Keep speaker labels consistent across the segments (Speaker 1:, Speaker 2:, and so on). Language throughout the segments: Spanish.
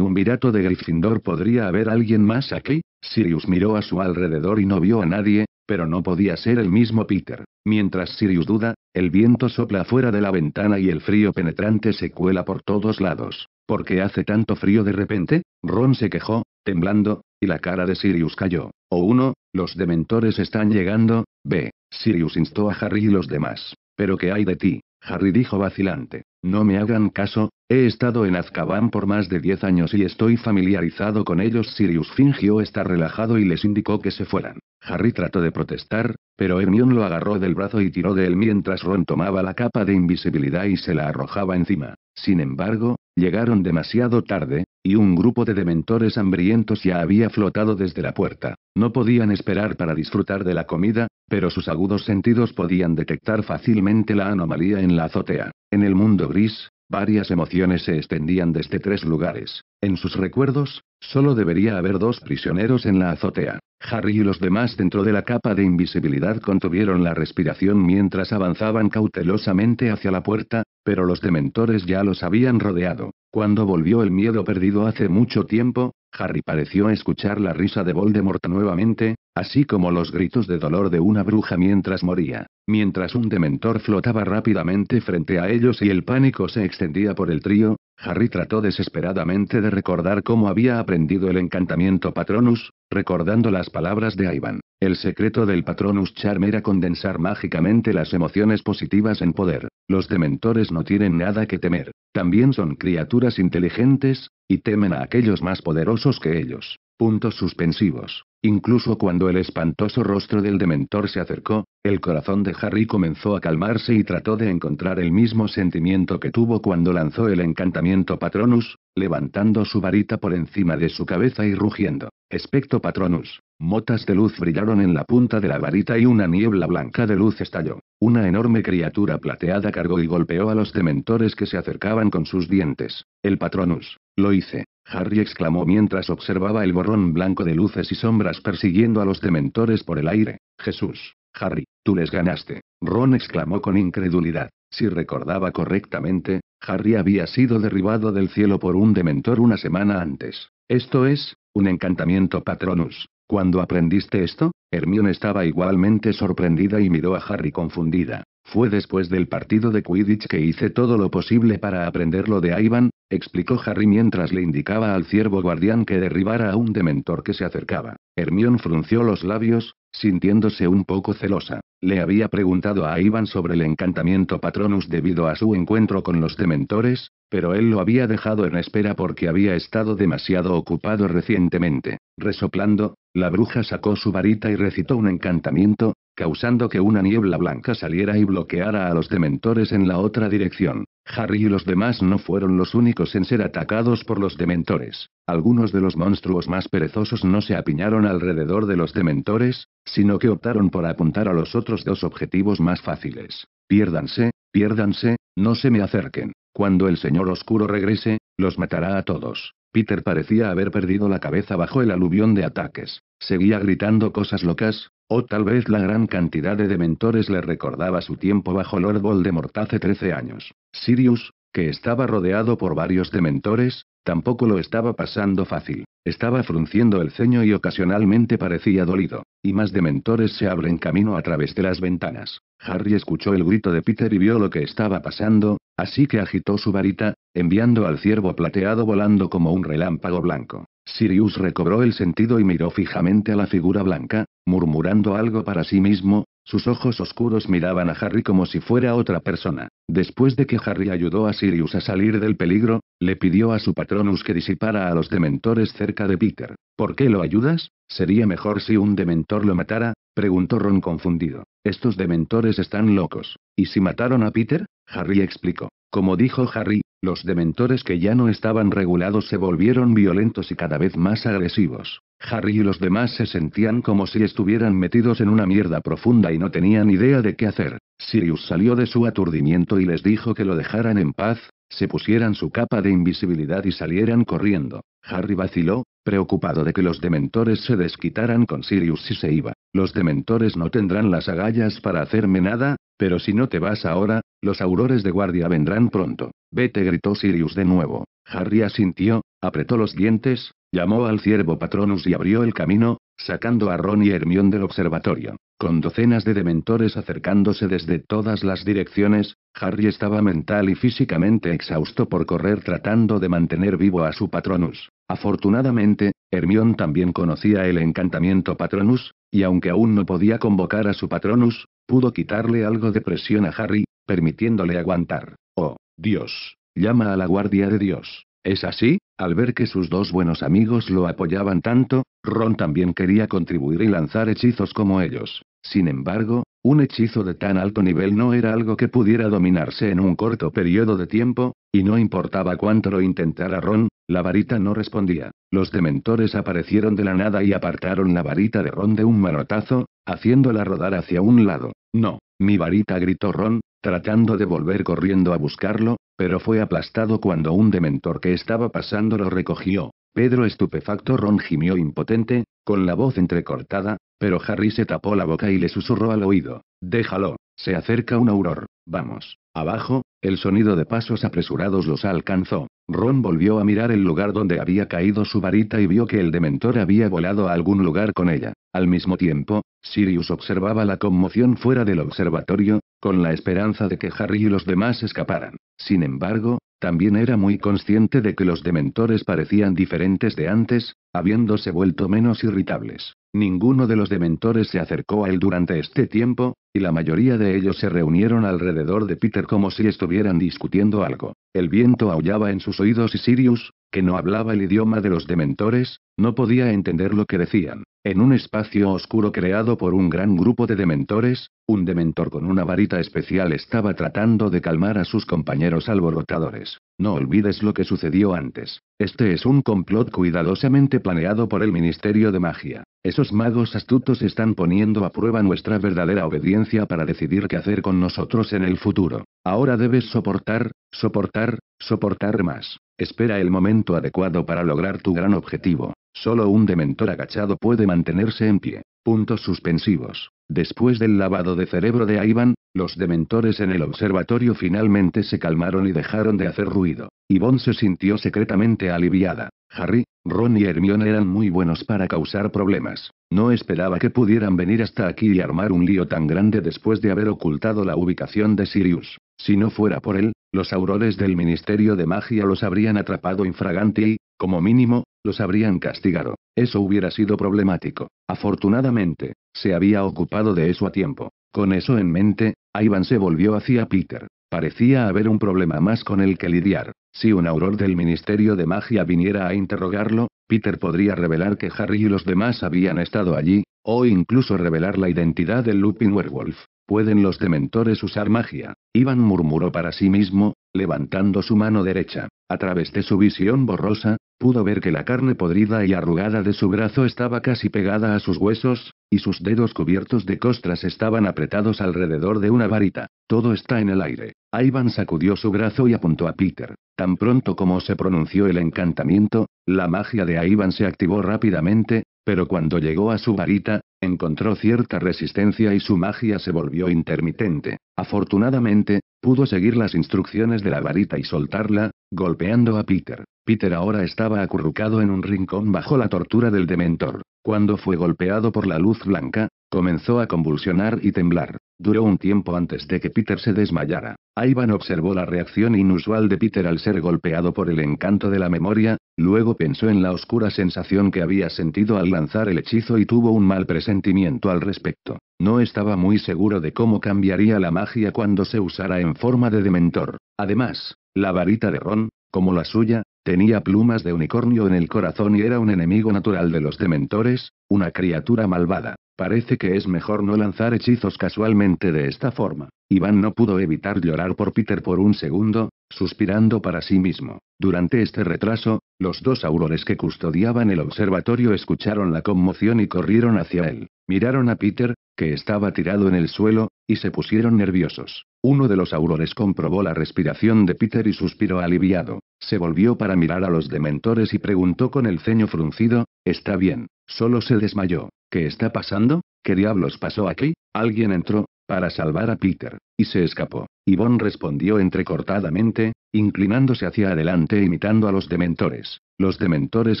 Speaker 1: un virato de Gryffindor podría haber alguien más aquí, Sirius miró a su alrededor y no vio a nadie, pero no podía ser el mismo Peter. Mientras Sirius duda, el viento sopla fuera de la ventana y el frío penetrante se cuela por todos lados. ¿Por qué hace tanto frío de repente? Ron se quejó, temblando, y la cara de Sirius cayó. O uno, los dementores están llegando, Ve, Sirius instó a Harry y los demás. ¿Pero qué hay de ti? Harry dijo vacilante. No me hagan caso, he estado en Azkaban por más de diez años y estoy familiarizado con ellos. Sirius fingió estar relajado y les indicó que se fueran. Harry trató de protestar, pero Hermione lo agarró del brazo y tiró de él mientras Ron tomaba la capa de invisibilidad y se la arrojaba encima. Sin embargo, llegaron demasiado tarde, y un grupo de dementores hambrientos ya había flotado desde la puerta. No podían esperar para disfrutar de la comida, pero sus agudos sentidos podían detectar fácilmente la anomalía en la azotea. En el mundo gris, varias emociones se extendían desde tres lugares. En sus recuerdos, solo debería haber dos prisioneros en la azotea. Harry y los demás dentro de la capa de invisibilidad contuvieron la respiración mientras avanzaban cautelosamente hacia la puerta, pero los dementores ya los habían rodeado. Cuando volvió el miedo perdido hace mucho tiempo, Harry pareció escuchar la risa de Voldemort nuevamente, así como los gritos de dolor de una bruja mientras moría, mientras un dementor flotaba rápidamente frente a ellos y el pánico se extendía por el trío, Harry trató desesperadamente de recordar cómo había aprendido el encantamiento Patronus, recordando las palabras de Ivan. El secreto del Patronus Charm era condensar mágicamente las emociones positivas en poder. Los dementores no tienen nada que temer. También son criaturas inteligentes, y temen a aquellos más poderosos que ellos puntos suspensivos. Incluso cuando el espantoso rostro del dementor se acercó, el corazón de Harry comenzó a calmarse y trató de encontrar el mismo sentimiento que tuvo cuando lanzó el encantamiento Patronus, levantando su varita por encima de su cabeza y rugiendo. Especto Patronus. Motas de luz brillaron en la punta de la varita y una niebla blanca de luz estalló. Una enorme criatura plateada cargó y golpeó a los dementores que se acercaban con sus dientes. El Patronus. Lo hice. Harry exclamó mientras observaba el borrón blanco de luces y sombras persiguiendo a los dementores por el aire. Jesús. Harry, tú les ganaste. Ron exclamó con incredulidad. Si recordaba correctamente, Harry había sido derribado del cielo por un dementor una semana antes. Esto es, un encantamiento patronus. Cuando aprendiste esto? Hermione estaba igualmente sorprendida y miró a Harry confundida. Fue después del partido de Quidditch que hice todo lo posible para aprender lo de Ivan, explicó Harry mientras le indicaba al ciervo guardián que derribara a un dementor que se acercaba. Hermión frunció los labios, Sintiéndose un poco celosa, le había preguntado a iván sobre el encantamiento Patronus debido a su encuentro con los dementores, pero él lo había dejado en espera porque había estado demasiado ocupado recientemente. Resoplando, la bruja sacó su varita y recitó un encantamiento, causando que una niebla blanca saliera y bloqueara a los dementores en la otra dirección. Harry y los demás no fueron los únicos en ser atacados por los dementores. Algunos de los monstruos más perezosos no se apiñaron alrededor de los dementores, sino que optaron por apuntar a los otros dos objetivos más fáciles. Piérdanse, piérdanse, no se me acerquen. Cuando el señor oscuro regrese, los matará a todos. Peter parecía haber perdido la cabeza bajo el aluvión de ataques. Seguía gritando cosas locas, o tal vez la gran cantidad de dementores le recordaba su tiempo bajo Lord Voldemort hace 13 años. Sirius, que estaba rodeado por varios dementores, tampoco lo estaba pasando fácil. Estaba frunciendo el ceño y ocasionalmente parecía dolido. Y más dementores se abren camino a través de las ventanas. Harry escuchó el grito de Peter y vio lo que estaba pasando, así que agitó su varita, enviando al ciervo plateado volando como un relámpago blanco. Sirius recobró el sentido y miró fijamente a la figura blanca, murmurando algo para sí mismo, sus ojos oscuros miraban a Harry como si fuera otra persona. Después de que Harry ayudó a Sirius a salir del peligro, le pidió a su patronus que disipara a los dementores cerca de Peter. ¿Por qué lo ayudas? ¿Sería mejor si un dementor lo matara? preguntó Ron confundido. Estos dementores están locos. ¿Y si mataron a Peter? Harry explicó. Como dijo Harry, los dementores que ya no estaban regulados se volvieron violentos y cada vez más agresivos. Harry y los demás se sentían como si estuvieran metidos en una mierda profunda y no tenían idea de qué hacer. Sirius salió de su aturdimiento y les dijo que lo dejaran en paz, se pusieran su capa de invisibilidad y salieran corriendo. Harry vaciló, preocupado de que los dementores se desquitaran con Sirius si se iba. Los dementores no tendrán las agallas para hacerme nada, pero si no te vas ahora, los aurores de guardia vendrán pronto. Vete, gritó Sirius de nuevo. Harry asintió, apretó los dientes, llamó al ciervo Patronus y abrió el camino, sacando a Ron y Hermión del observatorio. Con docenas de dementores acercándose desde todas las direcciones, Harry estaba mental y físicamente exhausto por correr tratando de mantener vivo a su Patronus. Afortunadamente, Hermión también conocía el encantamiento Patronus, y aunque aún no podía convocar a su Patronus, pudo quitarle algo de presión a Harry, permitiéndole aguantar. Oh, Dios, llama a la guardia de Dios. ¿Es así? Al ver que sus dos buenos amigos lo apoyaban tanto, Ron también quería contribuir y lanzar hechizos como ellos. Sin embargo, un hechizo de tan alto nivel no era algo que pudiera dominarse en un corto periodo de tiempo, y no importaba cuánto lo intentara Ron, la varita no respondía. Los dementores aparecieron de la nada y apartaron la varita de Ron de un manotazo, haciéndola rodar hacia un lado. No, mi varita gritó Ron, tratando de volver corriendo a buscarlo, pero fue aplastado cuando un dementor que estaba pasando lo recogió. Pedro estupefacto Ron gimió impotente, con la voz entrecortada, pero Harry se tapó la boca y le susurró al oído. Déjalo, se acerca un auror, vamos. Abajo, el sonido de pasos apresurados los alcanzó. Ron volvió a mirar el lugar donde había caído su varita y vio que el dementor había volado a algún lugar con ella. Al mismo tiempo, Sirius observaba la conmoción fuera del observatorio, con la esperanza de que Harry y los demás escaparan. Sin embargo, también era muy consciente de que los dementores parecían diferentes de antes, habiéndose vuelto menos irritables. Ninguno de los dementores se acercó a él durante este tiempo, y la mayoría de ellos se reunieron alrededor de Peter como si estuvieran discutiendo algo. El viento aullaba en sus oídos y Sirius, que no hablaba el idioma de los dementores, no podía entender lo que decían. En un espacio oscuro creado por un gran grupo de dementores, un dementor con una varita especial estaba tratando de calmar a sus compañeros alborotadores. No olvides lo que sucedió antes. Este es un complot cuidadosamente planeado por el Ministerio de Magia. Esos magos astutos están poniendo a prueba nuestra verdadera obediencia para decidir qué hacer con nosotros en el futuro. Ahora debes soportar, soportar, soportar más. Espera el momento adecuado para lograr tu gran objetivo. Solo un dementor agachado puede mantenerse en pie. Puntos suspensivos. Después del lavado de cerebro de Ivan, los dementores en el observatorio finalmente se calmaron y dejaron de hacer ruido. Yvonne se sintió secretamente aliviada. Harry, Ron y Hermione eran muy buenos para causar problemas. No esperaba que pudieran venir hasta aquí y armar un lío tan grande después de haber ocultado la ubicación de Sirius. Si no fuera por él, los aurores del Ministerio de Magia los habrían atrapado infragante y, como mínimo, los habrían castigado. Eso hubiera sido problemático. Afortunadamente, se había ocupado de eso a tiempo. Con eso en mente, Ivan se volvió hacia Peter. Parecía haber un problema más con el que lidiar. Si un auror del Ministerio de Magia viniera a interrogarlo, Peter podría revelar que Harry y los demás habían estado allí, o incluso revelar la identidad del Lupin Werewolf. ¿Pueden los dementores usar magia? Iván murmuró para sí mismo, levantando su mano derecha. A través de su visión borrosa, pudo ver que la carne podrida y arrugada de su brazo estaba casi pegada a sus huesos, y sus dedos cubiertos de costras estaban apretados alrededor de una varita. Todo está en el aire. Ivan sacudió su brazo y apuntó a Peter. Tan pronto como se pronunció el encantamiento, la magia de Iván se activó rápidamente, pero cuando llegó a su varita, encontró cierta resistencia y su magia se volvió intermitente. Afortunadamente, pudo seguir las instrucciones de la varita y soltarla, golpeando a Peter. Peter ahora estaba acurrucado en un rincón bajo la tortura del dementor. Cuando fue golpeado por la luz blanca, Comenzó a convulsionar y temblar. Duró un tiempo antes de que Peter se desmayara. Ivan observó la reacción inusual de Peter al ser golpeado por el encanto de la memoria, luego pensó en la oscura sensación que había sentido al lanzar el hechizo y tuvo un mal presentimiento al respecto. No estaba muy seguro de cómo cambiaría la magia cuando se usara en forma de dementor. Además, la varita de Ron, como la suya, Tenía plumas de unicornio en el corazón y era un enemigo natural de los dementores, una criatura malvada. Parece que es mejor no lanzar hechizos casualmente de esta forma. Iván no pudo evitar llorar por Peter por un segundo, suspirando para sí mismo. Durante este retraso, los dos aurores que custodiaban el observatorio escucharon la conmoción y corrieron hacia él. Miraron a Peter, que estaba tirado en el suelo, se pusieron nerviosos. Uno de los aurores comprobó la respiración de Peter y suspiró aliviado. Se volvió para mirar a los dementores y preguntó con el ceño fruncido, Está bien, solo se desmayó. ¿Qué está pasando? ¿Qué diablos pasó aquí? Alguien entró, para salvar a Peter, y se escapó. Yvonne respondió entrecortadamente, inclinándose hacia adelante imitando a los dementores. Los dementores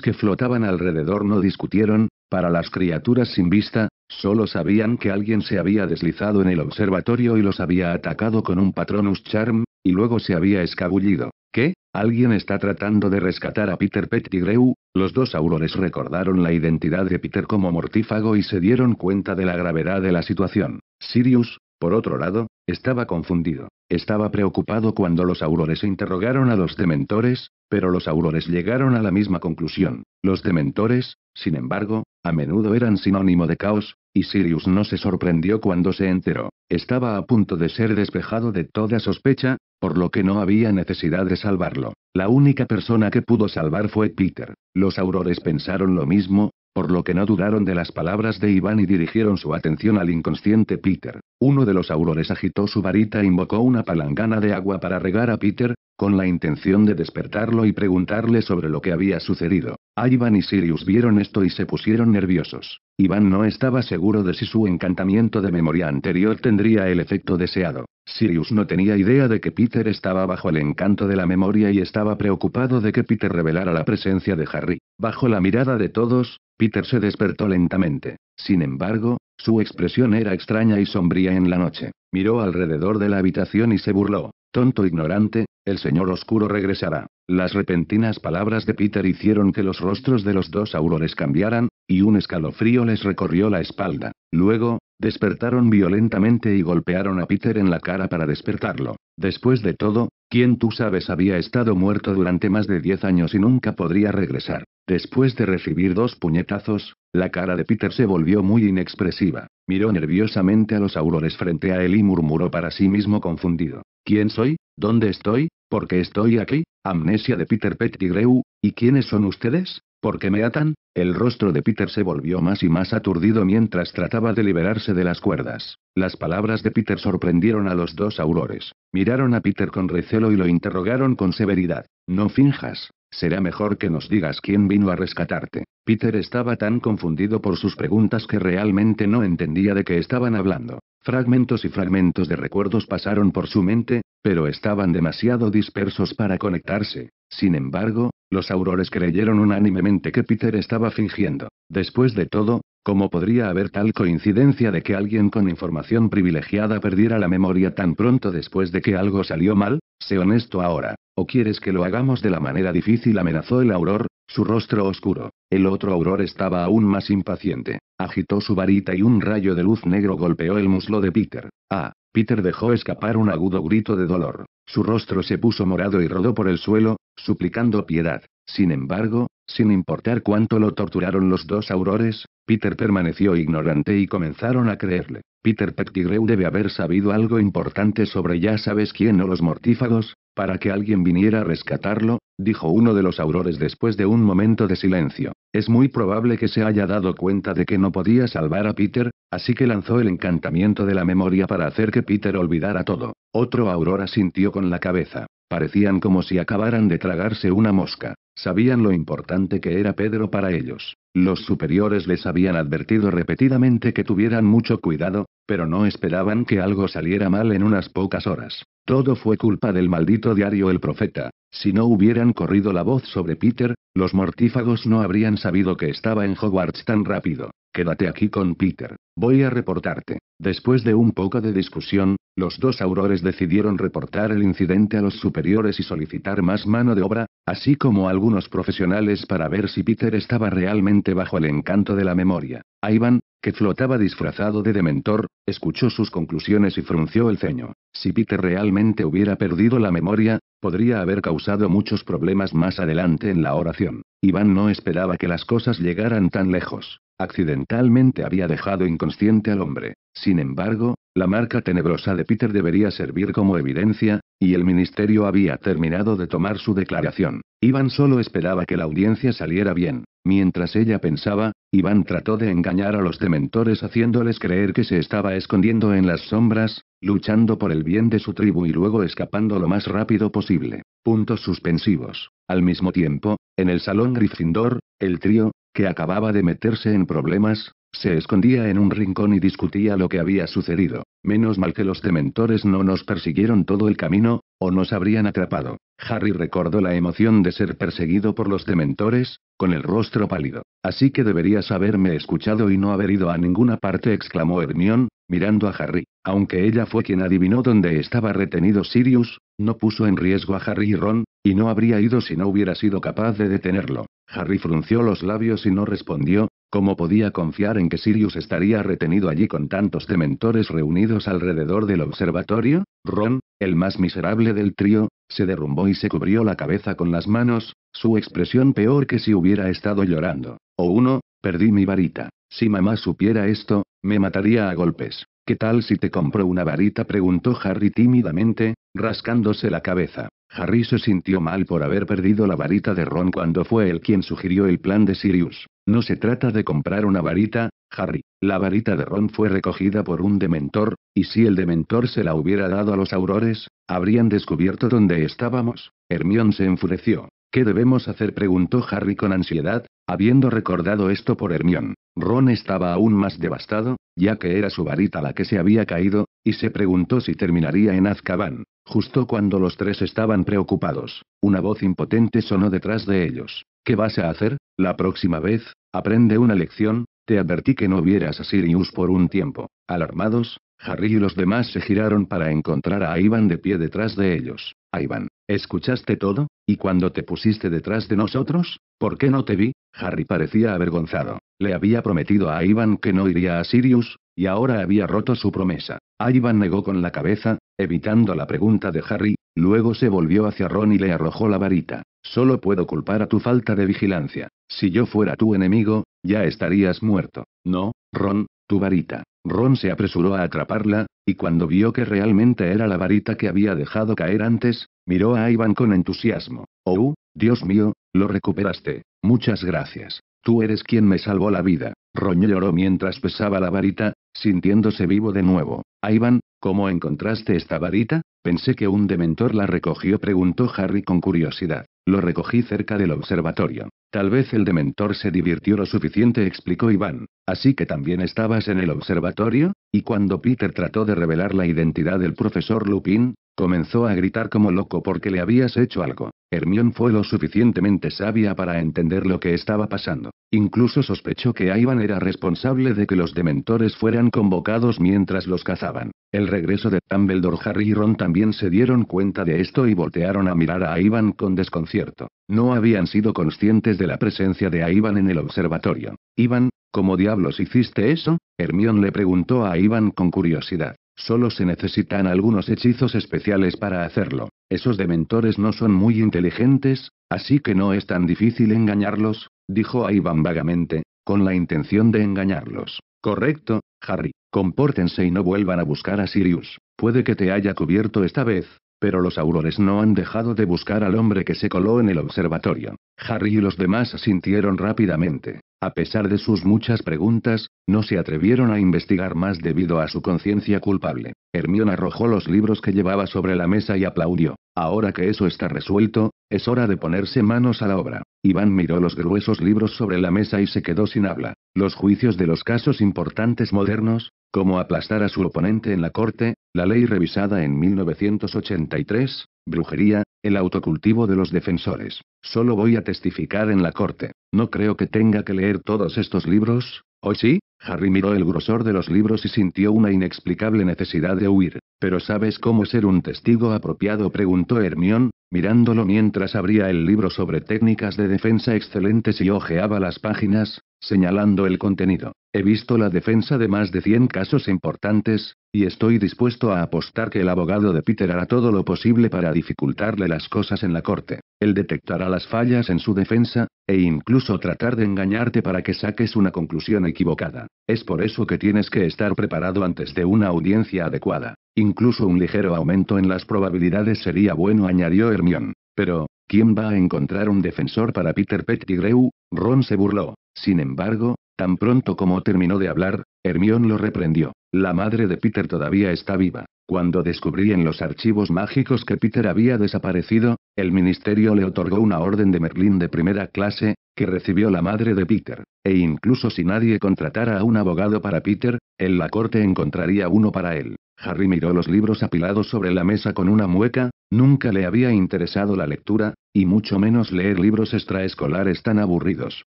Speaker 1: que flotaban alrededor no discutieron, para las criaturas sin vista, solo sabían que alguien se había deslizado en el observatorio y los había atacado con un Patronus Charm, y luego se había escabullido. ¿Qué? Alguien está tratando de rescatar a Peter Pettigrew. Los dos aurores recordaron la identidad de Peter como mortífago y se dieron cuenta de la gravedad de la situación. Sirius, por otro lado, estaba confundido. Estaba preocupado cuando los aurores interrogaron a los dementores, pero los aurores llegaron a la misma conclusión. Los dementores, sin embargo, a menudo eran sinónimo de caos, y Sirius no se sorprendió cuando se enteró. Estaba a punto de ser despejado de toda sospecha, por lo que no había necesidad de salvarlo. La única persona que pudo salvar fue Peter. Los aurores pensaron lo mismo, por lo que no dudaron de las palabras de Iván y dirigieron su atención al inconsciente Peter. Uno de los aurores agitó su varita e invocó una palangana de agua para regar a Peter, con la intención de despertarlo y preguntarle sobre lo que había sucedido. Ivan y Sirius vieron esto y se pusieron nerviosos. Iván no estaba seguro de si su encantamiento de memoria anterior tendría el efecto deseado. Sirius no tenía idea de que Peter estaba bajo el encanto de la memoria y estaba preocupado de que Peter revelara la presencia de Harry. Bajo la mirada de todos, Peter se despertó lentamente. Sin embargo, su expresión era extraña y sombría en la noche. Miró alrededor de la habitación y se burló. Tonto ignorante, el señor oscuro regresará. Las repentinas palabras de Peter hicieron que los rostros de los dos aurores cambiaran, y un escalofrío les recorrió la espalda. Luego, despertaron violentamente y golpearon a Peter en la cara para despertarlo. Después de todo, quien tú sabes había estado muerto durante más de diez años y nunca podría regresar. Después de recibir dos puñetazos, la cara de Peter se volvió muy inexpresiva. Miró nerviosamente a los aurores frente a él y murmuró para sí mismo confundido. ¿Quién soy? ¿Dónde estoy? ¿Por qué estoy aquí? Amnesia de Peter Pettigrew. ¿Y quiénes son ustedes? ¿Por qué me atan? El rostro de Peter se volvió más y más aturdido mientras trataba de liberarse de las cuerdas. Las palabras de Peter sorprendieron a los dos aurores. Miraron a Peter con recelo y lo interrogaron con severidad. No finjas, Será mejor que nos digas quién vino a rescatarte. Peter estaba tan confundido por sus preguntas que realmente no entendía de qué estaban hablando. Fragmentos y fragmentos de recuerdos pasaron por su mente, pero estaban demasiado dispersos para conectarse. Sin embargo, los aurores creyeron unánimemente que Peter estaba fingiendo. Después de todo, ¿Cómo podría haber tal coincidencia de que alguien con información privilegiada perdiera la memoria tan pronto después de que algo salió mal? Sé honesto ahora. ¿O quieres que lo hagamos de la manera difícil? amenazó el auror, su rostro oscuro. El otro auror estaba aún más impaciente. Agitó su varita y un rayo de luz negro golpeó el muslo de Peter. Ah, Peter dejó escapar un agudo grito de dolor. Su rostro se puso morado y rodó por el suelo, suplicando piedad. Sin embargo, sin importar cuánto lo torturaron los dos aurores, Peter permaneció ignorante y comenzaron a creerle. Peter Pettigrew debe haber sabido algo importante sobre ya sabes quién o los mortífagos, para que alguien viniera a rescatarlo, dijo uno de los aurores después de un momento de silencio. Es muy probable que se haya dado cuenta de que no podía salvar a Peter, así que lanzó el encantamiento de la memoria para hacer que Peter olvidara todo. Otro aurora sintió con la cabeza. Parecían como si acabaran de tragarse una mosca. Sabían lo importante que era Pedro para ellos. Los superiores les habían advertido repetidamente que tuvieran mucho cuidado, pero no esperaban que algo saliera mal en unas pocas horas. Todo fue culpa del maldito diario El Profeta. Si no hubieran corrido la voz sobre Peter, los mortífagos no habrían sabido que estaba en Hogwarts tan rápido. Quédate aquí con Peter. Voy a reportarte. Después de un poco de discusión, los dos aurores decidieron reportar el incidente a los superiores y solicitar más mano de obra, así como algunos profesionales para ver si Peter estaba realmente bajo el encanto de la memoria. Ivan, que flotaba disfrazado de dementor, escuchó sus conclusiones y frunció el ceño. Si Peter realmente hubiera perdido la memoria, podría haber causado muchos problemas más adelante en la oración. Iván no esperaba que las cosas llegaran tan lejos. Accidentalmente había dejado inconsciente al hombre. Sin embargo, la marca tenebrosa de Peter debería servir como evidencia, y el ministerio había terminado de tomar su declaración. Iván solo esperaba que la audiencia saliera bien. Mientras ella pensaba, Iván trató de engañar a los dementores haciéndoles creer que se estaba escondiendo en las sombras, luchando por el bien de su tribu y luego escapando lo más rápido posible. Puntos suspensivos. Al mismo tiempo, en el salón Gryffindor, el trío, que acababa de meterse en problemas, se escondía en un rincón y discutía lo que había sucedido. Menos mal que los dementores no nos persiguieron todo el camino, o nos habrían atrapado. Harry recordó la emoción de ser perseguido por los dementores, con el rostro pálido. Así que deberías haberme escuchado y no haber ido a ninguna parte, exclamó Hermión, mirando a Harry. Aunque ella fue quien adivinó dónde estaba retenido Sirius, no puso en riesgo a Harry y Ron, y no habría ido si no hubiera sido capaz de detenerlo. Harry frunció los labios y no respondió, ¿Cómo podía confiar en que Sirius estaría retenido allí con tantos dementores reunidos alrededor del observatorio? Ron, el más miserable del trío, se derrumbó y se cubrió la cabeza con las manos, su expresión peor que si hubiera estado llorando. O oh, uno, perdí mi varita. Si mamá supiera esto, me mataría a golpes. ¿Qué tal si te compro una varita? preguntó Harry tímidamente, rascándose la cabeza. Harry se sintió mal por haber perdido la varita de Ron cuando fue él quien sugirió el plan de Sirius. No se trata de comprar una varita, Harry. La varita de Ron fue recogida por un dementor, y si el dementor se la hubiera dado a los aurores, habrían descubierto dónde estábamos. Hermión se enfureció. ¿Qué debemos hacer? preguntó Harry con ansiedad, habiendo recordado esto por Hermión. Ron estaba aún más devastado, ya que era su varita la que se había caído, y se preguntó si terminaría en Azkaban. Justo cuando los tres estaban preocupados, una voz impotente sonó detrás de ellos. ¿Qué vas a hacer? La próxima vez, aprende una lección, te advertí que no vieras a Sirius por un tiempo. Alarmados, Harry y los demás se giraron para encontrar a Ivan de pie detrás de ellos. Ivan. ¿Escuchaste todo? ¿Y cuando te pusiste detrás de nosotros? ¿Por qué no te vi? Harry parecía avergonzado. Le había prometido a Ivan que no iría a Sirius, y ahora había roto su promesa. Ivan negó con la cabeza, evitando la pregunta de Harry, luego se volvió hacia Ron y le arrojó la varita. Solo puedo culpar a tu falta de vigilancia. Si yo fuera tu enemigo, ya estarías muerto. No, Ron, tu varita. Ron se apresuró a atraparla, y cuando vio que realmente era la varita que había dejado caer antes, miró a Ivan con entusiasmo. Oh, Dios mío, lo recuperaste. Muchas gracias. Tú eres quien me salvó la vida. Ron lloró mientras pesaba la varita, sintiéndose vivo de nuevo. Ivan, ¿cómo encontraste esta varita? Pensé que un dementor la recogió, preguntó Harry con curiosidad. Lo recogí cerca del observatorio. Tal vez el dementor se divirtió lo suficiente, explicó Iván. Así que también estabas en el observatorio, y cuando Peter trató de revelar la identidad del profesor Lupin, Comenzó a gritar como loco porque le habías hecho algo. Hermión fue lo suficientemente sabia para entender lo que estaba pasando. Incluso sospechó que Ivan era responsable de que los dementores fueran convocados mientras los cazaban. El regreso de Dumbledore, Harry y Ron también se dieron cuenta de esto y voltearon a mirar a Ivan con desconcierto. No habían sido conscientes de la presencia de Ivan en el observatorio. Ivan, ¿cómo diablos hiciste eso? Hermión le preguntó a Ivan con curiosidad. Solo se necesitan algunos hechizos especiales para hacerlo. Esos dementores no son muy inteligentes, así que no es tan difícil engañarlos, dijo Iván vagamente, con la intención de engañarlos. Correcto, Harry. Compórtense y no vuelvan a buscar a Sirius. Puede que te haya cubierto esta vez, pero los aurores no han dejado de buscar al hombre que se coló en el observatorio. Harry y los demás asintieron rápidamente. A pesar de sus muchas preguntas, no se atrevieron a investigar más debido a su conciencia culpable. Hermión arrojó los libros que llevaba sobre la mesa y aplaudió. Ahora que eso está resuelto, es hora de ponerse manos a la obra. Iván miró los gruesos libros sobre la mesa y se quedó sin habla. Los juicios de los casos importantes modernos, como aplastar a su oponente en la corte, la ley revisada en 1983, Brujería, el autocultivo de los defensores. Solo voy a testificar en la corte. No creo que tenga que leer todos estos libros. Hoy sí, Harry miró el grosor de los libros y sintió una inexplicable necesidad de huir. ¿Pero sabes cómo ser un testigo apropiado? preguntó Hermión, mirándolo mientras abría el libro sobre técnicas de defensa excelentes y hojeaba las páginas, señalando el contenido. He visto la defensa de más de 100 casos importantes, y estoy dispuesto a apostar que el abogado de Peter hará todo lo posible para dificultarle las cosas en la corte. Él detectará las fallas en su defensa, e incluso tratar de engañarte para que saques una conclusión equivocada. Es por eso que tienes que estar preparado antes de una audiencia adecuada. Incluso un ligero aumento en las probabilidades sería bueno, añadió Hermión. Pero, ¿quién va a encontrar un defensor para Peter Pettigrew? Ron se burló. Sin embargo, tan pronto como terminó de hablar, Hermión lo reprendió. La madre de Peter todavía está viva. Cuando descubrí en los archivos mágicos que Peter había desaparecido, el ministerio le otorgó una orden de Merlín de primera clase, que recibió la madre de Peter, e incluso si nadie contratara a un abogado para Peter, en la corte encontraría uno para él. Harry miró los libros apilados sobre la mesa con una mueca, nunca le había interesado la lectura, y mucho menos leer libros extraescolares tan aburridos.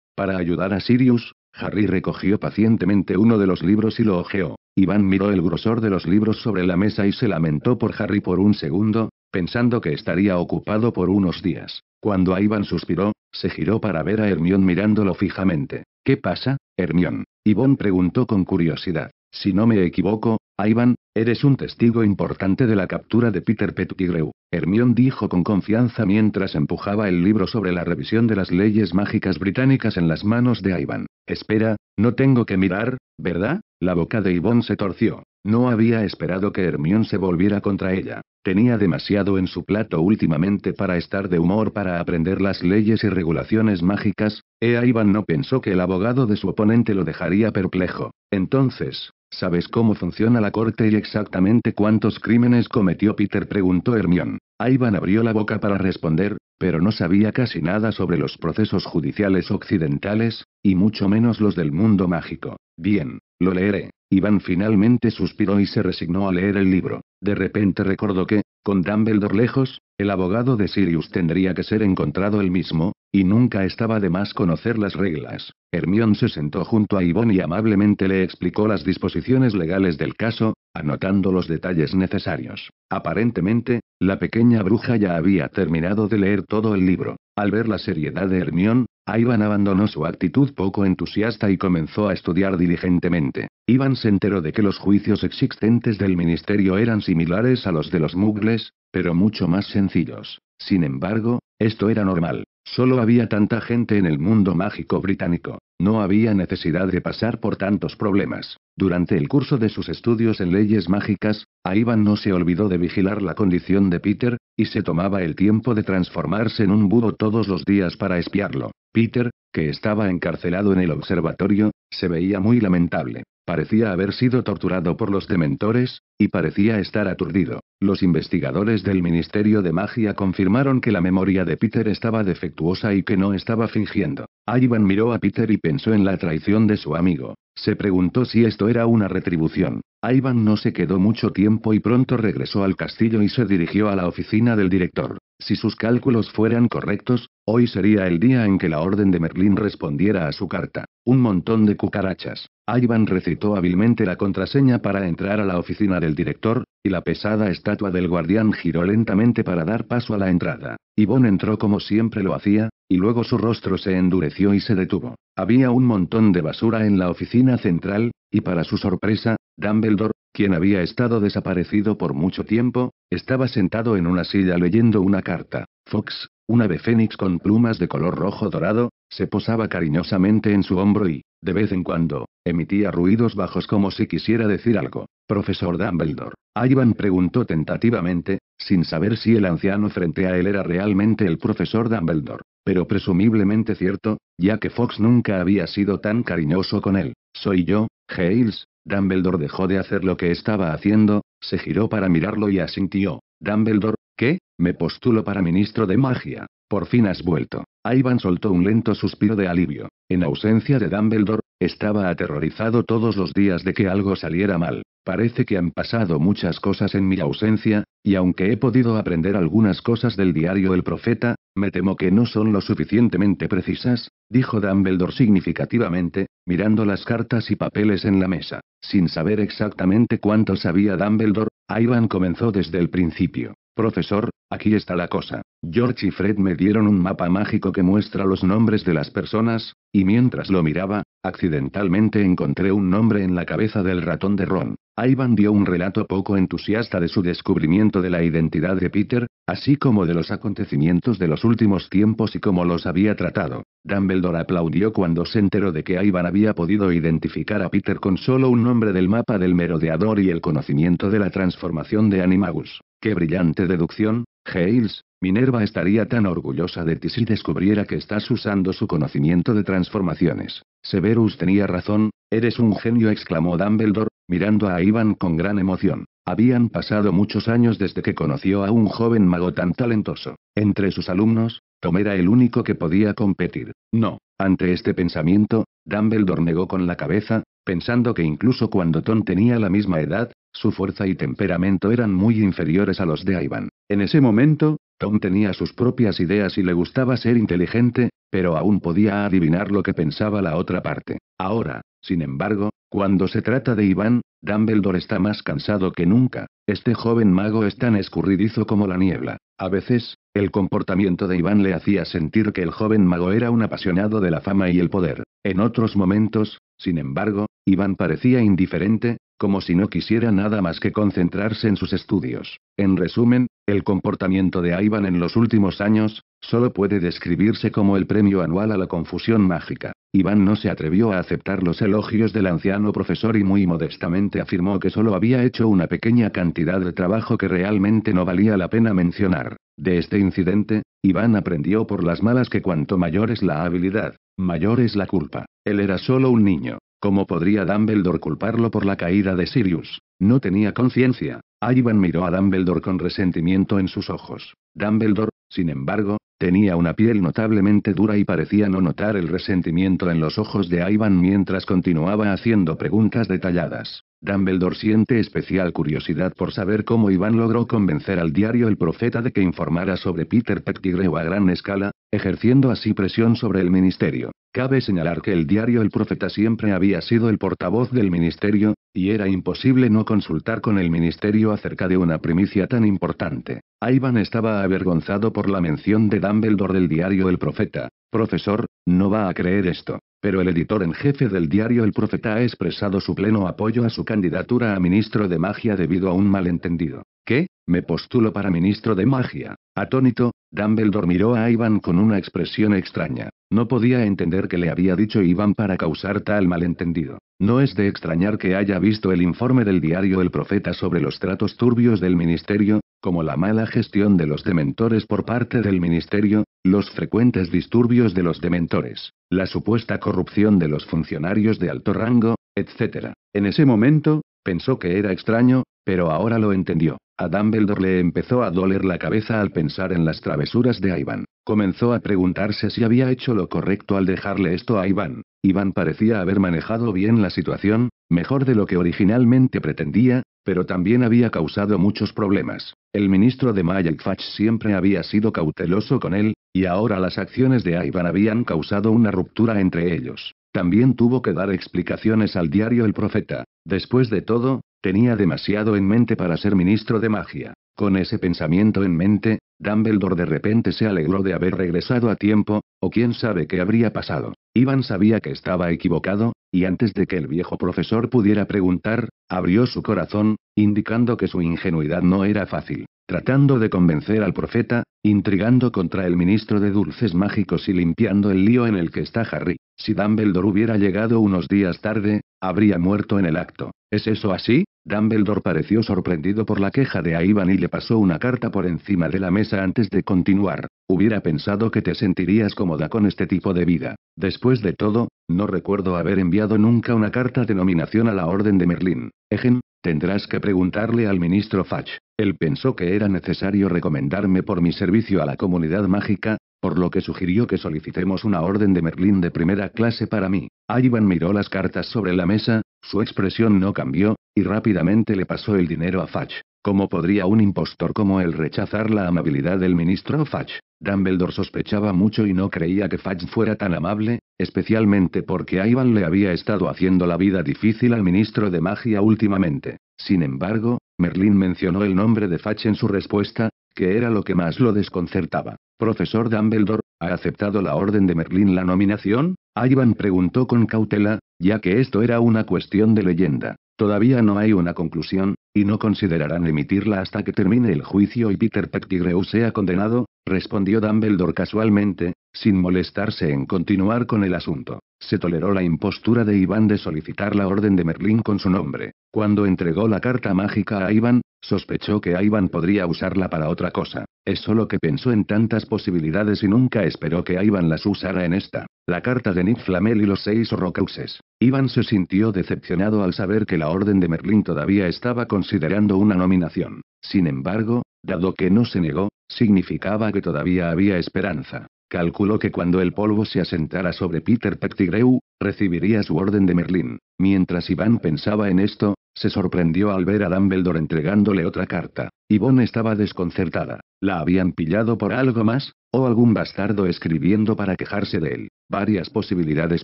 Speaker 1: Para ayudar a Sirius, Harry recogió pacientemente uno de los libros y lo ojeó. Iván miró el grosor de los libros sobre la mesa y se lamentó por Harry por un segundo, pensando que estaría ocupado por unos días. Cuando Iván suspiró, se giró para ver a Hermión mirándolo fijamente. ¿Qué pasa, Hermión? Iván preguntó con curiosidad. Si no me equivoco, Iván, eres un testigo importante de la captura de Peter Pettigrew, Hermión dijo con confianza mientras empujaba el libro sobre la revisión de las leyes mágicas británicas en las manos de Ivan. Espera, no tengo que mirar, ¿verdad? La boca de Ivonne se torció. No había esperado que Hermión se volviera contra ella. Tenía demasiado en su plato últimamente para estar de humor para aprender las leyes y regulaciones mágicas. e Ivan no pensó que el abogado de su oponente lo dejaría perplejo. Entonces, ¿Sabes cómo funciona la corte y exactamente cuántos crímenes cometió Peter? preguntó Hermión. Ivan abrió la boca para responder, pero no sabía casi nada sobre los procesos judiciales occidentales, y mucho menos los del mundo mágico. Bien, lo leeré. Iván finalmente suspiró y se resignó a leer el libro. De repente recordó que, con Dumbledore lejos, el abogado de Sirius tendría que ser encontrado él mismo, y nunca estaba de más conocer las reglas. Hermión se sentó junto a Ivonne y amablemente le explicó las disposiciones legales del caso, anotando los detalles necesarios. Aparentemente, la pequeña bruja ya había terminado de leer todo el libro. Al ver la seriedad de Hermión, Ivan abandonó su actitud poco entusiasta y comenzó a estudiar diligentemente. Ivan se enteró de que los juicios existentes del ministerio eran similares a los de los mugles, pero mucho más sencillos. Sin embargo, esto era normal. Solo había tanta gente en el mundo mágico británico. No había necesidad de pasar por tantos problemas. Durante el curso de sus estudios en leyes mágicas, a no se olvidó de vigilar la condición de Peter, y se tomaba el tiempo de transformarse en un búho todos los días para espiarlo. Peter, que estaba encarcelado en el observatorio, se veía muy lamentable. Parecía haber sido torturado por los dementores, y parecía estar aturdido. Los investigadores del Ministerio de Magia confirmaron que la memoria de Peter estaba defectuosa y que no estaba fingiendo. Ivan miró a Peter y pensó en la traición de su amigo. Se preguntó si esto era una retribución. Ivan no se quedó mucho tiempo y pronto regresó al castillo y se dirigió a la oficina del director. Si sus cálculos fueran correctos, hoy sería el día en que la Orden de Merlín respondiera a su carta. Un montón de cucarachas. Ivan recitó hábilmente la contraseña para entrar a la oficina del director, y la pesada estatua del guardián giró lentamente para dar paso a la entrada. Yvonne entró como siempre lo hacía, y luego su rostro se endureció y se detuvo. Había un montón de basura en la oficina central, y para su sorpresa, Dumbledore, quien había estado desaparecido por mucho tiempo, estaba sentado en una silla leyendo una carta. Fox, un ave fénix con plumas de color rojo dorado, se posaba cariñosamente en su hombro y, de vez en cuando, emitía ruidos bajos como si quisiera decir algo. Profesor Dumbledore. Ivan preguntó tentativamente, sin saber si el anciano frente a él era realmente el profesor Dumbledore, pero presumiblemente cierto, ya que Fox nunca había sido tan cariñoso con él. Soy yo, Hales. Dumbledore dejó de hacer lo que estaba haciendo, se giró para mirarlo y asintió. Dumbledore, ¿qué? Me postulo para ministro de magia. Por fin has vuelto. Ivan soltó un lento suspiro de alivio. En ausencia de Dumbledore, estaba aterrorizado todos los días de que algo saliera mal. Parece que han pasado muchas cosas en mi ausencia, y aunque he podido aprender algunas cosas del diario El Profeta, me temo que no son lo suficientemente precisas, dijo Dumbledore significativamente, mirando las cartas y papeles en la mesa. Sin saber exactamente cuánto sabía Dumbledore, Ivan comenzó desde el principio. Profesor, aquí está la cosa. George y Fred me dieron un mapa mágico que muestra los nombres de las personas, y mientras lo miraba, accidentalmente encontré un nombre en la cabeza del ratón de Ron. Ivan dio un relato poco entusiasta de su descubrimiento de la identidad de Peter, así como de los acontecimientos de los últimos tiempos y cómo los había tratado. Dumbledore aplaudió cuando se enteró de que Ivan había podido identificar a Peter con solo un nombre del mapa del merodeador y el conocimiento de la transformación de Animagus. Qué brillante deducción, Hales, Minerva estaría tan orgullosa de ti si descubriera que estás usando su conocimiento de transformaciones. Severus tenía razón, eres un genio, exclamó Dumbledore, mirando a Ivan con gran emoción. Habían pasado muchos años desde que conoció a un joven mago tan talentoso. Entre sus alumnos, Tom era el único que podía competir. No, ante este pensamiento, Dumbledore negó con la cabeza, pensando que incluso cuando Tom tenía la misma edad, su fuerza y temperamento eran muy inferiores a los de Ivan. En ese momento, Tom tenía sus propias ideas y le gustaba ser inteligente, pero aún podía adivinar lo que pensaba la otra parte. Ahora, sin embargo, cuando se trata de Iván, Dumbledore está más cansado que nunca. Este joven mago es tan escurridizo como la niebla. A veces, el comportamiento de Iván le hacía sentir que el joven mago era un apasionado de la fama y el poder. En otros momentos, sin embargo, Iván parecía indiferente, como si no quisiera nada más que concentrarse en sus estudios. En resumen, el comportamiento de Ivan en los últimos años, solo puede describirse como el premio anual a la confusión mágica. Iván no se atrevió a aceptar los elogios del anciano profesor y muy modestamente afirmó que solo había hecho una pequeña cantidad de trabajo que realmente no valía la pena mencionar. De este incidente, Iván aprendió por las malas que cuanto mayor es la habilidad, mayor es la culpa. Él era solo un niño. ¿Cómo podría Dumbledore culparlo por la caída de Sirius? No tenía conciencia. Ivan miró a Dumbledore con resentimiento en sus ojos. Dumbledore, sin embargo, Tenía una piel notablemente dura y parecía no notar el resentimiento en los ojos de Ivan mientras continuaba haciendo preguntas detalladas. Dumbledore siente especial curiosidad por saber cómo Iván logró convencer al diario El Profeta de que informara sobre Peter Pettigrew a gran escala, ejerciendo así presión sobre el ministerio. Cabe señalar que el diario El Profeta siempre había sido el portavoz del ministerio, y era imposible no consultar con el ministerio acerca de una primicia tan importante. Ivan estaba avergonzado por la mención de Dumbledore Dumbledore del diario El Profeta. Profesor, no va a creer esto, pero el editor en jefe del diario El Profeta ha expresado su pleno apoyo a su candidatura a ministro de magia debido a un malentendido. ¿Qué? Me postulo para ministro de magia. Atónito, Dumbledore miró a Iván con una expresión extraña. No podía entender qué le había dicho Iván para causar tal malentendido. No es de extrañar que haya visto el informe del diario El Profeta sobre los tratos turbios del ministerio, como la mala gestión de los dementores por parte del ministerio, los frecuentes disturbios de los dementores, la supuesta corrupción de los funcionarios de alto rango, etc. En ese momento, pensó que era extraño, pero ahora lo entendió. A Dumbledore le empezó a doler la cabeza al pensar en las travesuras de Iván. Comenzó a preguntarse si había hecho lo correcto al dejarle esto a Iván. Iván parecía haber manejado bien la situación, mejor de lo que originalmente pretendía, pero también había causado muchos problemas. El ministro de Magic Fach siempre había sido cauteloso con él, y ahora las acciones de Ivan habían causado una ruptura entre ellos. También tuvo que dar explicaciones al diario El Profeta. Después de todo, tenía demasiado en mente para ser ministro de magia. Con ese pensamiento en mente, Dumbledore de repente se alegró de haber regresado a tiempo, o quién sabe qué habría pasado. Iván sabía que estaba equivocado, y antes de que el viejo profesor pudiera preguntar, abrió su corazón, indicando que su ingenuidad no era fácil, tratando de convencer al profeta, intrigando contra el ministro de Dulces Mágicos y limpiando el lío en el que está Harry. Si Dumbledore hubiera llegado unos días tarde, habría muerto en el acto. ¿Es eso así? Dumbledore pareció sorprendido por la queja de Aivan y le pasó una carta por encima de la mesa antes de continuar. Hubiera pensado que te sentirías cómoda con este tipo de vida. Después de todo, no recuerdo haber enviado nunca una carta de nominación a la Orden de Merlín. Ejen, tendrás que preguntarle al ministro Fach. Él pensó que era necesario recomendarme por mi servicio a la comunidad mágica, por lo que sugirió que solicitemos una orden de Merlín de primera clase para mí. Ivan miró las cartas sobre la mesa, su expresión no cambió, y rápidamente le pasó el dinero a Fach. ¿Cómo podría un impostor como él rechazar la amabilidad del ministro Fach? Dumbledore sospechaba mucho y no creía que Fudge fuera tan amable, especialmente porque Ivan le había estado haciendo la vida difícil al ministro de magia últimamente. Sin embargo, Merlín mencionó el nombre de Fach en su respuesta, que era lo que más lo desconcertaba. Profesor Dumbledore, ¿ha aceptado la orden de Merlín la nominación? Ivan preguntó con cautela, ya que esto era una cuestión de leyenda. Todavía no hay una conclusión, y no considerarán emitirla hasta que termine el juicio y Peter Pettigrew sea condenado, respondió Dumbledore casualmente, sin molestarse en continuar con el asunto. Se toleró la impostura de Iván de solicitar la orden de Merlín con su nombre. Cuando entregó la carta mágica a Iván, sospechó que Iván podría usarla para otra cosa. Es solo que pensó en tantas posibilidades y nunca esperó que Iván las usara en esta. La carta de Nick Flamel y los seis Rocauses. Iván se sintió decepcionado al saber que la orden de Merlín todavía estaba considerando una nominación. Sin embargo, dado que no se negó, significaba que todavía había esperanza. Calculó que cuando el polvo se asentara sobre Peter Pettigrew, recibiría su orden de Merlín. Mientras Iván pensaba en esto, se sorprendió al ver a Dumbledore entregándole otra carta. Yvonne estaba desconcertada. ¿La habían pillado por algo más? ¿O algún bastardo escribiendo para quejarse de él? Varias posibilidades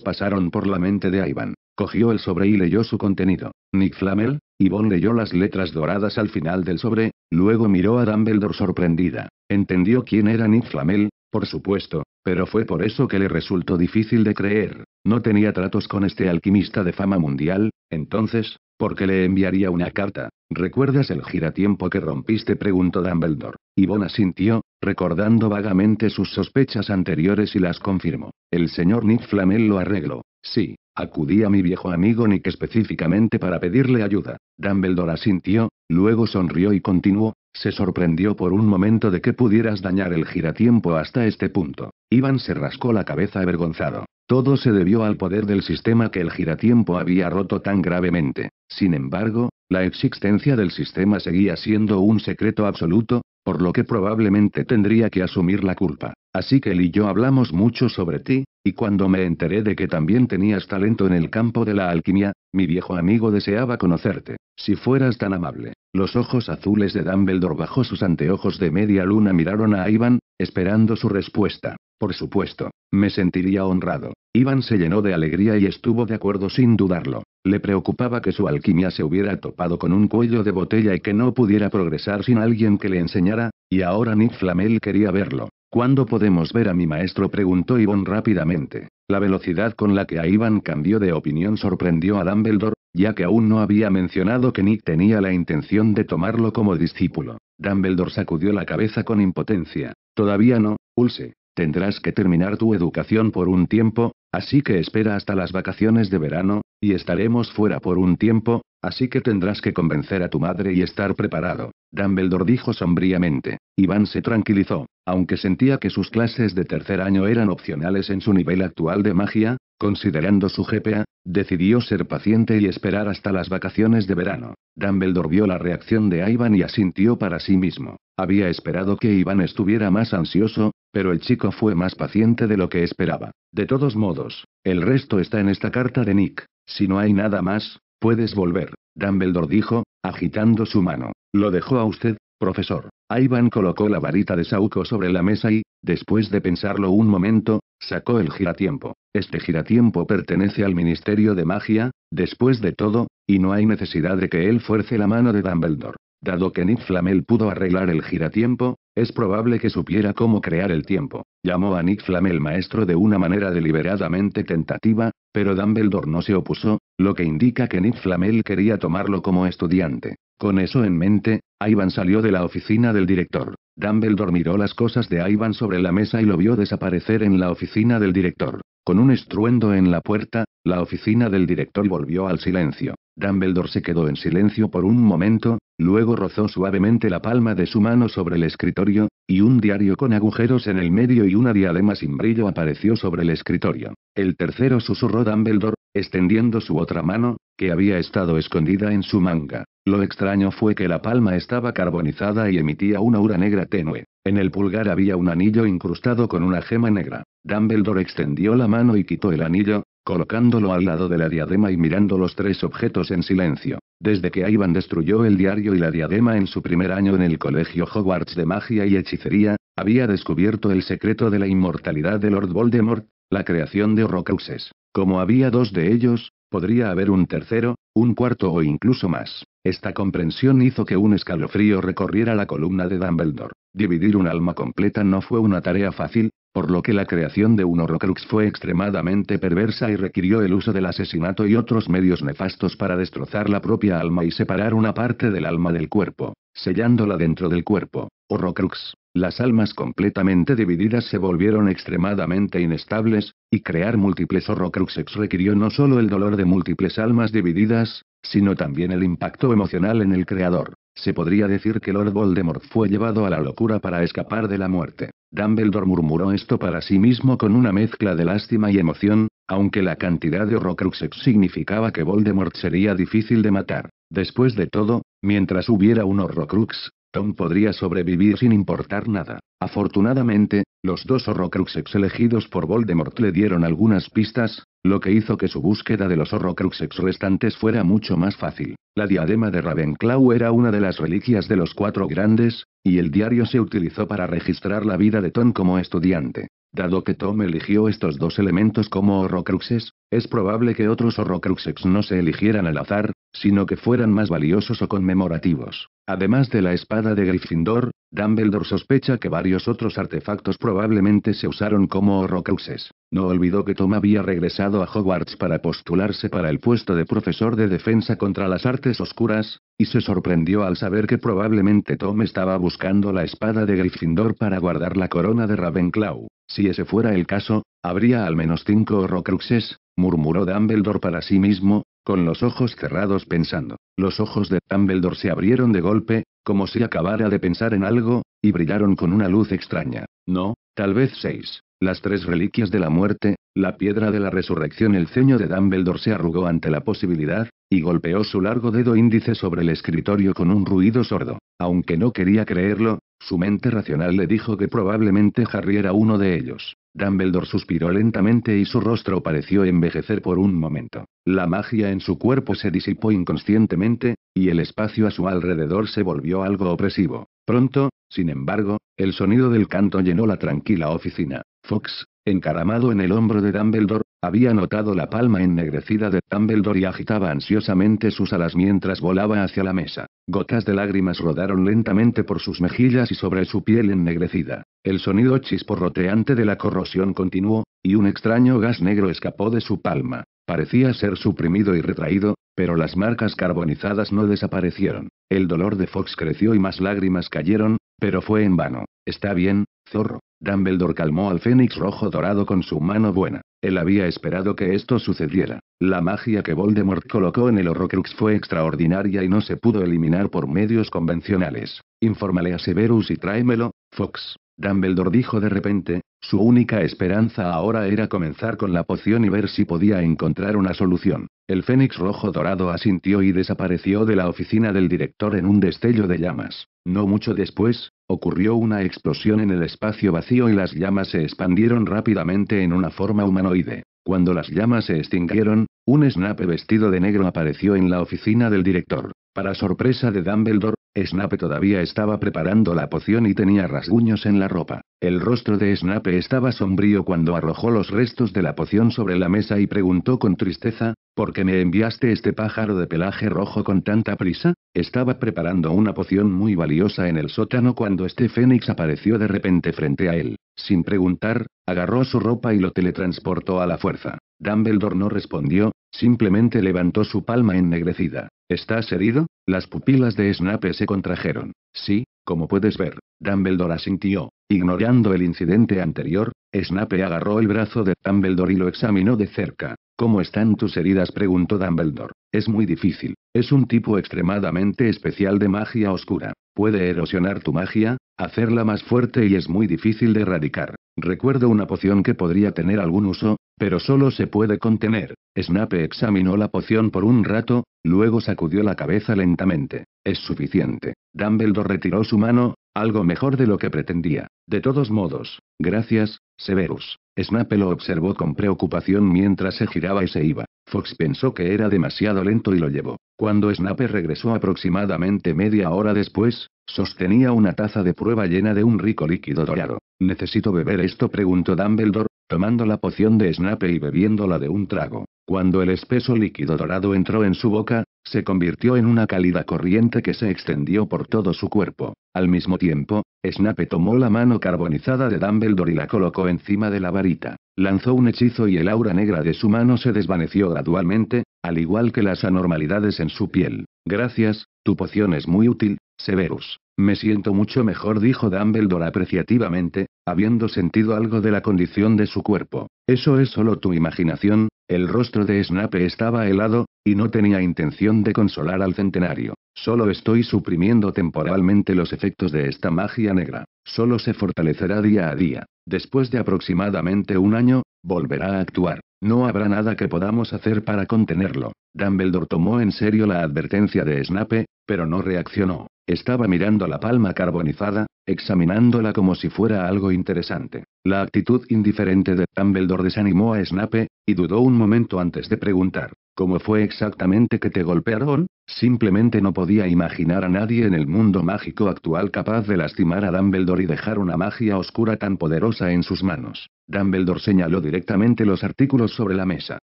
Speaker 1: pasaron por la mente de Iván. Cogió el sobre y leyó su contenido. Nick Flamel, Yvonne leyó las letras doradas al final del sobre, luego miró a Dumbledore sorprendida. Entendió quién era Nick Flamel, por supuesto, pero fue por eso que le resultó difícil de creer. No tenía tratos con este alquimista de fama mundial, entonces, ¿por qué le enviaría una carta? ¿Recuerdas el giratiempo que rompiste? preguntó Dumbledore. Ivona asintió, recordando vagamente sus sospechas anteriores y las confirmó. El señor Nick Flamel lo arregló. Sí, acudí a mi viejo amigo Nick específicamente para pedirle ayuda. Dumbledore asintió, Luego sonrió y continuó, se sorprendió por un momento de que pudieras dañar el giratiempo hasta este punto. Iván se rascó la cabeza avergonzado. Todo se debió al poder del sistema que el giratiempo había roto tan gravemente. Sin embargo, la existencia del sistema seguía siendo un secreto absoluto, por lo que probablemente tendría que asumir la culpa. Así que él y yo hablamos mucho sobre ti, y cuando me enteré de que también tenías talento en el campo de la alquimia, mi viejo amigo deseaba conocerte, si fueras tan amable. Los ojos azules de Dumbledore bajo sus anteojos de media luna miraron a Iván, esperando su respuesta. Por supuesto, me sentiría honrado. Iván se llenó de alegría y estuvo de acuerdo sin dudarlo. Le preocupaba que su alquimia se hubiera topado con un cuello de botella y que no pudiera progresar sin alguien que le enseñara, y ahora Nick Flamel quería verlo. ¿Cuándo podemos ver a mi maestro? preguntó Ivonne rápidamente. La velocidad con la que a cambió de opinión sorprendió a Dumbledore, ya que aún no había mencionado que Nick tenía la intención de tomarlo como discípulo. Dumbledore sacudió la cabeza con impotencia. Todavía no, Ulse. Tendrás que terminar tu educación por un tiempo, así que espera hasta las vacaciones de verano, y estaremos fuera por un tiempo, así que tendrás que convencer a tu madre y estar preparado. Dumbledore dijo sombríamente. Iván se tranquilizó, aunque sentía que sus clases de tercer año eran opcionales en su nivel actual de magia, considerando su GPA, decidió ser paciente y esperar hasta las vacaciones de verano. Dumbledore vio la reacción de Iván y asintió para sí mismo. Había esperado que Iván estuviera más ansioso, pero el chico fue más paciente de lo que esperaba. De todos modos, el resto está en esta carta de Nick. Si no hay nada más, puedes volver, Dumbledore dijo, agitando su mano. Lo dejó a usted, profesor. Ivan colocó la varita de Sauco sobre la mesa y, después de pensarlo un momento, sacó el giratiempo. Este giratiempo pertenece al Ministerio de Magia, después de todo, y no hay necesidad de que él fuerce la mano de Dumbledore. Dado que Nick Flamel pudo arreglar el giratiempo, es probable que supiera cómo crear el tiempo. Llamó a Nick Flamel maestro de una manera deliberadamente tentativa, pero Dumbledore no se opuso, lo que indica que Nick Flamel quería tomarlo como estudiante. Con eso en mente, Ivan salió de la oficina del director. Dumbledore miró las cosas de Ivan sobre la mesa y lo vio desaparecer en la oficina del director. Con un estruendo en la puerta, la oficina del director volvió al silencio. Dumbledore se quedó en silencio por un momento, luego rozó suavemente la palma de su mano sobre el escritorio, y un diario con agujeros en el medio y una diadema sin brillo apareció sobre el escritorio. El tercero susurró Dumbledore, extendiendo su otra mano, que había estado escondida en su manga. Lo extraño fue que la palma estaba carbonizada y emitía una aura negra tenue. En el pulgar había un anillo incrustado con una gema negra. Dumbledore extendió la mano y quitó el anillo, colocándolo al lado de la diadema y mirando los tres objetos en silencio. Desde que Ivan destruyó el diario y la diadema en su primer año en el colegio Hogwarts de magia y hechicería, había descubierto el secreto de la inmortalidad de Lord Voldemort, la creación de Horrocruxes. Como había dos de ellos, Podría haber un tercero, un cuarto o incluso más. Esta comprensión hizo que un escalofrío recorriera la columna de Dumbledore. Dividir un alma completa no fue una tarea fácil, por lo que la creación de un Horrocrux fue extremadamente perversa y requirió el uso del asesinato y otros medios nefastos para destrozar la propia alma y separar una parte del alma del cuerpo, sellándola dentro del cuerpo. Horrocrux. Las almas completamente divididas se volvieron extremadamente inestables, y crear múltiples horrocruxes requirió no solo el dolor de múltiples almas divididas, sino también el impacto emocional en el creador. Se podría decir que Lord Voldemort fue llevado a la locura para escapar de la muerte. Dumbledore murmuró esto para sí mismo con una mezcla de lástima y emoción, aunque la cantidad de horrocruxes significaba que Voldemort sería difícil de matar. Después de todo, mientras hubiera un horrocrux, Tom podría sobrevivir sin importar nada. Afortunadamente, los dos horrocruxes elegidos por Voldemort le dieron algunas pistas, lo que hizo que su búsqueda de los horrocruxes restantes fuera mucho más fácil. La diadema de Ravenclaw era una de las reliquias de los cuatro grandes, y el diario se utilizó para registrar la vida de Tom como estudiante. Dado que Tom eligió estos dos elementos como horrocruxes, es probable que otros horrocruxes no se eligieran al azar, sino que fueran más valiosos o conmemorativos. Además de la espada de Gryffindor, Dumbledore sospecha que varios otros artefactos probablemente se usaron como horrocruxes. No olvidó que Tom había regresado a Hogwarts para postularse para el puesto de profesor de defensa contra las artes oscuras, y se sorprendió al saber que probablemente Tom estaba buscando la espada de Gryffindor para guardar la corona de Ravenclaw. Si ese fuera el caso, habría al menos cinco horrocruxes, murmuró Dumbledore para sí mismo, con los ojos cerrados pensando. Los ojos de Dumbledore se abrieron de golpe, como si acabara de pensar en algo, y brillaron con una luz extraña. No, tal vez seis. Las tres reliquias de la muerte, la piedra de la resurrección. El ceño de Dumbledore se arrugó ante la posibilidad, y golpeó su largo dedo índice sobre el escritorio con un ruido sordo. Aunque no quería creerlo, su mente racional le dijo que probablemente Harry era uno de ellos. Dumbledore suspiró lentamente y su rostro pareció envejecer por un momento. La magia en su cuerpo se disipó inconscientemente, y el espacio a su alrededor se volvió algo opresivo. Pronto, sin embargo, el sonido del canto llenó la tranquila oficina. Fox, encaramado en el hombro de Dumbledore, había notado la palma ennegrecida de Dumbledore y agitaba ansiosamente sus alas mientras volaba hacia la mesa. Gotas de lágrimas rodaron lentamente por sus mejillas y sobre su piel ennegrecida. El sonido chisporroteante de la corrosión continuó, y un extraño gas negro escapó de su palma. Parecía ser suprimido y retraído, pero las marcas carbonizadas no desaparecieron. El dolor de Fox creció y más lágrimas cayeron, pero fue en vano. Está bien, zorro. Dumbledore calmó al fénix rojo dorado con su mano buena. Él había esperado que esto sucediera. La magia que Voldemort colocó en el Horrocrux fue extraordinaria y no se pudo eliminar por medios convencionales. Infórmale a Severus y tráemelo, Fox. Dumbledore dijo de repente, su única esperanza ahora era comenzar con la poción y ver si podía encontrar una solución. El fénix rojo dorado asintió y desapareció de la oficina del director en un destello de llamas. No mucho después, ocurrió una explosión en el espacio vacío y las llamas se expandieron rápidamente en una forma humanoide. Cuando las llamas se extinguieron, un snape vestido de negro apareció en la oficina del director. Para sorpresa de Dumbledore, Snape todavía estaba preparando la poción y tenía rasguños en la ropa. El rostro de Snape estaba sombrío cuando arrojó los restos de la poción sobre la mesa y preguntó con tristeza, ¿Por qué me enviaste este pájaro de pelaje rojo con tanta prisa? Estaba preparando una poción muy valiosa en el sótano cuando este fénix apareció de repente frente a él. Sin preguntar, agarró su ropa y lo teletransportó a la fuerza. Dumbledore no respondió, simplemente levantó su palma ennegrecida. ¿Estás herido? Las pupilas de Snape se contrajeron. Sí, como puedes ver, Dumbledore asintió. Ignorando el incidente anterior, Snape agarró el brazo de Dumbledore y lo examinó de cerca. ¿Cómo están tus heridas? preguntó Dumbledore. Es muy difícil. Es un tipo extremadamente especial de magia oscura. Puede erosionar tu magia, hacerla más fuerte y es muy difícil de erradicar. Recuerdo una poción que podría tener algún uso, pero solo se puede contener. Snape examinó la poción por un rato, luego sacudió la cabeza lentamente. Es suficiente. Dumbledore retiró su mano, algo mejor de lo que pretendía. De todos modos, gracias, Severus. Snape lo observó con preocupación mientras se giraba y se iba. Fox pensó que era demasiado lento y lo llevó. Cuando Snape regresó aproximadamente media hora después, sostenía una taza de prueba llena de un rico líquido dorado. ¿Necesito beber esto? preguntó Dumbledore, tomando la poción de Snape y bebiéndola de un trago. Cuando el espeso líquido dorado entró en su boca, se convirtió en una cálida corriente que se extendió por todo su cuerpo. Al mismo tiempo, Snape tomó la mano carbonizada de Dumbledore y la colocó encima de la varita. Lanzó un hechizo y el aura negra de su mano se desvaneció gradualmente, al igual que las anormalidades en su piel. Gracias, tu poción es muy útil, Severus. Me siento mucho mejor, dijo Dumbledore apreciativamente, habiendo sentido algo de la condición de su cuerpo. Eso es solo tu imaginación, el rostro de Snape estaba helado, y no tenía intención de consolar al centenario. Solo estoy suprimiendo temporalmente los efectos de esta magia negra. Solo se fortalecerá día a día. Después de aproximadamente un año, volverá a actuar. No habrá nada que podamos hacer para contenerlo. Dumbledore tomó en serio la advertencia de Snape, pero no reaccionó. Estaba mirando la palma carbonizada, examinándola como si fuera algo interesante. La actitud indiferente de Dumbledore desanimó a Snape, y dudó un momento antes de preguntar. ¿Cómo fue exactamente que te golpearon? Simplemente no podía imaginar a nadie en el mundo mágico actual capaz de lastimar a Dumbledore y dejar una magia oscura tan poderosa en sus manos. Dumbledore señaló directamente los artículos sobre la mesa.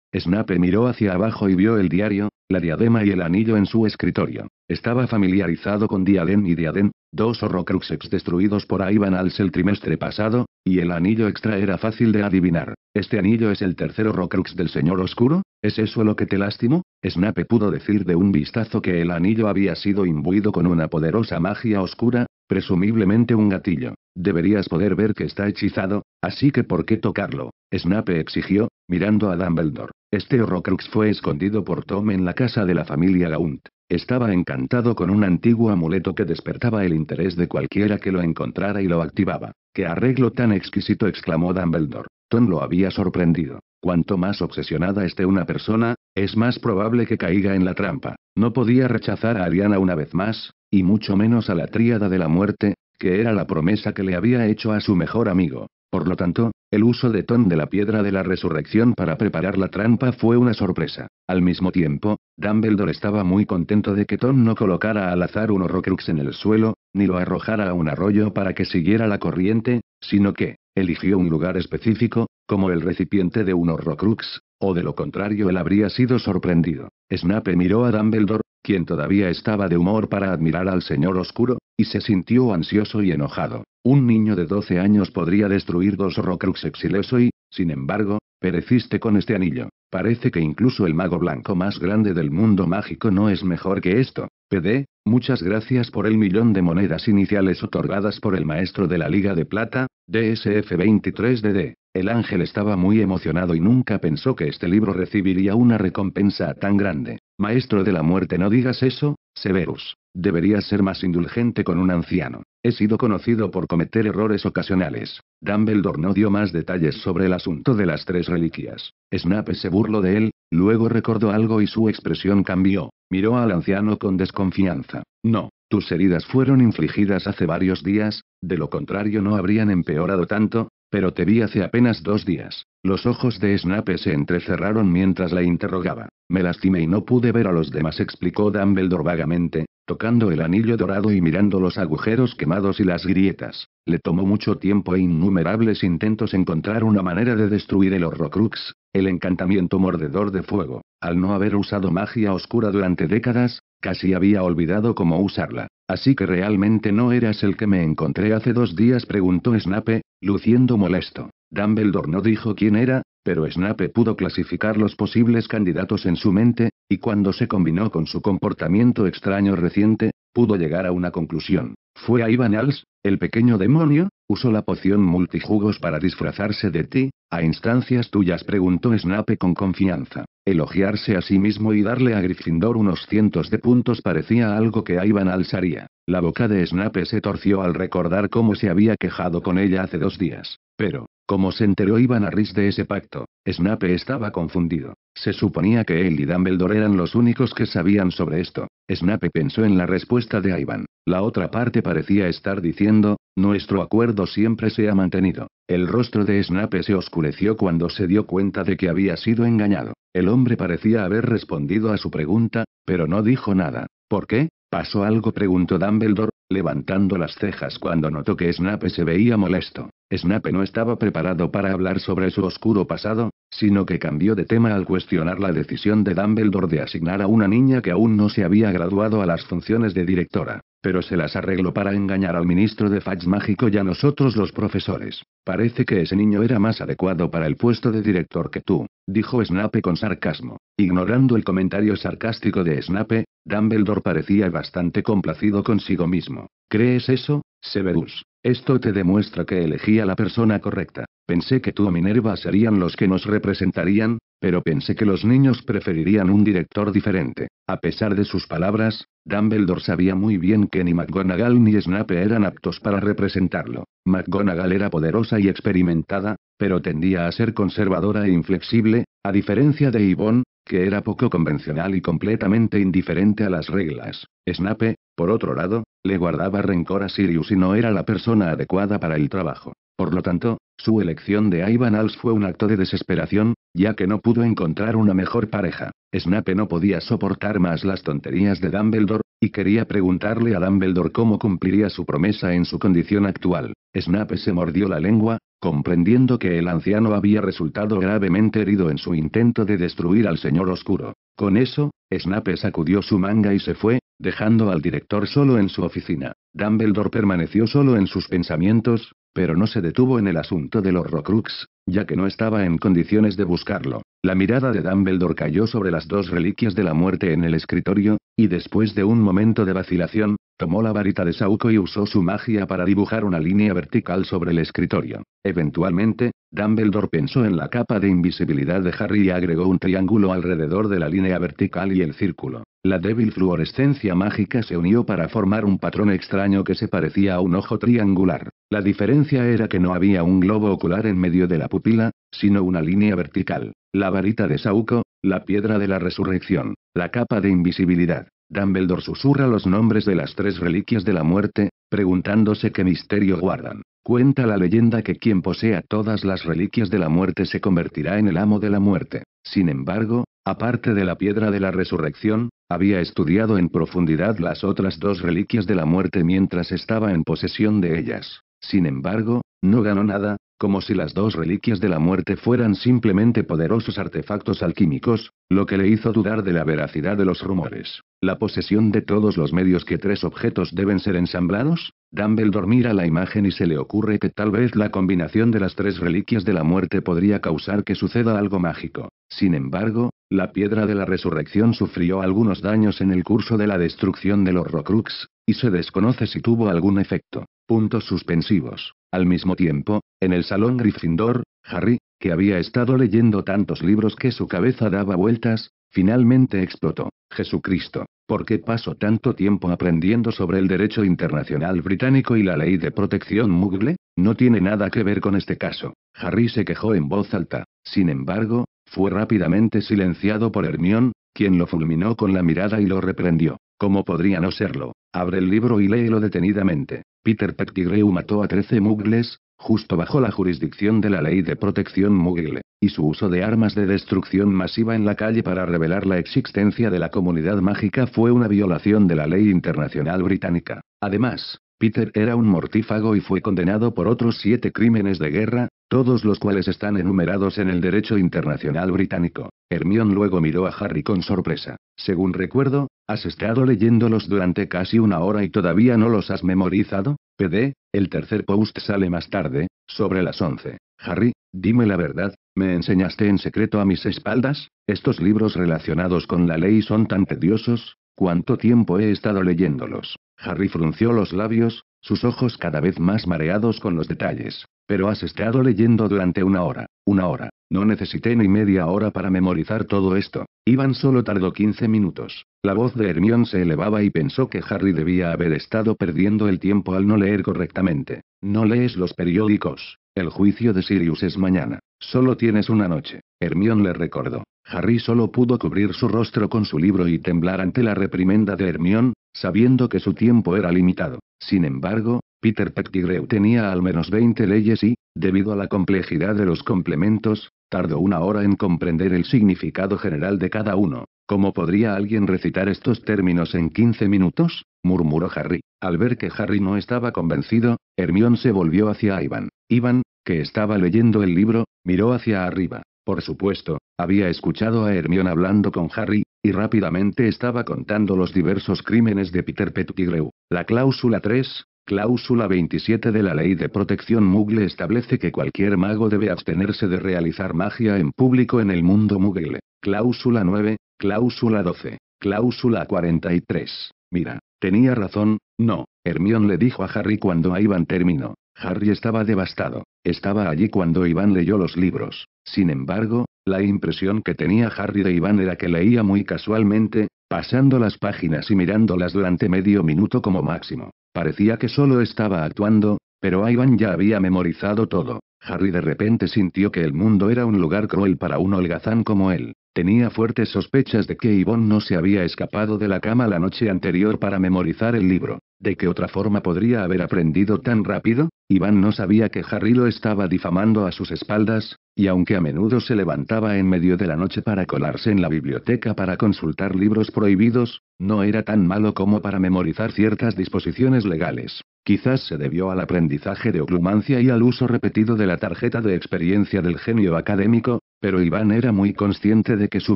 Speaker 1: Snape miró hacia abajo y vio el diario, la diadema y el anillo en su escritorio. Estaba familiarizado con Diadem y Diadem, dos horrocruxes destruidos por Als el trimestre pasado, y el anillo extra era fácil de adivinar. ¿Este anillo es el tercer horrocrux del Señor Oscuro? ¿Es eso lo que te lastimo? Snape pudo decir de un vistazo que el anillo había sido imbuido con una poderosa magia oscura, presumiblemente un gatillo. Deberías poder ver que está hechizado, así que ¿por qué tocarlo? Snape exigió, mirando a Dumbledore. Este Horrocrux fue escondido por Tom en la casa de la familia Gaunt. Estaba encantado con un antiguo amuleto que despertaba el interés de cualquiera que lo encontrara y lo activaba. ¡Qué arreglo tan exquisito! exclamó Dumbledore. Tom lo había sorprendido. Cuanto más obsesionada esté una persona, es más probable que caiga en la trampa. No podía rechazar a Ariana una vez más, y mucho menos a la tríada de la muerte, que era la promesa que le había hecho a su mejor amigo. Por lo tanto, el uso de Ton de la piedra de la resurrección para preparar la trampa fue una sorpresa. Al mismo tiempo, Dumbledore estaba muy contento de que Ton no colocara al azar un horrocrux en el suelo, ni lo arrojara a un arroyo para que siguiera la corriente, sino que, eligió un lugar específico, como el recipiente de un horrocrux, o de lo contrario él habría sido sorprendido. Snape miró a Dumbledore, quien todavía estaba de humor para admirar al señor oscuro, y se sintió ansioso y enojado. Un niño de 12 años podría destruir dos Horrocrux exiles y, sin embargo, pereciste con este anillo. Parece que incluso el mago blanco más grande del mundo mágico no es mejor que esto. PD, muchas gracias por el millón de monedas iniciales otorgadas por el maestro de la Liga de Plata, DSF-23DD. El ángel estaba muy emocionado y nunca pensó que este libro recibiría una recompensa tan grande. Maestro de la muerte, no digas eso, Severus. Deberías ser más indulgente con un anciano. He sido conocido por cometer errores ocasionales. Dumbledore no dio más detalles sobre el asunto de las tres reliquias. Snape se burló de él, luego recordó algo y su expresión cambió. Miró al anciano con desconfianza. No, tus heridas fueron infligidas hace varios días, de lo contrario no habrían empeorado tanto, pero te vi hace apenas dos días. Los ojos de Snape se entrecerraron mientras la interrogaba. Me lastimé y no pude ver a los demás, explicó Dumbledore vagamente, tocando el anillo dorado y mirando los agujeros quemados y las grietas. Le tomó mucho tiempo e innumerables intentos encontrar una manera de destruir el horrocrux, el encantamiento mordedor de fuego. Al no haber usado magia oscura durante décadas, casi había olvidado cómo usarla. Así que realmente no eras el que me encontré hace dos días, preguntó Snape, luciendo molesto. Dumbledore no dijo quién era, pero Snape pudo clasificar los posibles candidatos en su mente, y cuando se combinó con su comportamiento extraño reciente, pudo llegar a una conclusión. Fue a Ivan Als, el pequeño demonio, usó la poción multijugos para disfrazarse de ti, a instancias tuyas preguntó Snape con confianza. Elogiarse a sí mismo y darle a Gryffindor unos cientos de puntos parecía algo que Ivan Als haría. La boca de Snape se torció al recordar cómo se había quejado con ella hace dos días. Pero, como se enteró Iván Arris de ese pacto, Snape estaba confundido. Se suponía que él y Dumbledore eran los únicos que sabían sobre esto. Snape pensó en la respuesta de Ivan. La otra parte parecía estar diciendo, nuestro acuerdo siempre se ha mantenido. El rostro de Snape se oscureció cuando se dio cuenta de que había sido engañado. El hombre parecía haber respondido a su pregunta, pero no dijo nada. ¿Por qué? ¿Pasó algo? preguntó Dumbledore, levantando las cejas cuando notó que Snape se veía molesto. Snape no estaba preparado para hablar sobre su oscuro pasado, sino que cambió de tema al cuestionar la decisión de Dumbledore de asignar a una niña que aún no se había graduado a las funciones de directora. Pero se las arregló para engañar al ministro de Fats Mágico y a nosotros los profesores. Parece que ese niño era más adecuado para el puesto de director que tú, dijo Snape con sarcasmo. Ignorando el comentario sarcástico de Snape, Dumbledore parecía bastante complacido consigo mismo. ¿Crees eso, Severus? Esto te demuestra que elegí a la persona correcta. Pensé que tú o Minerva serían los que nos representarían, pero pensé que los niños preferirían un director diferente. A pesar de sus palabras, Dumbledore sabía muy bien que ni McGonagall ni Snape eran aptos para representarlo. McGonagall era poderosa y experimentada, pero tendía a ser conservadora e inflexible, a diferencia de Yvonne, que era poco convencional y completamente indiferente a las reglas. Snape, por otro lado, le guardaba rencor a Sirius y no era la persona adecuada para el trabajo. Por lo tanto, su elección de Ivan Als fue un acto de desesperación, ya que no pudo encontrar una mejor pareja. Snape no podía soportar más las tonterías de Dumbledore, y quería preguntarle a Dumbledore cómo cumpliría su promesa en su condición actual. Snape se mordió la lengua, comprendiendo que el anciano había resultado gravemente herido en su intento de destruir al Señor Oscuro. Con eso, Snape sacudió su manga y se fue, dejando al director solo en su oficina. Dumbledore permaneció solo en sus pensamientos, pero no se detuvo en el asunto de los Rocrux, ya que no estaba en condiciones de buscarlo. La mirada de Dumbledore cayó sobre las dos reliquias de la muerte en el escritorio, y después de un momento de vacilación, tomó la varita de Sauco y usó su magia para dibujar una línea vertical sobre el escritorio. Eventualmente, Dumbledore pensó en la capa de invisibilidad de Harry y agregó un triángulo alrededor de la línea vertical y el círculo. La débil fluorescencia mágica se unió para formar un patrón extraño que se parecía a un ojo triangular. La diferencia era que no había un globo ocular en medio de la pupila, sino una línea vertical. La varita de Sauco, la piedra de la resurrección, la capa de invisibilidad. Dumbledore susurra los nombres de las tres reliquias de la muerte, preguntándose qué misterio guardan. Cuenta la leyenda que quien posea todas las reliquias de la muerte se convertirá en el amo de la muerte. Sin embargo, aparte de la piedra de la resurrección, había estudiado en profundidad las otras dos reliquias de la muerte mientras estaba en posesión de ellas. Sin embargo, no ganó nada, como si las dos reliquias de la muerte fueran simplemente poderosos artefactos alquímicos, lo que le hizo dudar de la veracidad de los rumores la posesión de todos los medios que tres objetos deben ser ensamblados? Dumbledore mira la imagen y se le ocurre que tal vez la combinación de las tres reliquias de la muerte podría causar que suceda algo mágico. Sin embargo, la piedra de la resurrección sufrió algunos daños en el curso de la destrucción de los Rocrux, y se desconoce si tuvo algún efecto. Puntos suspensivos. Al mismo tiempo, en el salón Gryffindor, Harry, que había estado leyendo tantos libros que su cabeza daba vueltas, Finalmente explotó. Jesucristo, ¿por qué pasó tanto tiempo aprendiendo sobre el derecho internacional británico y la ley de protección mugle? No tiene nada que ver con este caso. Harry se quejó en voz alta. Sin embargo, fue rápidamente silenciado por Hermión, quien lo fulminó con la mirada y lo reprendió. ¿Cómo podría no serlo? Abre el libro y léelo detenidamente. Peter Pettigrew mató a trece mugles, justo bajo la jurisdicción de la ley de protección muggle y su uso de armas de destrucción masiva en la calle para revelar la existencia de la comunidad mágica fue una violación de la ley internacional británica. Además, Peter era un mortífago y fue condenado por otros siete crímenes de guerra, todos los cuales están enumerados en el derecho internacional británico. Hermión luego miró a Harry con sorpresa. Según recuerdo, has estado leyéndolos durante casi una hora y todavía no los has memorizado. PD, el tercer post sale más tarde, sobre las 11. Harry, dime la verdad, ¿me enseñaste en secreto a mis espaldas? Estos libros relacionados con la ley son tan tediosos, ¿cuánto tiempo he estado leyéndolos? Harry frunció los labios, sus ojos cada vez más mareados con los detalles. Pero has estado leyendo durante una hora, una hora, no necesité ni media hora para memorizar todo esto. Iván solo tardó 15 minutos. La voz de Hermión se elevaba y pensó que Harry debía haber estado perdiendo el tiempo al no leer correctamente. No lees los periódicos. El juicio de Sirius es mañana. Solo tienes una noche. Hermión le recordó. Harry solo pudo cubrir su rostro con su libro y temblar ante la reprimenda de Hermión, sabiendo que su tiempo era limitado. Sin embargo, Peter Pettigrew tenía al menos 20 leyes y, debido a la complejidad de los complementos, Tardó una hora en comprender el significado general de cada uno. ¿Cómo podría alguien recitar estos términos en 15 minutos? murmuró Harry. Al ver que Harry no estaba convencido, Hermión se volvió hacia Iván. Iván, que estaba leyendo el libro, miró hacia arriba. Por supuesto, había escuchado a Hermión hablando con Harry, y rápidamente estaba contando los diversos crímenes de Peter Pettigrew. La cláusula 3, Cláusula 27 de la Ley de Protección Mugle establece que cualquier mago debe abstenerse de realizar magia en público en el mundo Mugle. Cláusula 9, cláusula 12, cláusula 43. Mira, tenía razón, no, Hermión le dijo a Harry cuando Iván terminó. Harry estaba devastado. Estaba allí cuando Iván leyó los libros. Sin embargo, la impresión que tenía Harry de Iván era que leía muy casualmente, pasando las páginas y mirándolas durante medio minuto como máximo. Parecía que solo estaba actuando, pero Ivan ya había memorizado todo. Harry de repente sintió que el mundo era un lugar cruel para un holgazán como él. Tenía fuertes sospechas de que Yvonne no se había escapado de la cama la noche anterior para memorizar el libro. ¿De qué otra forma podría haber aprendido tan rápido? Iván no sabía que Harry lo estaba difamando a sus espaldas, y aunque a menudo se levantaba en medio de la noche para colarse en la biblioteca para consultar libros prohibidos, no era tan malo como para memorizar ciertas disposiciones legales. Quizás se debió al aprendizaje de oclumancia y al uso repetido de la tarjeta de experiencia del genio académico, pero Iván era muy consciente de que su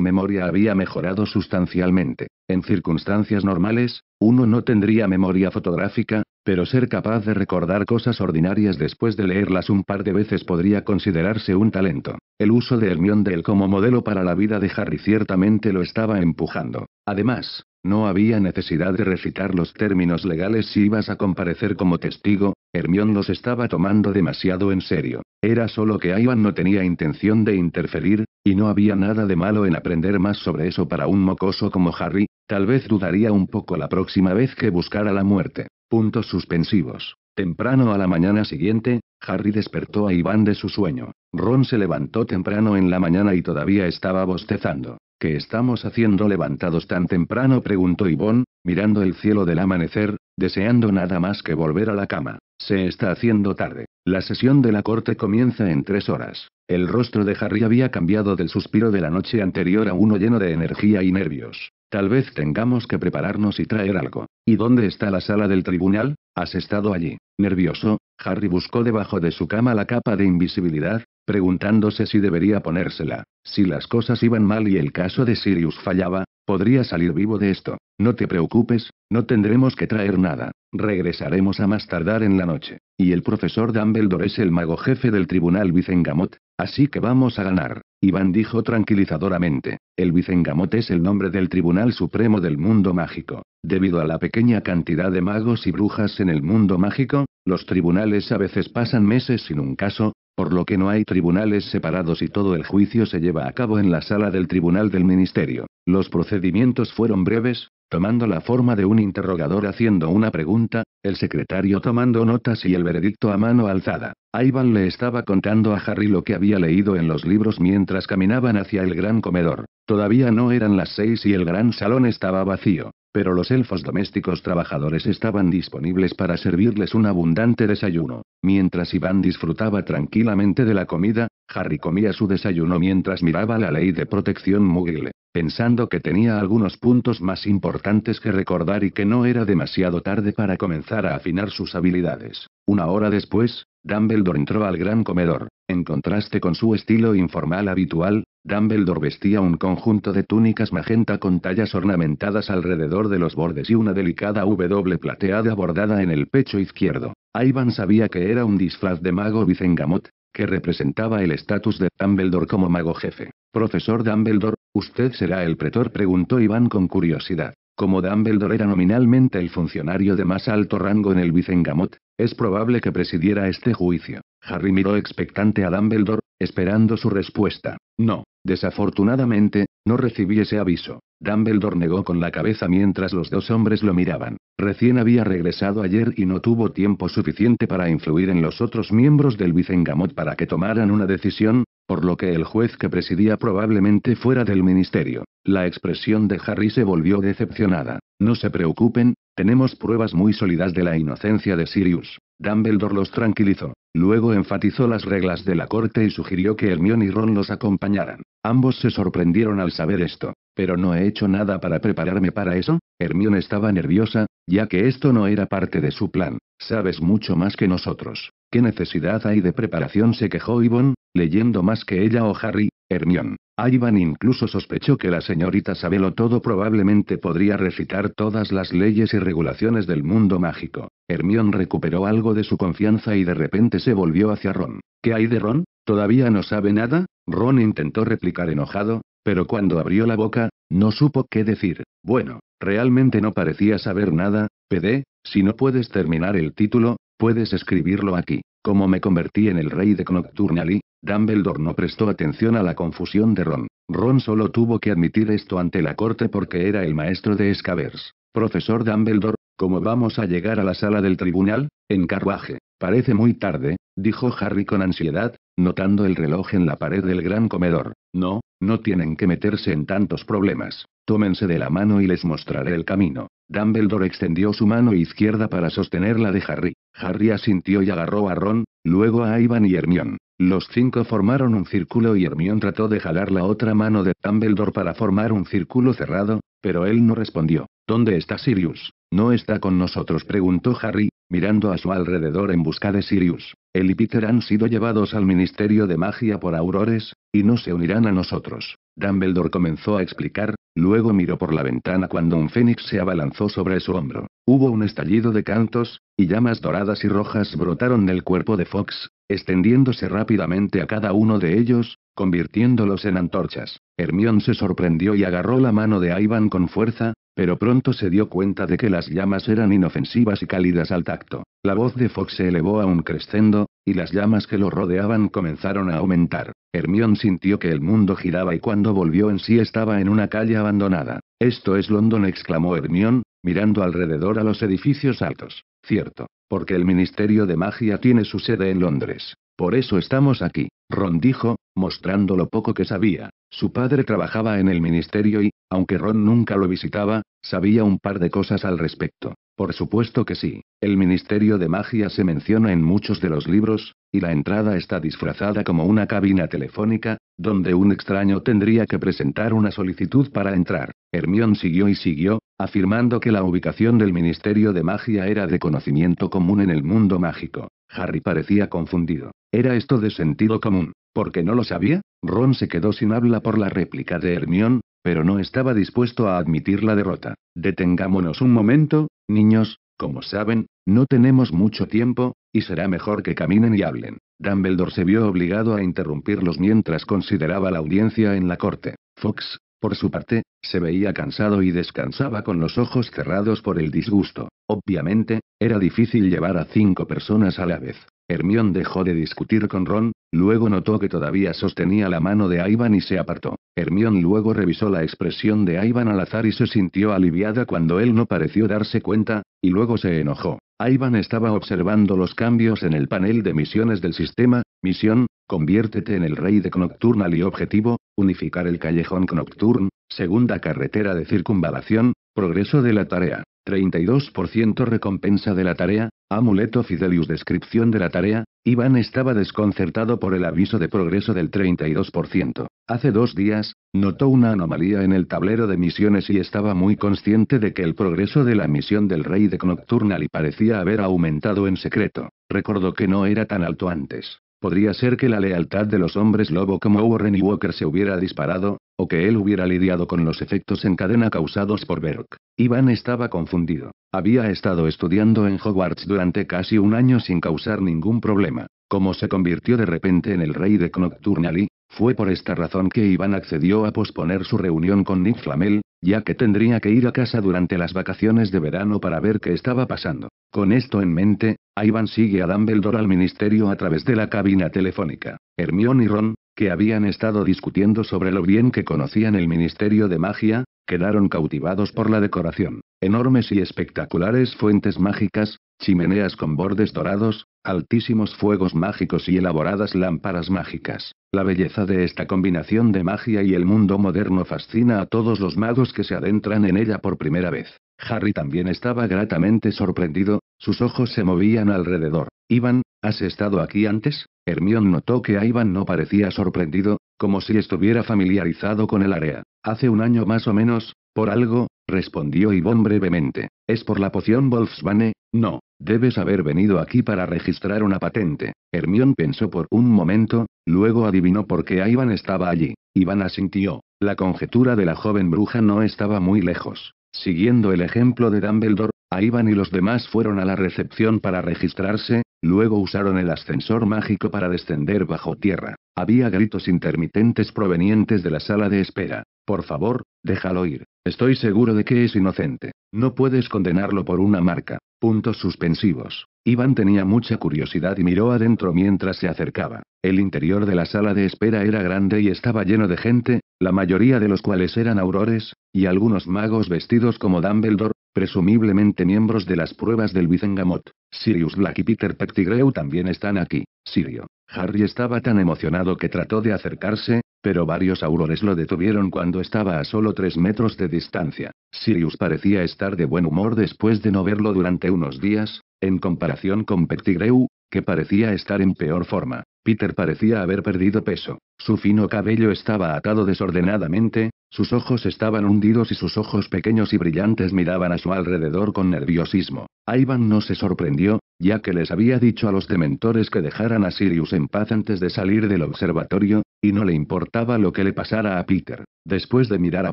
Speaker 1: memoria había mejorado sustancialmente. En circunstancias normales, uno no tendría memoria fotográfica, pero ser capaz de recordar cosas ordinarias después de leerlas un par de veces podría considerarse un talento. El uso de Hermione como modelo para la vida de Harry ciertamente lo estaba empujando. Además, no había necesidad de recitar los términos legales si ibas a comparecer como testigo, Hermión los estaba tomando demasiado en serio. Era solo que Iván no tenía intención de interferir, y no había nada de malo en aprender más sobre eso para un mocoso como Harry, tal vez dudaría un poco la próxima vez que buscara la muerte. Puntos suspensivos. Temprano a la mañana siguiente, Harry despertó a Iván de su sueño. Ron se levantó temprano en la mañana y todavía estaba bostezando. ¿Qué estamos haciendo levantados tan temprano? preguntó Yvonne, mirando el cielo del amanecer, deseando nada más que volver a la cama. Se está haciendo tarde. La sesión de la corte comienza en tres horas. El rostro de Harry había cambiado del suspiro de la noche anterior a uno lleno de energía y nervios. Tal vez tengamos que prepararnos y traer algo. ¿Y dónde está la sala del tribunal? ¿Has estado allí? Nervioso, Harry buscó debajo de su cama la capa de invisibilidad, preguntándose si debería ponérsela. Si las cosas iban mal y el caso de Sirius fallaba, podría salir vivo de esto. No te preocupes, no tendremos que traer nada. Regresaremos a más tardar en la noche. Y el profesor Dumbledore es el mago jefe del tribunal Vicengamot, así que vamos a ganar. Iván dijo tranquilizadoramente. El Vicengamot es el nombre del tribunal supremo del mundo mágico. Debido a la pequeña cantidad de magos y brujas en el mundo mágico, los tribunales a veces pasan meses sin un caso, por lo que no hay tribunales separados y todo el juicio se lleva a cabo en la sala del tribunal del ministerio. Los procedimientos fueron breves, tomando la forma de un interrogador haciendo una pregunta, el secretario tomando notas y el veredicto a mano alzada. Ivan le estaba contando a Harry lo que había leído en los libros mientras caminaban hacia el gran comedor. Todavía no eran las seis y el gran salón estaba vacío. Pero los elfos domésticos trabajadores estaban disponibles para servirles un abundante desayuno. Mientras Iván disfrutaba tranquilamente de la comida, Harry comía su desayuno mientras miraba la ley de protección Mugile pensando que tenía algunos puntos más importantes que recordar y que no era demasiado tarde para comenzar a afinar sus habilidades. Una hora después, Dumbledore entró al gran comedor. En contraste con su estilo informal habitual, Dumbledore vestía un conjunto de túnicas magenta con tallas ornamentadas alrededor de los bordes y una delicada W plateada bordada en el pecho izquierdo. Ivan sabía que era un disfraz de mago Vicengamot, que representaba el estatus de Dumbledore como mago jefe. Profesor Dumbledore, ¿usted será el pretor? preguntó Iván con curiosidad. Como Dumbledore era nominalmente el funcionario de más alto rango en el Vicengamot, es probable que presidiera este juicio. Harry miró expectante a Dumbledore, esperando su respuesta. No, desafortunadamente, no recibí ese aviso. Dumbledore negó con la cabeza mientras los dos hombres lo miraban. Recién había regresado ayer y no tuvo tiempo suficiente para influir en los otros miembros del Vicengamot para que tomaran una decisión, por lo que el juez que presidía probablemente fuera del ministerio. La expresión de Harry se volvió decepcionada. No se preocupen, tenemos pruebas muy sólidas de la inocencia de Sirius. Dumbledore los tranquilizó. Luego enfatizó las reglas de la corte y sugirió que Hermione y Ron los acompañaran. Ambos se sorprendieron al saber esto. Pero no he hecho nada para prepararme para eso. Hermione estaba nerviosa, ya que esto no era parte de su plan. Sabes mucho más que nosotros. ¿Qué necesidad hay de preparación? se quejó Ivonne, leyendo más que ella o Harry, Hermión. Ivan incluso sospechó que la señorita Sabelo todo probablemente podría recitar todas las leyes y regulaciones del mundo mágico. Hermión recuperó algo de su confianza y de repente se volvió hacia Ron. ¿Qué hay de Ron? ¿Todavía no sabe nada? Ron intentó replicar enojado, pero cuando abrió la boca, no supo qué decir. Bueno, Realmente no parecía saber nada, PD, si no puedes terminar el título, puedes escribirlo aquí. Como me convertí en el rey de y, Dumbledore no prestó atención a la confusión de Ron. Ron solo tuvo que admitir esto ante la corte porque era el maestro de Escavers. Profesor Dumbledore, ¿cómo vamos a llegar a la sala del tribunal? En carruaje. Parece muy tarde, dijo Harry con ansiedad, notando el reloj en la pared del gran comedor. No, no tienen que meterse en tantos problemas. Tómense de la mano y les mostraré el camino. Dumbledore extendió su mano izquierda para sostener la de Harry. Harry asintió y agarró a Ron, luego a Ivan y Hermión. Los cinco formaron un círculo y Hermión trató de jalar la otra mano de Dumbledore para formar un círculo cerrado, pero él no respondió. ¿Dónde está Sirius? ¿No está con nosotros? preguntó Harry, mirando a su alrededor en busca de Sirius. El y Peter han sido llevados al Ministerio de Magia por aurores, y no se unirán a nosotros. Dumbledore comenzó a explicar, Luego miró por la ventana cuando un fénix se abalanzó sobre su hombro. Hubo un estallido de cantos, y llamas doradas y rojas brotaron del cuerpo de Fox, extendiéndose rápidamente a cada uno de ellos, convirtiéndolos en antorchas. Hermión se sorprendió y agarró la mano de Ivan con fuerza, pero pronto se dio cuenta de que las llamas eran inofensivas y cálidas al tacto. La voz de Fox se elevó a un crescendo, y las llamas que lo rodeaban comenzaron a aumentar. Hermión sintió que el mundo giraba y cuando volvió en sí estaba en una calle abandonada. Esto es London, exclamó Hermión, mirando alrededor a los edificios altos. Cierto, porque el Ministerio de Magia tiene su sede en Londres. Por eso estamos aquí, Ron dijo, mostrando lo poco que sabía. Su padre trabajaba en el ministerio y, aunque Ron nunca lo visitaba, sabía un par de cosas al respecto. Por supuesto que sí. El Ministerio de Magia se menciona en muchos de los libros, y la entrada está disfrazada como una cabina telefónica, donde un extraño tendría que presentar una solicitud para entrar. Hermión siguió y siguió, afirmando que la ubicación del Ministerio de Magia era de conocimiento común en el mundo mágico. Harry parecía confundido. ¿Era esto de sentido común? ¿Por qué no lo sabía? Ron se quedó sin habla por la réplica de Hermión, pero no estaba dispuesto a admitir la derrota. Detengámonos un momento, niños, como saben, no tenemos mucho tiempo, y será mejor que caminen y hablen. Dumbledore se vio obligado a interrumpirlos mientras consideraba la audiencia en la corte. Fox, por su parte, se veía cansado y descansaba con los ojos cerrados por el disgusto. Obviamente, era difícil llevar a cinco personas a la vez. Hermión dejó de discutir con Ron, Luego notó que todavía sostenía la mano de Ivan y se apartó. Hermión luego revisó la expresión de Ivan al azar y se sintió aliviada cuando él no pareció darse cuenta, y luego se enojó. Ivan estaba observando los cambios en el panel de misiones del sistema, misión, conviértete en el rey de Nocturnal y objetivo, unificar el callejón Nocturn, segunda carretera de circunvalación, Progreso de la tarea. 32% recompensa de la tarea, amuleto Fidelius descripción de la tarea, Iván estaba desconcertado por el aviso de progreso del 32%. Hace dos días, notó una anomalía en el tablero de misiones y estaba muy consciente de que el progreso de la misión del rey de Nocturnal y parecía haber aumentado en secreto. Recordó que no era tan alto antes. Podría ser que la lealtad de los hombres lobo como Warren y Walker se hubiera disparado, o que él hubiera lidiado con los efectos en cadena causados por Berk. Iván estaba confundido. Había estado estudiando en Hogwarts durante casi un año sin causar ningún problema. Como se convirtió de repente en el rey de Nocturnally, fue por esta razón que Iván accedió a posponer su reunión con Nick Flamel, ya que tendría que ir a casa durante las vacaciones de verano para ver qué estaba pasando. Con esto en mente, Iván sigue a Dumbledore al ministerio a través de la cabina telefónica. Hermione y Ron, que habían estado discutiendo sobre lo bien que conocían el Ministerio de Magia, quedaron cautivados por la decoración. Enormes y espectaculares fuentes mágicas, chimeneas con bordes dorados, altísimos fuegos mágicos y elaboradas lámparas mágicas. La belleza de esta combinación de magia y el mundo moderno fascina a todos los magos que se adentran en ella por primera vez. Harry también estaba gratamente sorprendido, sus ojos se movían alrededor. Ivan, ¿has estado aquí antes? Hermión notó que Ivan no parecía sorprendido, como si estuviera familiarizado con el área. Hace un año más o menos, por algo, respondió Ivonne brevemente. Es por la poción Wolfsbane, no, debes haber venido aquí para registrar una patente. Hermión pensó por un momento, luego adivinó por qué Ivan estaba allí. Iván asintió. La conjetura de la joven bruja no estaba muy lejos. Siguiendo el ejemplo de Dumbledore, a y los demás fueron a la recepción para registrarse, Luego usaron el ascensor mágico para descender bajo tierra. Había gritos intermitentes provenientes de la sala de espera. Por favor, déjalo ir. Estoy seguro de que es inocente. No puedes condenarlo por una marca. Puntos suspensivos. Iván tenía mucha curiosidad y miró adentro mientras se acercaba. El interior de la sala de espera era grande y estaba lleno de gente, la mayoría de los cuales eran aurores, y algunos magos vestidos como Dumbledore, Presumiblemente miembros de las pruebas del Vicengamot. Sirius Black y Peter Pettigrew también están aquí. Sirio. Harry estaba tan emocionado que trató de acercarse, pero varios aurores lo detuvieron cuando estaba a solo tres metros de distancia. Sirius parecía estar de buen humor después de no verlo durante unos días, en comparación con Pettigrew, que parecía estar en peor forma. Peter parecía haber perdido peso. Su fino cabello estaba atado desordenadamente, sus ojos estaban hundidos y sus ojos pequeños y brillantes miraban a su alrededor con nerviosismo. Ivan no se sorprendió, ya que les había dicho a los dementores que dejaran a Sirius en paz antes de salir del observatorio, y no le importaba lo que le pasara a Peter. Después de mirar a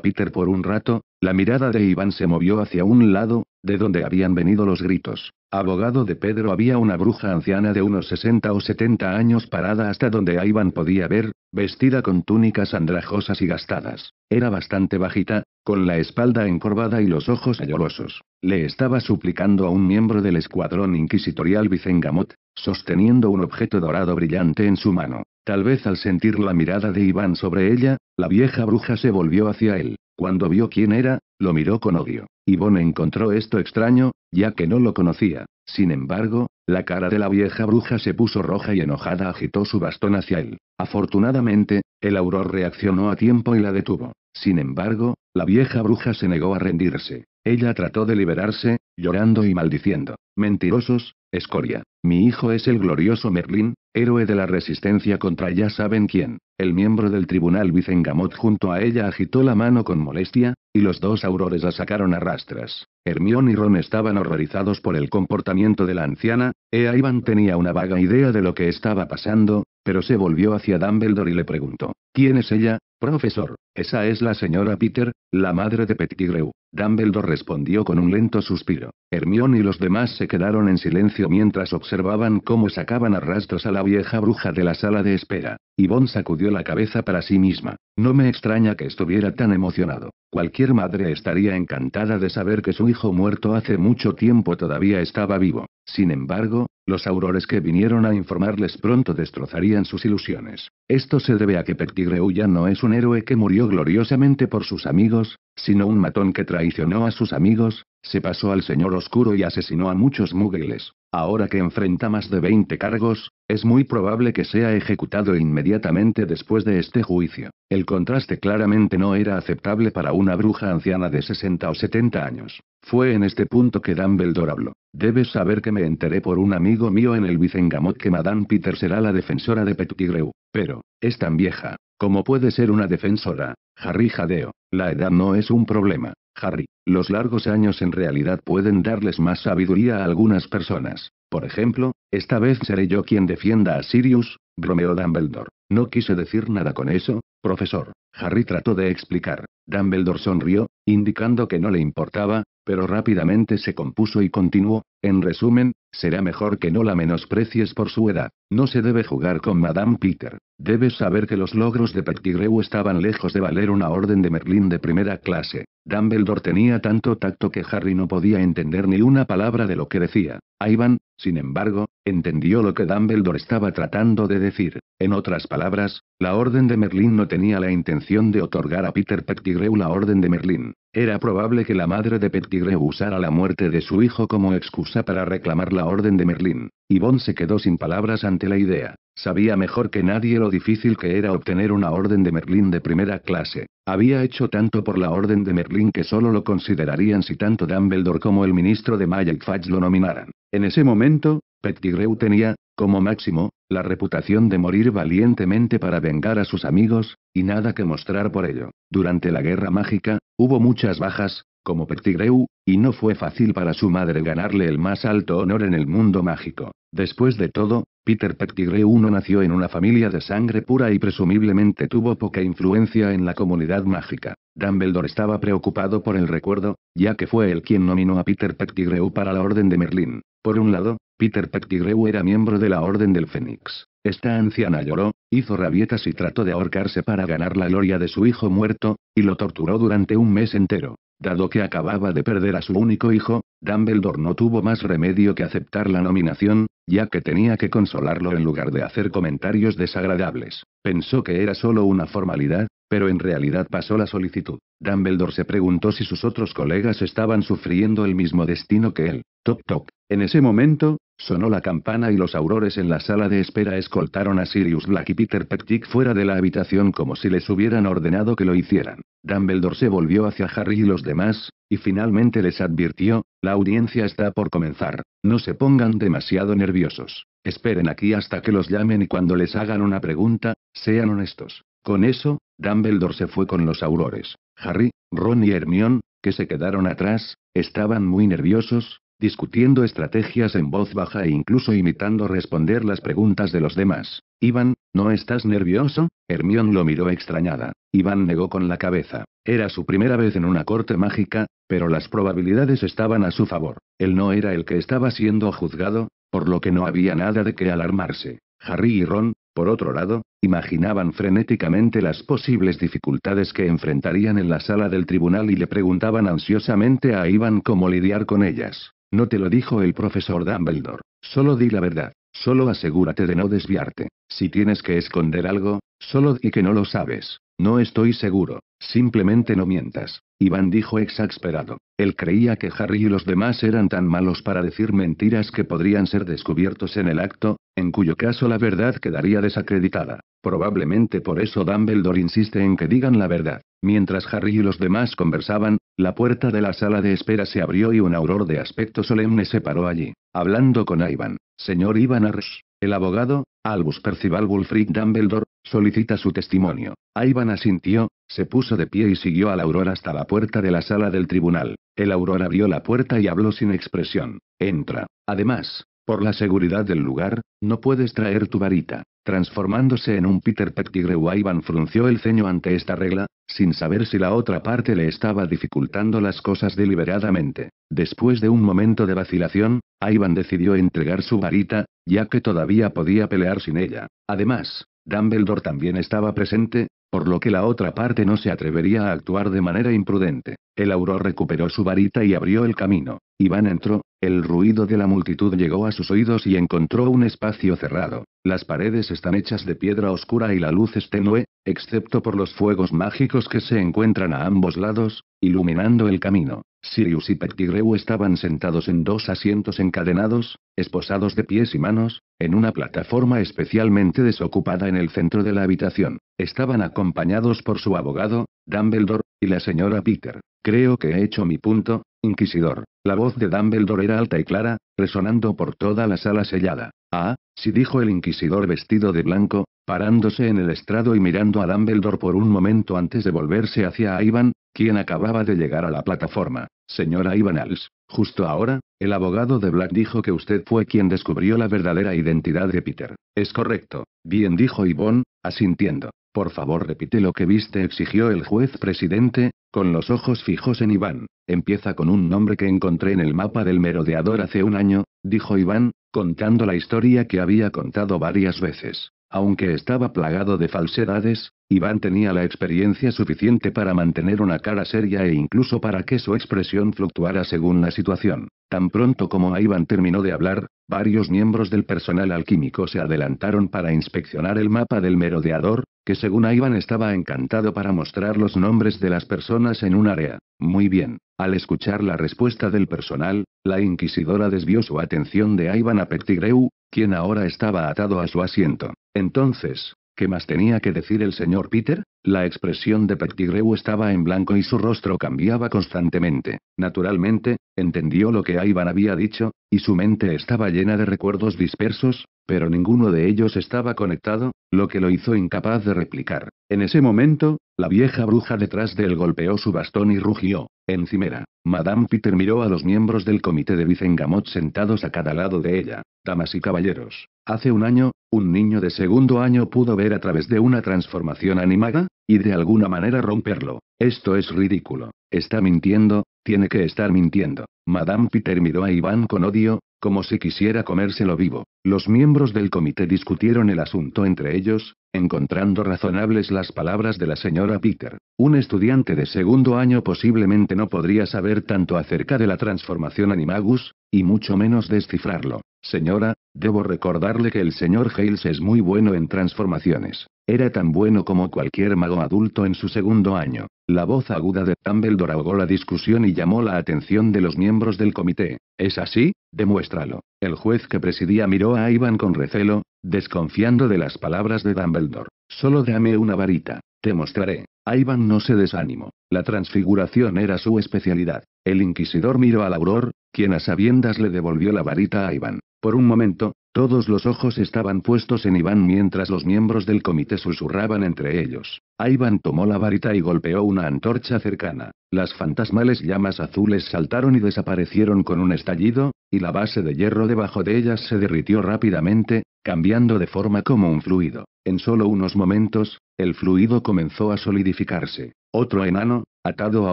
Speaker 1: Peter por un rato, la mirada de Iván se movió hacia un lado, de donde habían venido los gritos. Abogado de Pedro había una bruja anciana de unos 60 o 70 años parada hasta donde Iván podía ver, vestida con túnicas andrajosas y gastadas. Era bastante bajita, con la espalda encorvada y los ojos llorosos. Le estaba suplicando a un miembro del escuadrón inquisitorial Vicengamot, sosteniendo un objeto dorado brillante en su mano. Tal vez al sentir la mirada de Iván sobre ella, la vieja bruja se volvió hacia él. Cuando vio quién era, lo miró con odio. Yvonne encontró esto extraño, ya que no lo conocía. Sin embargo, la cara de la vieja bruja se puso roja y enojada agitó su bastón hacia él. Afortunadamente, el auror reaccionó a tiempo y la detuvo. Sin embargo, la vieja bruja se negó a rendirse. Ella trató de liberarse, llorando y maldiciendo. Mentirosos, escoria. Mi hijo es el glorioso Merlín, héroe de la resistencia contra ya saben quién. El miembro del tribunal Vicengamot junto a ella agitó la mano con molestia, y los dos aurores la sacaron a rastras. Hermión y Ron estaban horrorizados por el comportamiento de la anciana, e Ivan tenía una vaga idea de lo que estaba pasando, pero se volvió hacia Dumbledore y le preguntó, ¿quién es ella, profesor? Esa es la señora Peter, la madre de Pettigrew. Dumbledore respondió con un lento suspiro. Hermión y los demás se quedaron en silencio mientras observaban cómo sacaban a rastros a la vieja bruja de la sala de espera. Yvonne sacudió la cabeza para sí misma. No me extraña que estuviera tan emocionado. Cualquier madre estaría encantada de saber que su hijo muerto hace mucho tiempo todavía estaba vivo. Sin embargo, los aurores que vinieron a informarles pronto destrozarían sus ilusiones. Esto se debe a que Pettigrew ya no es un héroe que murió gloriosamente por sus amigos, sino un matón que traicionó a sus amigos, se pasó al Señor Oscuro y asesinó a muchos muggles. Ahora que enfrenta más de 20 cargos, es muy probable que sea ejecutado inmediatamente después de este juicio. El contraste claramente no era aceptable para una bruja anciana de 60 o 70 años. Fue en este punto que Dumbledore habló. Debes saber que me enteré por un amigo mío en el Vicengamot que Madame Peter será la defensora de Pettigrew. Pero, es tan vieja. como puede ser una defensora? Harry Jadeo, La edad no es un problema, Harry. Los largos años en realidad pueden darles más sabiduría a algunas personas. Por ejemplo, esta vez seré yo quien defienda a Sirius, bromeó Dumbledore. No quise decir nada con eso, profesor. Harry trató de explicar. Dumbledore sonrió, indicando que no le importaba, pero rápidamente se compuso y continuó. En resumen, será mejor que no la menosprecies por su edad. No se debe jugar con Madame Peter. Debes saber que los logros de Pettigrew estaban lejos de valer una orden de Merlín de primera clase. Dumbledore tenía tanto tacto que Harry no podía entender ni una palabra de lo que decía. Ivan, sin embargo, Entendió lo que Dumbledore estaba tratando de decir. En otras palabras, la Orden de Merlín no tenía la intención de otorgar a Peter Pettigrew la Orden de Merlín. Era probable que la madre de Pettigrew usara la muerte de su hijo como excusa para reclamar la orden de Merlín. Yvonne se quedó sin palabras ante la idea. Sabía mejor que nadie lo difícil que era obtener una orden de Merlín de primera clase. Había hecho tanto por la orden de Merlín que solo lo considerarían si tanto Dumbledore como el ministro de Magic Fudge lo nominaran. En ese momento, Pettigrew tenía, como máximo, la reputación de morir valientemente para vengar a sus amigos, y nada que mostrar por ello. Durante la Guerra Mágica, hubo muchas bajas, como Pettigrew, y no fue fácil para su madre ganarle el más alto honor en el mundo mágico. Después de todo, Peter Pettigrew no nació en una familia de sangre pura y presumiblemente tuvo poca influencia en la comunidad mágica. Dumbledore estaba preocupado por el recuerdo, ya que fue él quien nominó a Peter Pettigrew para la Orden de Merlín. Por un lado, Peter Pettigrew era miembro de la Orden del Fénix. Esta anciana lloró, hizo rabietas y trató de ahorcarse para ganar la gloria de su hijo muerto, y lo torturó durante un mes entero. Dado que acababa de perder a su único hijo, Dumbledore no tuvo más remedio que aceptar la nominación, ya que tenía que consolarlo en lugar de hacer comentarios desagradables. Pensó que era solo una formalidad, pero en realidad pasó la solicitud. Dumbledore se preguntó si sus otros colegas estaban sufriendo el mismo destino que él. Toc toc. En ese momento, sonó la campana y los aurores en la sala de espera escoltaron a Sirius Black y Peter Pettigrew fuera de la habitación como si les hubieran ordenado que lo hicieran. Dumbledore se volvió hacia Harry y los demás, y finalmente les advirtió, la audiencia está por comenzar, no se pongan demasiado nerviosos, esperen aquí hasta que los llamen y cuando les hagan una pregunta, sean honestos. Con eso, Dumbledore se fue con los aurores. Harry, Ron y Hermión, que se quedaron atrás, estaban muy nerviosos, discutiendo estrategias en voz baja e incluso imitando responder las preguntas de los demás. Iván, ¿no estás nervioso? Hermión lo miró extrañada. Iván negó con la cabeza. Era su primera vez en una corte mágica, pero las probabilidades estaban a su favor. Él no era el que estaba siendo juzgado, por lo que no había nada de qué alarmarse. Harry y Ron, por otro lado, imaginaban frenéticamente las posibles dificultades que enfrentarían en la sala del tribunal y le preguntaban ansiosamente a Iván cómo lidiar con ellas. No te lo dijo el profesor Dumbledore. Solo di la verdad. Solo asegúrate de no desviarte. Si tienes que esconder algo, solo di que no lo sabes. No estoy seguro. Simplemente no mientas. Iván dijo exasperado. Él creía que Harry y los demás eran tan malos para decir mentiras que podrían ser descubiertos en el acto, en cuyo caso la verdad quedaría desacreditada. Probablemente por eso Dumbledore insiste en que digan la verdad. Mientras Harry y los demás conversaban, la puerta de la sala de espera se abrió y un auror de aspecto solemne se paró allí, hablando con Ivan. Señor Ivan Ars, el abogado, Albus Percival Wulfric Dumbledore, solicita su testimonio. Ivan asintió, se puso de pie y siguió al auror hasta la puerta de la sala del tribunal. El auror abrió la puerta y habló sin expresión. Entra. Además, por la seguridad del lugar, no puedes traer tu varita. Transformándose en un Peter Pettigrew, Ivan frunció el ceño ante esta regla, sin saber si la otra parte le estaba dificultando las cosas deliberadamente. Después de un momento de vacilación, Ivan decidió entregar su varita, ya que todavía podía pelear sin ella. Además, Dumbledore también estaba presente, por lo que la otra parte no se atrevería a actuar de manera imprudente. El auro recuperó su varita y abrió el camino. Iván entró, el ruido de la multitud llegó a sus oídos y encontró un espacio cerrado. Las paredes están hechas de piedra oscura y la luz es tenue, excepto por los fuegos mágicos que se encuentran a ambos lados, iluminando el camino. Sirius y Pettigrew estaban sentados en dos asientos encadenados, esposados de pies y manos, en una plataforma especialmente desocupada en el centro de la habitación. Estaban acompañados por su abogado, Dumbledore, y la señora Peter. Creo que he hecho mi punto, Inquisidor. La voz de Dumbledore era alta y clara, resonando por toda la sala sellada. Ah, sí dijo el Inquisidor vestido de blanco, parándose en el estrado y mirando a Dumbledore por un momento antes de volverse hacia Ivan, quien acababa de llegar a la plataforma. Señora Ivan Als, justo ahora, el abogado de Black dijo que usted fue quien descubrió la verdadera identidad de Peter. Es correcto. Bien dijo Ivonne, asintiendo. Por favor, repite lo que viste, exigió el juez presidente, con los ojos fijos en Iván. Empieza con un nombre que encontré en el mapa del merodeador hace un año, dijo Iván, contando la historia que había contado varias veces. Aunque estaba plagado de falsedades, Iván tenía la experiencia suficiente para mantener una cara seria e incluso para que su expresión fluctuara según la situación. Tan pronto como Iván terminó de hablar, varios miembros del personal alquímico se adelantaron para inspeccionar el mapa del merodeador, que según Iván estaba encantado para mostrar los nombres de las personas en un área. Muy bien. Al escuchar la respuesta del personal, la inquisidora desvió su atención de Iván a Petigreu, quien ahora estaba atado a su asiento. Entonces, ¿qué más tenía que decir el señor Peter? La expresión de Pettigrew estaba en blanco y su rostro cambiaba constantemente. Naturalmente, entendió lo que Ivan había dicho, y su mente estaba llena de recuerdos dispersos, pero ninguno de ellos estaba conectado, lo que lo hizo incapaz de replicar. En ese momento, la vieja bruja detrás de él golpeó su bastón y rugió. Encimera, Madame Peter miró a los miembros del comité de Vicengamot sentados a cada lado de ella. Damas y caballeros, hace un año, un niño de segundo año pudo ver a través de una transformación animada, y de alguna manera romperlo. Esto es ridículo. Está mintiendo, tiene que estar mintiendo. Madame Peter miró a Iván con odio, como si quisiera comérselo vivo. Los miembros del comité discutieron el asunto entre ellos, encontrando razonables las palabras de la señora Peter. Un estudiante de segundo año posiblemente no podría saber tanto acerca de la transformación animagus, y mucho menos descifrarlo. Señora, debo recordarle que el señor Hales es muy bueno en transformaciones. Era tan bueno como cualquier mago adulto en su segundo año. La voz aguda de Dumbledore ahogó la discusión y llamó la atención de los miembros del comité. ¿Es así? Demuéstralo. El juez que presidía miró a Ivan con recelo, desconfiando de las palabras de Dumbledore. Solo dame una varita. Te mostraré. Ivan no se desanimó. La transfiguración era su especialidad. El inquisidor miró al auror, quien a sabiendas le devolvió la varita a Ivan. Por un momento, todos los ojos estaban puestos en Iván mientras los miembros del comité susurraban entre ellos. Iván tomó la varita y golpeó una antorcha cercana. Las fantasmales llamas azules saltaron y desaparecieron con un estallido, y la base de hierro debajo de ellas se derritió rápidamente, cambiando de forma como un fluido. En solo unos momentos, el fluido comenzó a solidificarse. Otro enano, atado a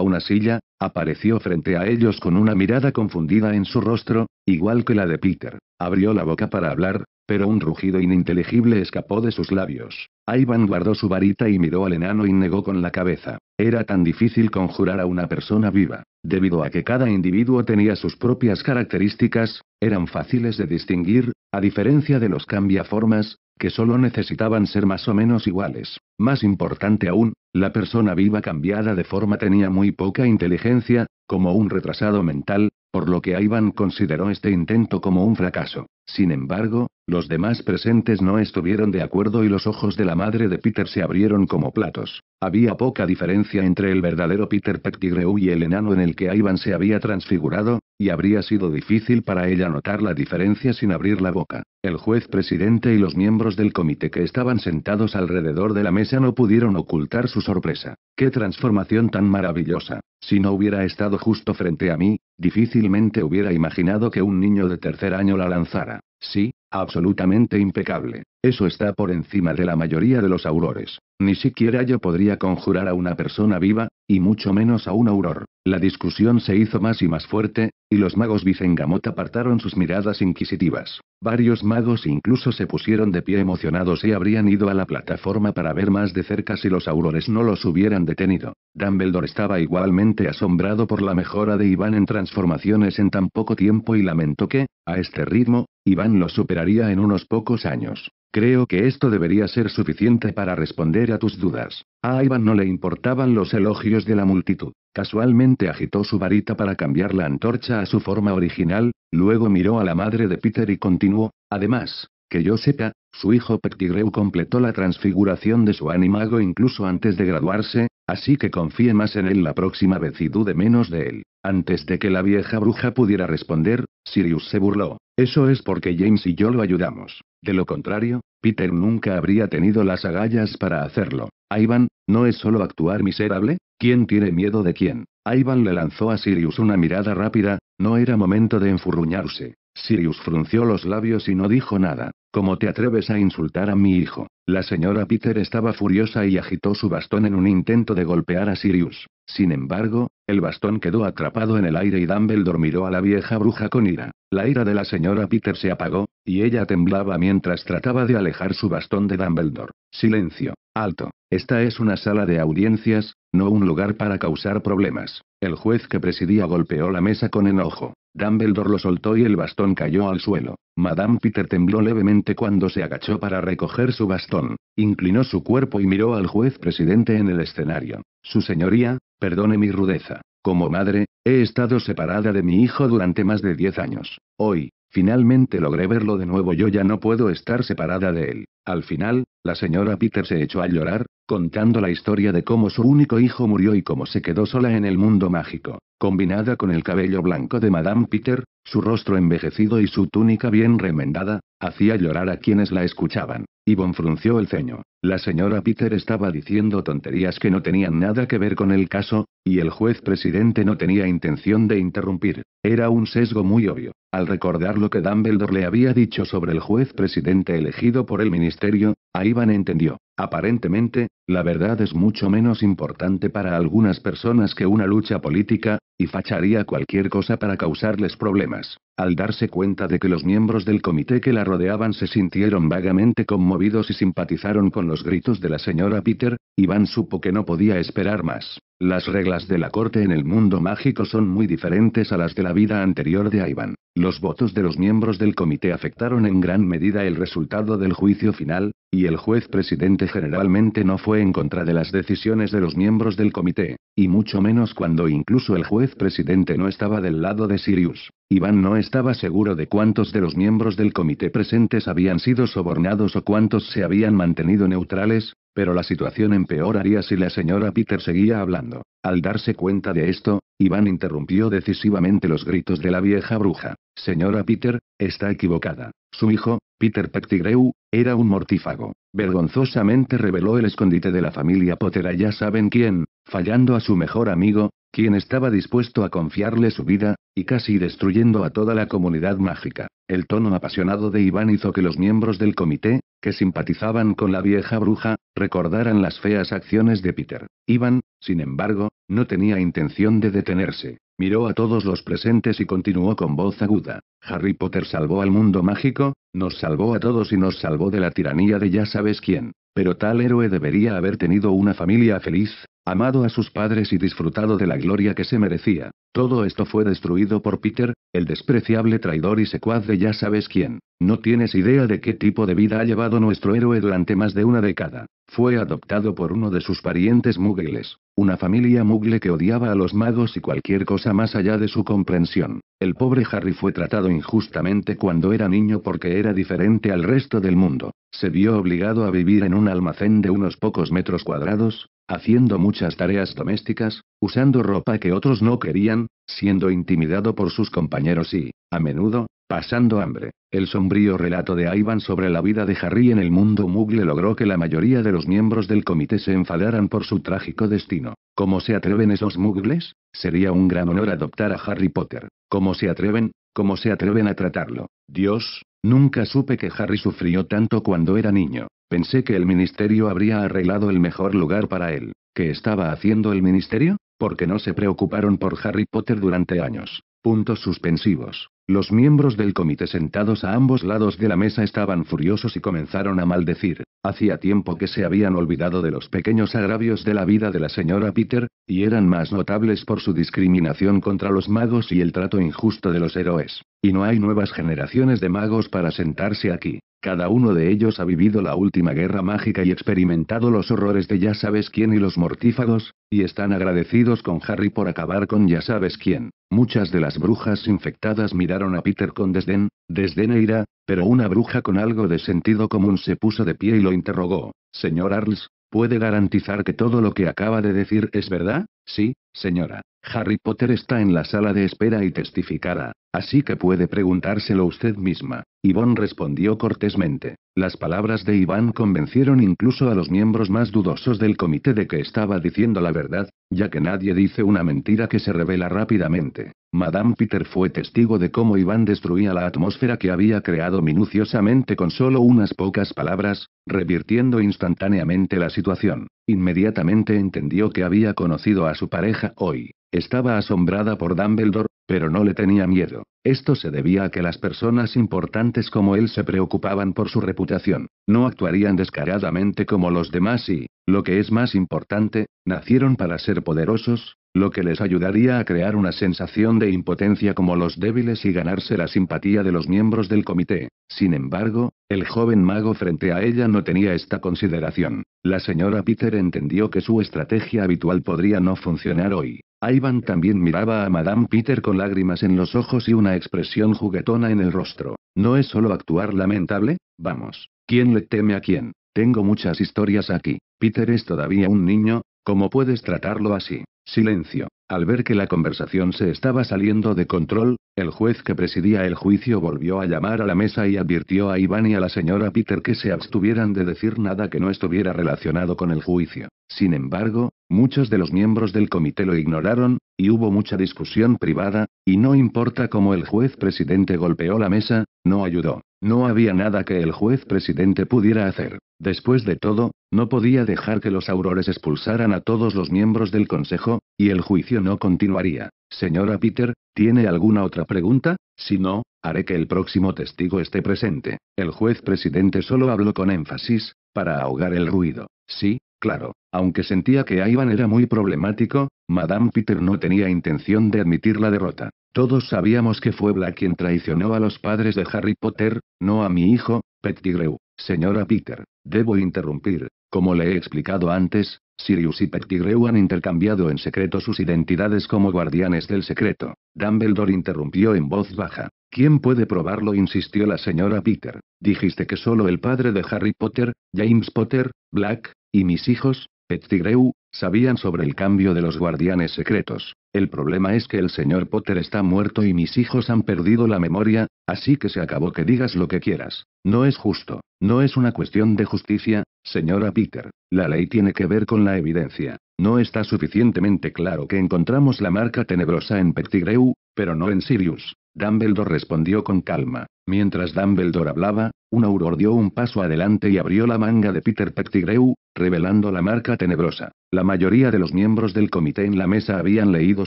Speaker 1: una silla, apareció frente a ellos con una mirada confundida en su rostro, igual que la de Peter. Abrió la boca para hablar, pero un rugido ininteligible escapó de sus labios. Ivan guardó su varita y miró al enano y negó con la cabeza. Era tan difícil conjurar a una persona viva. Debido a que cada individuo tenía sus propias características, eran fáciles de distinguir, a diferencia de los cambiaformas, que solo necesitaban ser más o menos iguales. Más importante aún, la persona viva cambiada de forma tenía muy poca inteligencia, como un retrasado mental, por lo que Ivan consideró este intento como un fracaso. Sin embargo, los demás presentes no estuvieron de acuerdo y los ojos de la madre de Peter se abrieron como platos. Había poca diferencia entre el verdadero Peter Pettigrew y el enano en el que Ivan se había transfigurado, y habría sido difícil para ella notar la diferencia sin abrir la boca. El juez presidente y los miembros del comité que estaban sentados alrededor de la mesa no pudieron ocultar su sorpresa. ¡Qué transformación tan maravillosa! Si no hubiera estado justo frente a mí, difícilmente hubiera imaginado que un niño de tercer año la lanzara. that. Sí, absolutamente impecable. Eso está por encima de la mayoría de los aurores. Ni siquiera yo podría conjurar a una persona viva, y mucho menos a un auror. La discusión se hizo más y más fuerte, y los magos Vicengamot apartaron sus miradas inquisitivas. Varios magos incluso se pusieron de pie emocionados y habrían ido a la plataforma para ver más de cerca si los aurores no los hubieran detenido. Dumbledore estaba igualmente asombrado por la mejora de Iván en transformaciones en tan poco tiempo y lamentó que, a este ritmo, Iván lo superaría en unos pocos años. Creo que esto debería ser suficiente para responder a tus dudas. A Ivan no le importaban los elogios de la multitud. Casualmente agitó su varita para cambiar la antorcha a su forma original, luego miró a la madre de Peter y continuó, además, que yo sepa, su hijo Pettigrew completó la transfiguración de su animago incluso antes de graduarse, así que confíe más en él la próxima vez y dude menos de él. Antes de que la vieja bruja pudiera responder, Sirius se burló. Eso es porque James y yo lo ayudamos. De lo contrario, Peter nunca habría tenido las agallas para hacerlo. Ivan, ¿no es solo actuar miserable? ¿Quién tiene miedo de quién? Ivan le lanzó a Sirius una mirada rápida, no era momento de enfurruñarse. Sirius frunció los labios y no dijo nada. ¿Cómo te atreves a insultar a mi hijo? La señora Peter estaba furiosa y agitó su bastón en un intento de golpear a Sirius. Sin embargo, el bastón quedó atrapado en el aire y Dumbledore miró a la vieja bruja con ira. La ira de la señora Peter se apagó, y ella temblaba mientras trataba de alejar su bastón de Dumbledore. Silencio. Alto. Esta es una sala de audiencias, no un lugar para causar problemas. El juez que presidía golpeó la mesa con enojo. Dumbledore lo soltó y el bastón cayó al suelo. Madame Peter tembló levemente cuando se agachó para recoger su bastón. Inclinó su cuerpo y miró al juez presidente en el escenario. Su señoría, perdone mi rudeza. Como madre, he estado separada de mi hijo durante más de diez años. Hoy, finalmente logré verlo de nuevo. Yo ya no puedo estar separada de él. Al final, la señora Peter se echó a llorar, contando la historia de cómo su único hijo murió y cómo se quedó sola en el mundo mágico, combinada con el cabello blanco de Madame Peter, su rostro envejecido y su túnica bien remendada, hacía llorar a quienes la escuchaban. y frunció el ceño. La señora Peter estaba diciendo tonterías que no tenían nada que ver con el caso, y el juez presidente no tenía intención de interrumpir. Era un sesgo muy obvio. Al recordar lo que Dumbledore le había dicho sobre el juez presidente elegido por el ministerio, Iván entendió. Aparentemente, la verdad es mucho menos importante para algunas personas que una lucha política, y facharía cualquier cosa para causarles problemas. Al darse cuenta de que los miembros del comité que la rodeaban se sintieron vagamente conmovidos y simpatizaron con los gritos de la señora Peter, Iván supo que no podía esperar más. Las reglas de la corte en el mundo mágico son muy diferentes a las de la vida anterior de Iván. Los votos de los miembros del comité afectaron en gran medida el resultado del juicio final, y el juez presidente generalmente no fue en contra de las decisiones de los miembros del comité, y mucho menos cuando incluso el juez presidente no estaba del lado de Sirius. Iván no estaba seguro de cuántos de los miembros del comité presentes habían sido sobornados o cuántos se habían mantenido neutrales, pero la situación empeoraría si la señora Peter seguía hablando. Al darse cuenta de esto, Iván interrumpió decisivamente los gritos de la vieja bruja. Señora Peter, está equivocada. Su hijo, Peter Pettigrew, era un mortífago. Vergonzosamente reveló el escondite de la familia Potter ya saben quién, fallando a su mejor amigo, quien estaba dispuesto a confiarle su vida, y casi destruyendo a toda la comunidad mágica. El tono apasionado de Iván hizo que los miembros del comité, que simpatizaban con la vieja bruja, recordaran las feas acciones de Peter. Iván, sin embargo, no tenía intención de detenerse. Miró a todos los presentes y continuó con voz aguda. Harry Potter salvó al mundo mágico, nos salvó a todos y nos salvó de la tiranía de ya sabes quién. Pero tal héroe debería haber tenido una familia feliz, amado a sus padres y disfrutado de la gloria que se merecía. Todo esto fue destruido por Peter, el despreciable traidor y secuaz de ya sabes quién. No tienes idea de qué tipo de vida ha llevado nuestro héroe durante más de una década. Fue adoptado por uno de sus parientes mugles, una familia mugle que odiaba a los magos y cualquier cosa más allá de su comprensión. El pobre Harry fue tratado injustamente cuando era niño porque era diferente al resto del mundo. Se vio obligado a vivir en un almacén de unos pocos metros cuadrados, haciendo muchas tareas domésticas, usando ropa que otros no querían, siendo intimidado por sus compañeros y, a menudo, Pasando hambre, el sombrío relato de Ivan sobre la vida de Harry en el mundo mugle logró que la mayoría de los miembros del comité se enfadaran por su trágico destino. ¿Cómo se atreven esos mugles? Sería un gran honor adoptar a Harry Potter. ¿Cómo se atreven? ¿Cómo se atreven a tratarlo? Dios, nunca supe que Harry sufrió tanto cuando era niño. Pensé que el ministerio habría arreglado el mejor lugar para él. ¿Qué estaba haciendo el ministerio? Porque no se preocuparon por Harry Potter durante años. Puntos suspensivos. Los miembros del comité sentados a ambos lados de la mesa estaban furiosos y comenzaron a maldecir. Hacía tiempo que se habían olvidado de los pequeños agravios de la vida de la señora Peter, y eran más notables por su discriminación contra los magos y el trato injusto de los héroes. Y no hay nuevas generaciones de magos para sentarse aquí. Cada uno de ellos ha vivido la última guerra mágica y experimentado los horrores de ya sabes quién y los mortífagos, y están agradecidos con Harry por acabar con ya sabes quién. Muchas de las brujas infectadas miraron a Peter con desdén, desdén e ira, pero una bruja con algo de sentido común se puso de pie y lo interrogó. Señor Arles, ¿puede garantizar que todo lo que acaba de decir es verdad? Sí, señora. Harry Potter está en la sala de espera y testificará, así que puede preguntárselo usted misma. Ivonne respondió cortésmente. Las palabras de Iván convencieron incluso a los miembros más dudosos del comité de que estaba diciendo la verdad, ya que nadie dice una mentira que se revela rápidamente. Madame Peter fue testigo de cómo Iván destruía la atmósfera que había creado minuciosamente con solo unas pocas palabras, revirtiendo instantáneamente la situación. Inmediatamente entendió que había conocido a su pareja hoy. Estaba asombrada por Dumbledore, pero no le tenía miedo. Esto se debía a que las personas importantes como él se preocupaban por su reputación, no actuarían descaradamente como los demás y, lo que es más importante, nacieron para ser poderosos, lo que les ayudaría a crear una sensación de impotencia como los débiles y ganarse la simpatía de los miembros del comité. Sin embargo, el joven mago frente a ella no tenía esta consideración. La señora Peter entendió que su estrategia habitual podría no funcionar hoy. Ivan también miraba a Madame Peter con lágrimas en los ojos y una expresión juguetona en el rostro. No es solo actuar lamentable, vamos. ¿Quién le teme a quién? Tengo muchas historias aquí. Peter es todavía un niño, ¿cómo puedes tratarlo así? Silencio. Al ver que la conversación se estaba saliendo de control, el juez que presidía el juicio volvió a llamar a la mesa y advirtió a Iván y a la señora Peter que se abstuvieran de decir nada que no estuviera relacionado con el juicio. Sin embargo, muchos de los miembros del comité lo ignoraron, y hubo mucha discusión privada, y no importa cómo el juez presidente golpeó la mesa, no ayudó. No había nada que el juez presidente pudiera hacer. Después de todo, no podía dejar que los aurores expulsaran a todos los miembros del consejo y el juicio no continuaría. Señora Peter, ¿tiene alguna otra pregunta? Si no, haré que el próximo testigo esté presente. El juez presidente solo habló con énfasis, para ahogar el ruido. Sí, claro. Aunque sentía que Ivan era muy problemático, Madame Peter no tenía intención de admitir la derrota. Todos sabíamos que fue Black quien traicionó a los padres de Harry Potter, no a mi hijo, Pettigrew. Señora Peter, Debo interrumpir. Como le he explicado antes, Sirius y Pettigrew han intercambiado en secreto sus identidades como guardianes del secreto. Dumbledore interrumpió en voz baja. ¿Quién puede probarlo? insistió la señora Peter. Dijiste que solo el padre de Harry Potter, James Potter, Black, y mis hijos, Pettigrew, sabían sobre el cambio de los guardianes secretos. El problema es que el señor Potter está muerto y mis hijos han perdido la memoria, así que se acabó que digas lo que quieras. No es justo, no es una cuestión de justicia, señora Peter. La ley tiene que ver con la evidencia. No está suficientemente claro que encontramos la marca tenebrosa en Pettigrew, pero no en Sirius. Dumbledore respondió con calma. Mientras Dumbledore hablaba, un auror dio un paso adelante y abrió la manga de Peter Pettigrew, revelando la marca tenebrosa. La mayoría de los miembros del comité en la mesa habían leído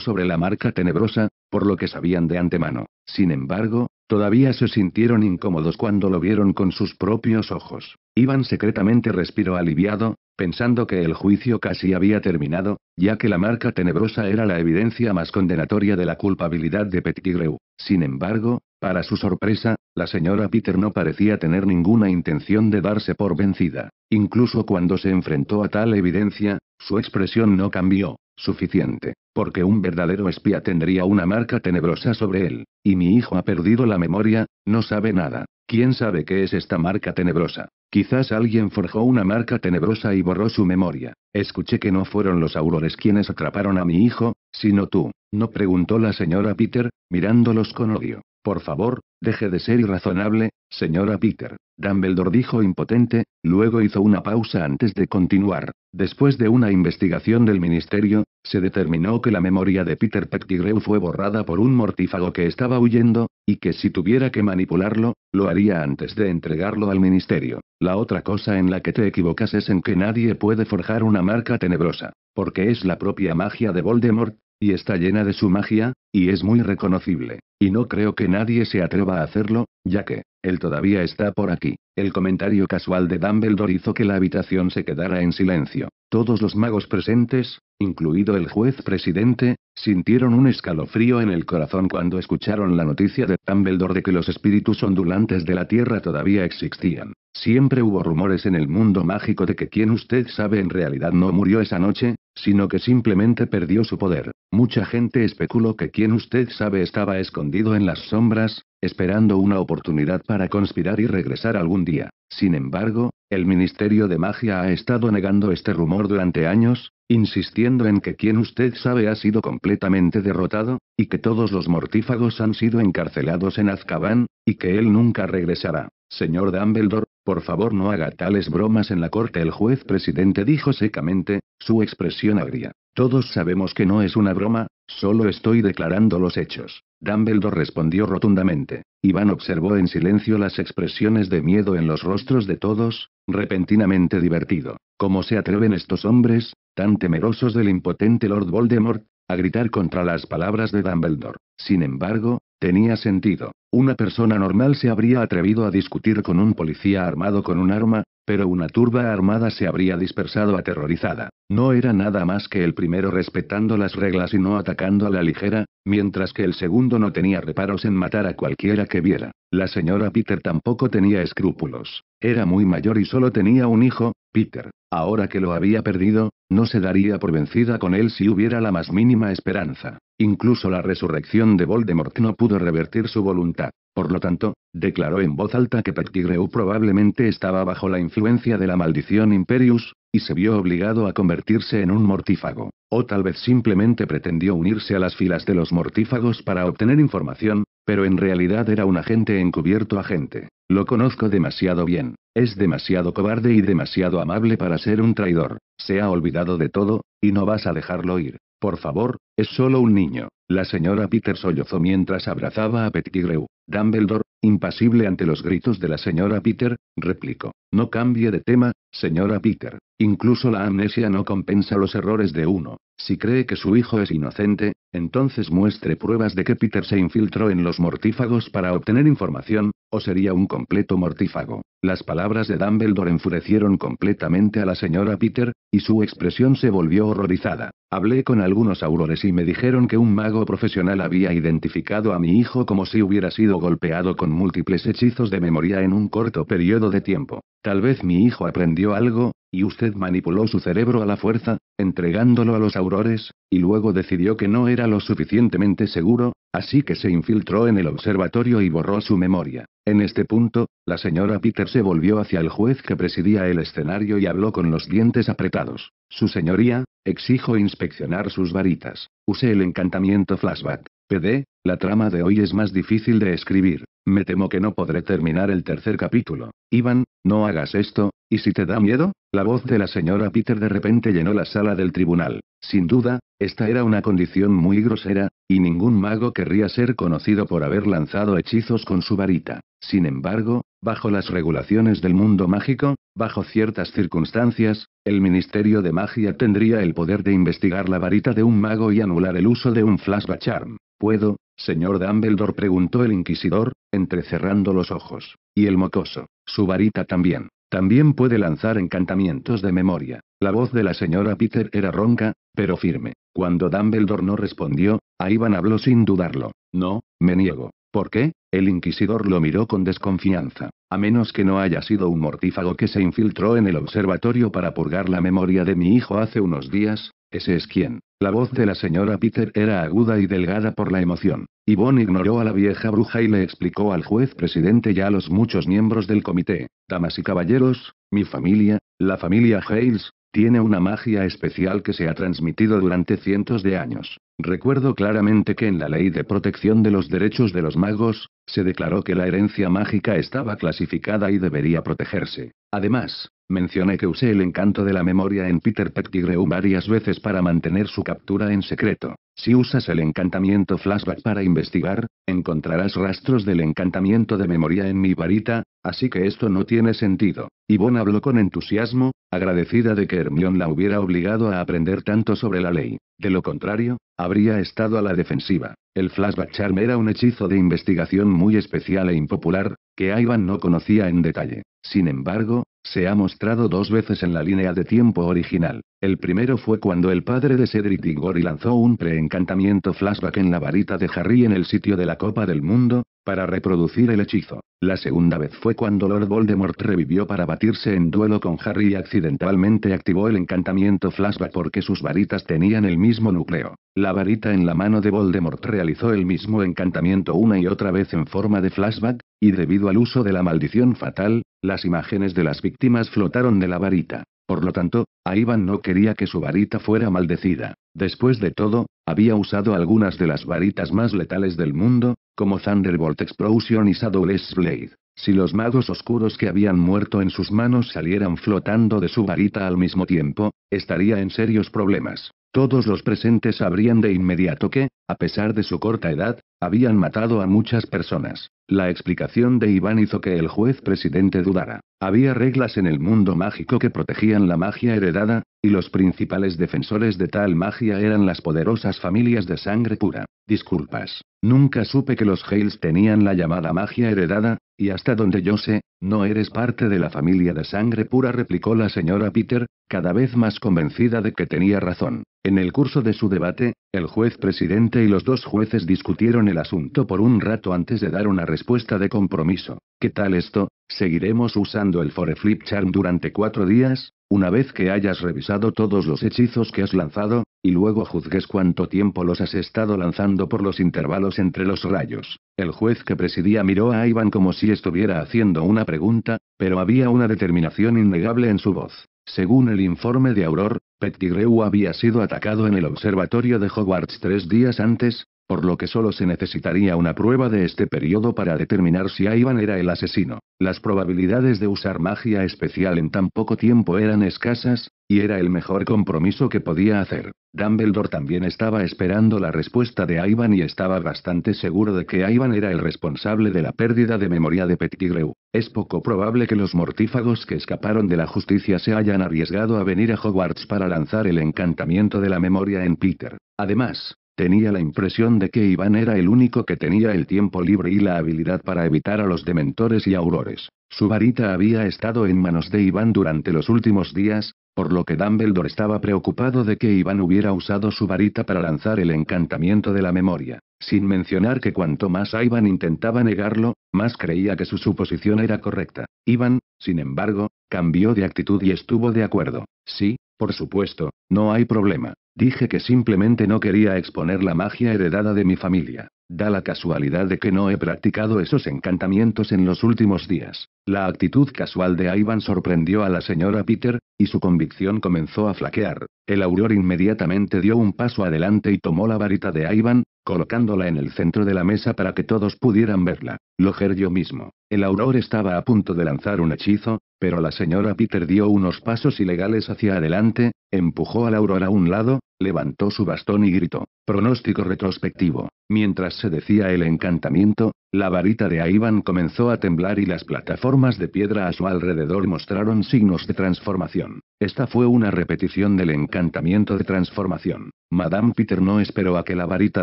Speaker 1: sobre la marca tenebrosa, por lo que sabían de antemano. Sin embargo, todavía se sintieron incómodos cuando lo vieron con sus propios ojos. Iban secretamente respiro aliviado, pensando que el juicio casi había terminado, ya que la marca tenebrosa era la evidencia más condenatoria de la culpabilidad de Greu. Sin embargo, para su sorpresa, la señora Peter no parecía tener ninguna intención de darse por vencida. Incluso cuando se enfrentó a tal evidencia, su expresión no cambió, suficiente, porque un verdadero espía tendría una marca tenebrosa sobre él, y mi hijo ha perdido la memoria, no sabe nada. ¿Quién sabe qué es esta marca tenebrosa? Quizás alguien forjó una marca tenebrosa y borró su memoria. Escuché que no fueron los aurores quienes atraparon a mi hijo, sino tú, ¿no preguntó la señora Peter, mirándolos con odio? Por favor, deje de ser irrazonable, señora Peter. Dumbledore dijo impotente, luego hizo una pausa antes de continuar. Después de una investigación del ministerio, se determinó que la memoria de Peter Pettigrew fue borrada por un mortífago que estaba huyendo, y que si tuviera que manipularlo, lo haría antes de entregarlo al ministerio. La otra cosa en la que te equivocas es en que nadie puede forjar una marca tenebrosa, porque es la propia magia de Voldemort, y está llena de su magia, y es muy reconocible, y no creo que nadie se atreva a hacerlo, ya que, él todavía está por aquí. El comentario casual de Dumbledore hizo que la habitación se quedara en silencio. Todos los magos presentes, incluido el juez presidente, sintieron un escalofrío en el corazón cuando escucharon la noticia de Dumbledore de que los espíritus ondulantes de la Tierra todavía existían. Siempre hubo rumores en el mundo mágico de que quien usted sabe en realidad no murió esa noche, sino que simplemente perdió su poder. Mucha gente especuló que quien usted sabe estaba escondido en las sombras, esperando una oportunidad para conspirar y regresar algún día. Sin embargo, el Ministerio de Magia ha estado negando este rumor durante años, insistiendo en que quien usted sabe ha sido completamente derrotado, y que todos los mortífagos han sido encarcelados en Azkaban, y que él nunca regresará. Señor Dumbledore, por favor no haga tales bromas en la corte, el juez presidente dijo secamente, su expresión agria. Todos sabemos que no es una broma, solo estoy declarando los hechos. Dumbledore respondió rotundamente. Iván observó en silencio las expresiones de miedo en los rostros de todos, repentinamente divertido. ¿Cómo se atreven estos hombres, tan temerosos del impotente Lord Voldemort, a gritar contra las palabras de Dumbledore? Sin embargo, tenía sentido. Una persona normal se habría atrevido a discutir con un policía armado con un arma, pero una turba armada se habría dispersado aterrorizada. No era nada más que el primero respetando las reglas y no atacando a la ligera, mientras que el segundo no tenía reparos en matar a cualquiera que viera. La señora Peter tampoco tenía escrúpulos. Era muy mayor y solo tenía un hijo, Peter. Ahora que lo había perdido, no se daría por vencida con él si hubiera la más mínima esperanza. Incluso la resurrección de Voldemort no pudo revertir su voluntad. Por lo tanto, declaró en voz alta que Pettigrew probablemente estaba bajo la influencia de la maldición Imperius, y se vio obligado a convertirse en un mortífago. O tal vez simplemente pretendió unirse a las filas de los mortífagos para obtener información, pero en realidad era un agente encubierto agente. Lo conozco demasiado bien. Es demasiado cobarde y demasiado amable para ser un traidor. Se ha olvidado de todo, y no vas a dejarlo ir. Por favor, es solo un niño. La señora Peter sollozó mientras abrazaba a Pettigrew. Dumbledore, impasible ante los gritos de la señora Peter, replicó. No cambie de tema, señora Peter. Incluso la amnesia no compensa los errores de uno. Si cree que su hijo es inocente, entonces muestre pruebas de que Peter se infiltró en los mortífagos para obtener información, o sería un completo mortífago. Las palabras de Dumbledore enfurecieron completamente a la señora Peter, y su expresión se volvió horrorizada. Hablé con algunos aurores y me dijeron que un mago profesional había identificado a mi hijo como si hubiera sido golpeado con múltiples hechizos de memoria en un corto periodo de tiempo. Tal vez mi hijo aprendió algo, y usted manipuló su cerebro a la fuerza, entregándolo a los aurores, y luego decidió que no era lo suficientemente seguro, Así que se infiltró en el observatorio y borró su memoria. En este punto, la señora Peter se volvió hacia el juez que presidía el escenario y habló con los dientes apretados. Su señoría, exijo inspeccionar sus varitas. Use el encantamiento flashback. PD, la trama de hoy es más difícil de escribir. Me temo que no podré terminar el tercer capítulo. Iván, no hagas esto, ¿y si te da miedo? La voz de la señora Peter de repente llenó la sala del tribunal. Sin duda, esta era una condición muy grosera, y ningún mago querría ser conocido por haber lanzado hechizos con su varita. Sin embargo, bajo las regulaciones del mundo mágico, bajo ciertas circunstancias, el Ministerio de Magia tendría el poder de investigar la varita de un mago y anular el uso de un flashback charm. ¿Puedo, señor Dumbledore? preguntó el inquisidor, entre cerrando los ojos. Y el mocoso, su varita también. También puede lanzar encantamientos de memoria. La voz de la señora Peter era ronca, pero firme. Cuando Dumbledore no respondió, van habló sin dudarlo. No, me niego. ¿Por qué? El inquisidor lo miró con desconfianza, a menos que no haya sido un mortífago que se infiltró en el observatorio para purgar la memoria de mi hijo hace unos días, ese es quien. La voz de la señora Peter era aguda y delgada por la emoción. Yvonne ignoró a la vieja bruja y le explicó al juez presidente y a los muchos miembros del comité. Damas y caballeros, mi familia, la familia Hales, tiene una magia especial que se ha transmitido durante cientos de años. Recuerdo claramente que en la ley de protección de los derechos de los magos, se declaró que la herencia mágica estaba clasificada y debería protegerse. Además, mencioné que usé el encanto de la memoria en Peter Pettigrew varias veces para mantener su captura en secreto. Si usas el encantamiento flashback para investigar, encontrarás rastros del encantamiento de memoria en mi varita, así que esto no tiene sentido. Yvonne habló con entusiasmo, agradecida de que Hermión la hubiera obligado a aprender tanto sobre la ley. De lo contrario, habría estado a la defensiva. El flashback charm era un hechizo de investigación muy especial e impopular, que Ivan no conocía en detalle. Sin embargo, se ha mostrado dos veces en la línea de tiempo original. El primero fue cuando el padre de Cedric Diggory lanzó un preencantamiento flashback en la varita de Harry en el sitio de la Copa del Mundo, para reproducir el hechizo. La segunda vez fue cuando Lord Voldemort revivió para batirse en duelo con Harry y accidentalmente activó el encantamiento flashback porque sus varitas tenían el mismo núcleo. La varita en la mano de Voldemort realizó el mismo encantamiento una y otra vez en forma de flashback, y debido al uso de la maldición fatal, las imágenes de las víctimas flotaron de la varita. Por lo tanto, Ivan no quería que su varita fuera maldecida. Después de todo, había usado algunas de las varitas más letales del mundo, como Thunderbolt Explosion y Shadowless Blade. Si los magos oscuros que habían muerto en sus manos salieran flotando de su varita al mismo tiempo, estaría en serios problemas. Todos los presentes sabrían de inmediato que, a pesar de su corta edad, habían matado a muchas personas. La explicación de Iván hizo que el juez presidente dudara. Había reglas en el mundo mágico que protegían la magia heredada, y los principales defensores de tal magia eran las poderosas familias de sangre pura. Disculpas. Nunca supe que los Hales tenían la llamada magia heredada, y hasta donde yo sé, no eres parte de la familia de sangre pura, replicó la señora Peter, cada vez más convencida de que tenía razón. En el curso de su debate, el juez presidente y los dos jueces discutieron el asunto por un rato antes de dar una respuesta de compromiso. ¿Qué tal esto? Seguiremos usando el foreflip charm durante cuatro días, una vez que hayas revisado todos los hechizos que has lanzado, y luego juzgues cuánto tiempo los has estado lanzando por los intervalos entre los rayos. El juez que presidía miró a Ivan como si estuviera haciendo una pregunta, pero había una determinación innegable en su voz. Según el informe de Auror, Pettigrew había sido atacado en el observatorio de Hogwarts tres días antes, por lo que solo se necesitaría una prueba de este periodo para determinar si Ivan era el asesino. Las probabilidades de usar magia especial en tan poco tiempo eran escasas, y era el mejor compromiso que podía hacer. Dumbledore también estaba esperando la respuesta de Ivan y estaba bastante seguro de que Ivan era el responsable de la pérdida de memoria de Pettigrew. Es poco probable que los mortífagos que escaparon de la justicia se hayan arriesgado a venir a Hogwarts para lanzar el encantamiento de la memoria en Peter. Además, Tenía la impresión de que Iván era el único que tenía el tiempo libre y la habilidad para evitar a los dementores y aurores. Su varita había estado en manos de Iván durante los últimos días, por lo que Dumbledore estaba preocupado de que Iván hubiera usado su varita para lanzar el encantamiento de la memoria, sin mencionar que cuanto más Iván intentaba negarlo, más creía que su suposición era correcta. Iván, sin embargo, cambió de actitud y estuvo de acuerdo. Sí, por supuesto, no hay problema. Dije que simplemente no quería exponer la magia heredada de mi familia. Da la casualidad de que no he practicado esos encantamientos en los últimos días. La actitud casual de Ivan sorprendió a la señora Peter, y su convicción comenzó a flaquear. El auror inmediatamente dio un paso adelante y tomó la varita de Ivan, colocándola en el centro de la mesa para que todos pudieran verla. Loger yo mismo. El auror estaba a punto de lanzar un hechizo, pero la señora Peter dio unos pasos ilegales hacia adelante, empujó a aurora a un lado, levantó su bastón y gritó, pronóstico retrospectivo. Mientras se decía el encantamiento, la varita de Aivan comenzó a temblar y las plataformas de piedra a su alrededor mostraron signos de transformación. Esta fue una repetición del encantamiento de transformación. Madame Peter no esperó a que la varita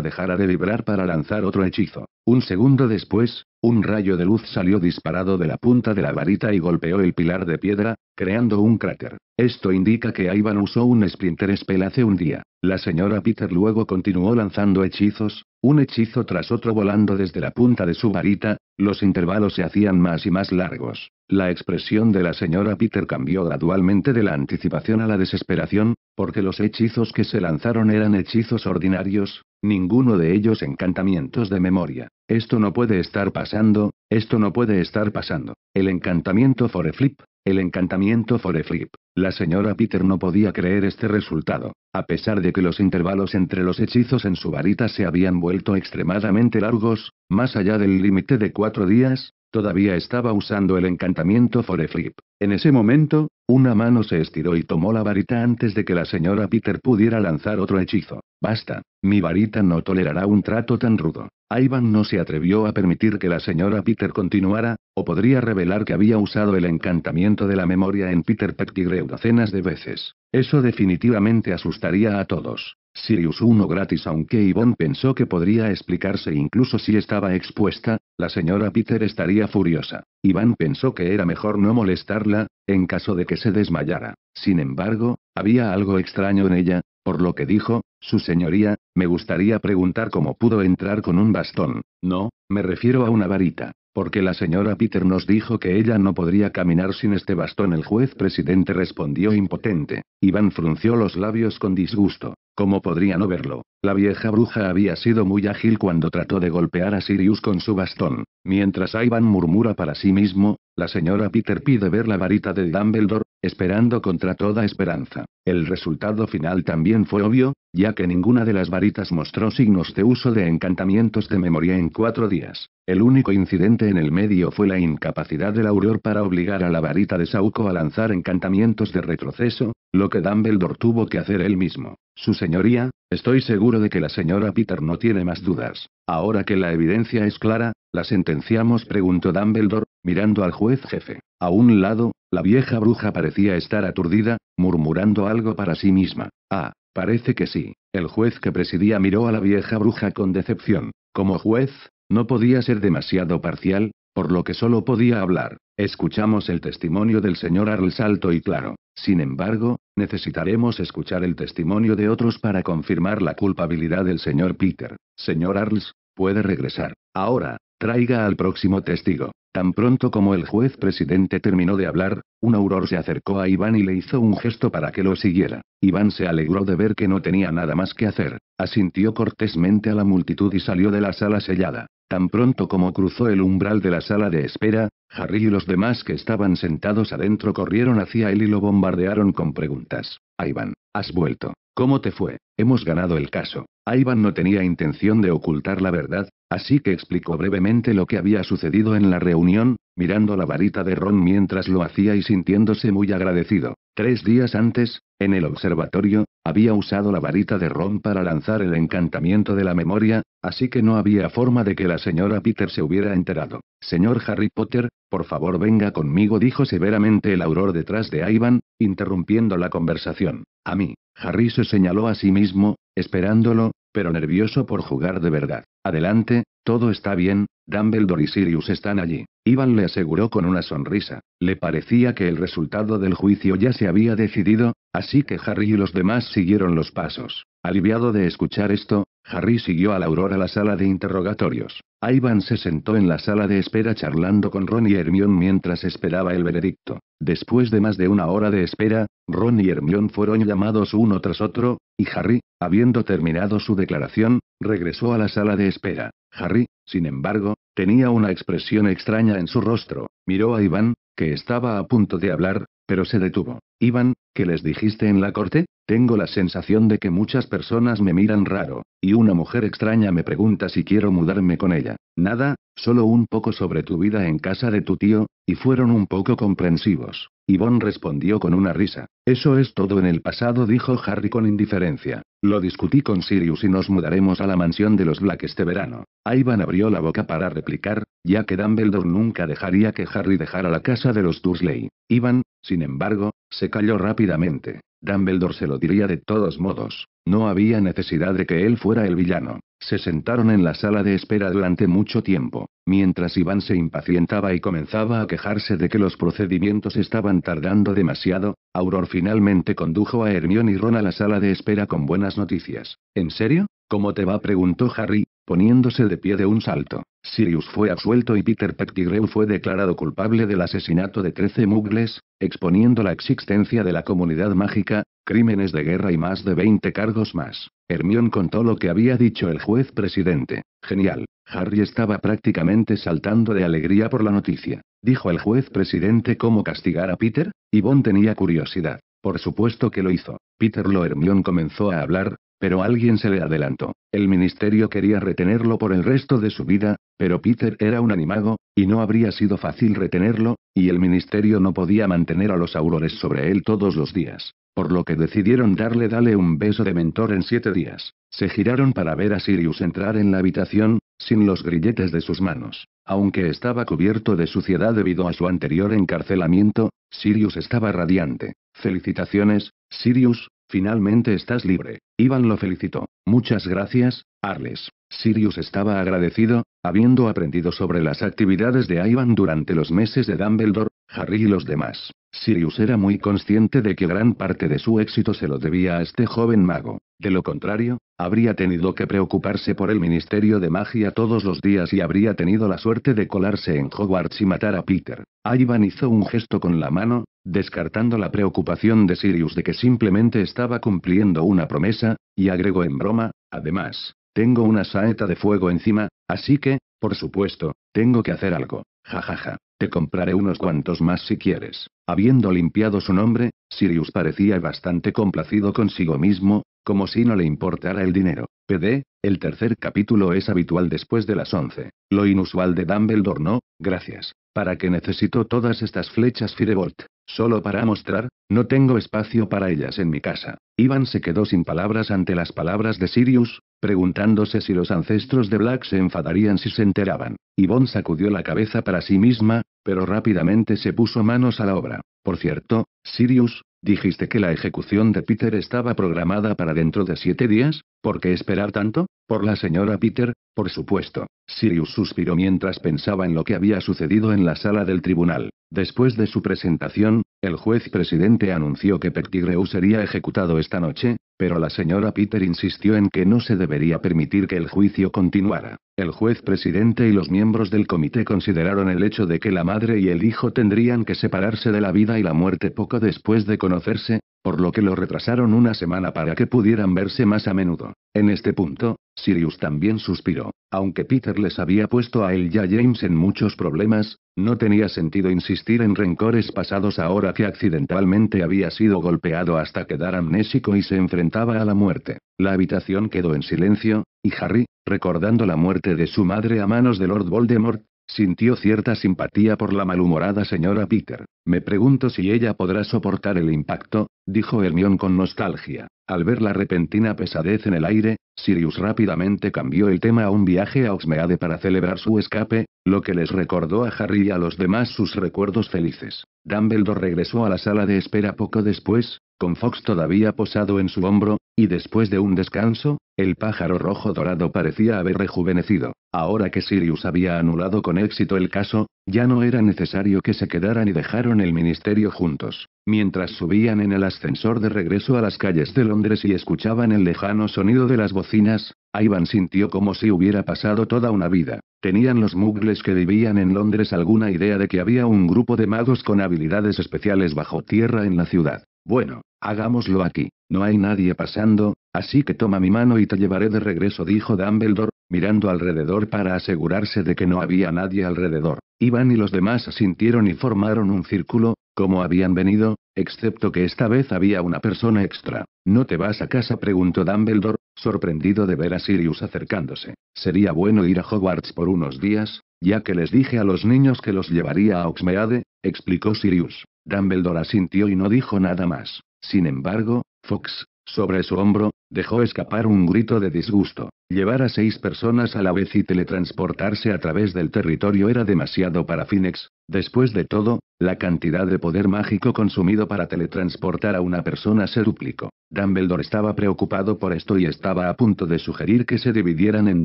Speaker 1: dejara de vibrar para lanzar otro hechizo. Un segundo después, un rayo de luz salió disparado de la punta de la varita y golpeó el pilar de piedra, creando un cráter. Esto indica que Ivan usó un Splinter Spell hace un día. La señora Peter luego continuó lanzando hechizos, un hechizo tras otro volando desde la punta de su varita, los intervalos se hacían más y más largos. La expresión de la señora Peter cambió gradualmente de la anticipación a la desesperación, porque los hechizos que se lanzaron eran hechizos ordinarios, ninguno de ellos encantamientos de memoria. Esto no puede estar pasando, esto no puede estar pasando. El encantamiento flip, el encantamiento flip». La señora Peter no podía creer este resultado. A pesar de que los intervalos entre los hechizos en su varita se habían vuelto extremadamente largos, más allá del límite de cuatro días, todavía estaba usando el encantamiento Foreflip. En ese momento, una mano se estiró y tomó la varita antes de que la señora Peter pudiera lanzar otro hechizo. Basta, mi varita no tolerará un trato tan rudo. Ivan no se atrevió a permitir que la señora Peter continuara, o podría revelar que había usado el encantamiento de la memoria en Peter Pettigrew docenas de veces. Eso definitivamente asustaría a todos. Sirius uno gratis aunque Iván pensó que podría explicarse incluso si estaba expuesta, la señora Peter estaría furiosa. Iván pensó que era mejor no molestarla, en caso de que se desmayara. Sin embargo, había algo extraño en ella, por lo que dijo, su señoría, me gustaría preguntar cómo pudo entrar con un bastón. No, me refiero a una varita. Porque la señora Peter nos dijo que ella no podría caminar sin este bastón. El juez presidente respondió impotente. Iván frunció los labios con disgusto. ¿Cómo podría no verlo? La vieja bruja había sido muy ágil cuando trató de golpear a Sirius con su bastón. Mientras Iván murmura para sí mismo, la señora Peter pide ver la varita de Dumbledore, esperando contra toda esperanza. El resultado final también fue obvio, ya que ninguna de las varitas mostró signos de uso de encantamientos de memoria en cuatro días. El único incidente en el medio fue la incapacidad del auror para obligar a la varita de Sauco a lanzar encantamientos de retroceso, lo que Dumbledore tuvo que hacer él mismo. Su señoría, estoy seguro de que la señora Peter no tiene más dudas. Ahora que la evidencia es clara, ¿la sentenciamos? preguntó Dumbledore, mirando al juez jefe. A un lado, la vieja bruja parecía estar aturdida, murmurando algo para sí misma. Ah, parece que sí. El juez que presidía miró a la vieja bruja con decepción. Como juez, no podía ser demasiado parcial, por lo que solo podía hablar. Escuchamos el testimonio del señor Arles alto y claro. Sin embargo, necesitaremos escuchar el testimonio de otros para confirmar la culpabilidad del señor Peter. Señor Arles, puede regresar. Ahora, Traiga al próximo testigo. Tan pronto como el juez presidente terminó de hablar, un auror se acercó a Iván y le hizo un gesto para que lo siguiera. Iván se alegró de ver que no tenía nada más que hacer, asintió cortésmente a la multitud y salió de la sala sellada. Tan pronto como cruzó el umbral de la sala de espera, Harry y los demás que estaban sentados adentro corrieron hacia él y lo bombardearon con preguntas. Iván, ¿has vuelto? ¿Cómo te fue? Hemos ganado el caso. Ivan no tenía intención de ocultar la verdad, así que explicó brevemente lo que había sucedido en la reunión, mirando la varita de Ron mientras lo hacía y sintiéndose muy agradecido. Tres días antes, en el observatorio, había usado la varita de Ron para lanzar el encantamiento de la memoria, así que no había forma de que la señora Peter se hubiera enterado. Señor Harry Potter, por favor venga conmigo, dijo severamente el auror detrás de Ivan, interrumpiendo la conversación. A mí, Harry se señaló a sí mismo, esperándolo, pero nervioso por jugar de verdad. Adelante, todo está bien, Dumbledore y Sirius están allí. Ivan le aseguró con una sonrisa. Le parecía que el resultado del juicio ya se había decidido, así que Harry y los demás siguieron los pasos. Aliviado de escuchar esto, Harry siguió a la Aurora a la sala de interrogatorios. Iván se sentó en la sala de espera charlando con Ron y Hermión mientras esperaba el veredicto. Después de más de una hora de espera, Ron y Hermión fueron llamados uno tras otro, y Harry, habiendo terminado su declaración, regresó a la sala de espera. Harry, sin embargo, tenía una expresión extraña en su rostro. Miró a Iván, que estaba a punto de hablar, pero se detuvo. Iván, ¿qué les dijiste en la corte? Tengo la sensación de que muchas personas me miran raro, y una mujer extraña me pregunta si quiero mudarme con ella. Nada, solo un poco sobre tu vida en casa de tu tío, y fueron un poco comprensivos. Yvonne respondió con una risa. Eso es todo en el pasado, dijo Harry con indiferencia. Lo discutí con Sirius y nos mudaremos a la mansión de los Black este verano. Ivan abrió la boca para replicar, ya que Dumbledore nunca dejaría que Harry dejara la casa de los Dursley. Ivan, sin embargo, se calló rápidamente. Dumbledore se lo diría de todos modos. No había necesidad de que él fuera el villano. Se sentaron en la sala de espera durante mucho tiempo. Mientras Iván se impacientaba y comenzaba a quejarse de que los procedimientos estaban tardando demasiado, Auror finalmente condujo a Hermión y Ron a la sala de espera con buenas noticias. ¿En serio? ¿Cómo te va? preguntó Harry, poniéndose de pie de un salto. Sirius fue absuelto y Peter Pettigrew fue declarado culpable del asesinato de 13 mugles, exponiendo la existencia de la comunidad mágica, crímenes de guerra y más de 20 cargos más. Hermión contó lo que había dicho el juez presidente. Genial. Harry estaba prácticamente saltando de alegría por la noticia. Dijo el juez presidente cómo castigar a Peter, y Bon tenía curiosidad. Por supuesto que lo hizo. Peter lo Hermión comenzó a hablar, pero alguien se le adelantó. El ministerio quería retenerlo por el resto de su vida, pero Peter era un animago, y no habría sido fácil retenerlo, y el ministerio no podía mantener a los aurores sobre él todos los días por lo que decidieron darle dale un beso de mentor en siete días. Se giraron para ver a Sirius entrar en la habitación, sin los grilletes de sus manos. Aunque estaba cubierto de suciedad debido a su anterior encarcelamiento, Sirius estaba radiante. Felicitaciones, Sirius, finalmente estás libre. Ivan lo felicitó. Muchas gracias, Arles. Sirius estaba agradecido, habiendo aprendido sobre las actividades de Ivan durante los meses de Dumbledore, Harry y los demás. Sirius era muy consciente de que gran parte de su éxito se lo debía a este joven mago. De lo contrario, habría tenido que preocuparse por el Ministerio de Magia todos los días y habría tenido la suerte de colarse en Hogwarts y matar a Peter. Ivan hizo un gesto con la mano, descartando la preocupación de Sirius de que simplemente estaba cumpliendo una promesa, y agregó en broma, además, tengo una saeta de fuego encima, así que, por supuesto, tengo que hacer algo. Jajaja. Ja, ja. Te compraré unos cuantos más si quieres. Habiendo limpiado su nombre, Sirius parecía bastante complacido consigo mismo, como si no le importara el dinero. PD, el tercer capítulo es habitual después de las 11. Lo inusual de Dumbledore no, gracias. ¿Para qué necesito todas estas flechas Firebolt? Solo para mostrar, no tengo espacio para ellas en mi casa. Iván se quedó sin palabras ante las palabras de Sirius, preguntándose si los ancestros de Black se enfadarían si se enteraban. Yvonne sacudió la cabeza para sí misma, pero rápidamente se puso manos a la obra. Por cierto, Sirius, dijiste que la ejecución de Peter estaba programada para dentro de siete días, ¿por qué esperar tanto? Por la señora Peter, por supuesto. Sirius suspiró mientras pensaba en lo que había sucedido en la sala del tribunal. Después de su presentación, el juez presidente anunció que Pettigrew sería ejecutado esta noche, pero la señora Peter insistió en que no se debería permitir que el juicio continuara. El juez presidente y los miembros del comité consideraron el hecho de que la madre y el hijo tendrían que separarse de la vida y la muerte poco después de conocerse, por lo que lo retrasaron una semana para que pudieran verse más a menudo. En este punto, Sirius también suspiró. Aunque Peter les había puesto a él y a James en muchos problemas, no tenía sentido insistir en rencores pasados ahora que accidentalmente había sido golpeado hasta quedar amnésico y se enfrentaba a la muerte. La habitación quedó en silencio, y Harry, recordando la muerte de su madre a manos de Lord Voldemort, Sintió cierta simpatía por la malhumorada señora Peter. Me pregunto si ella podrá soportar el impacto, dijo Hermión con nostalgia. Al ver la repentina pesadez en el aire, Sirius rápidamente cambió el tema a un viaje a Oxmeade para celebrar su escape, lo que les recordó a Harry y a los demás sus recuerdos felices. Dumbledore regresó a la sala de espera poco después, con Fox todavía posado en su hombro, y después de un descanso, el pájaro rojo dorado parecía haber rejuvenecido. Ahora que Sirius había anulado con éxito el caso, ya no era necesario que se quedaran y dejaron el ministerio juntos. Mientras subían en el ascensor de regreso a las calles de Londres y escuchaban el lejano sonido de las bocinas, Ivan sintió como si hubiera pasado toda una vida. ¿Tenían los mugles que vivían en Londres alguna idea de que había un grupo de magos con habilidades especiales bajo tierra en la ciudad? Bueno, Hagámoslo aquí. No hay nadie pasando, así que toma mi mano y te llevaré de regreso, dijo Dumbledore, mirando alrededor para asegurarse de que no había nadie alrededor. Iván y los demás asintieron y formaron un círculo, como habían venido, excepto que esta vez había una persona extra. ¿No te vas a casa? preguntó Dumbledore, sorprendido de ver a Sirius acercándose. Sería bueno ir a Hogwarts por unos días, ya que les dije a los niños que los llevaría a Oxmeade, explicó Sirius. Dumbledore asintió y no dijo nada más. Sin embargo, Fox, sobre su hombro, Dejó escapar un grito de disgusto. Llevar a seis personas a la vez y teletransportarse a través del territorio era demasiado para Phoenix. Después de todo, la cantidad de poder mágico consumido para teletransportar a una persona se duplicó. Dumbledore estaba preocupado por esto y estaba a punto de sugerir que se dividieran en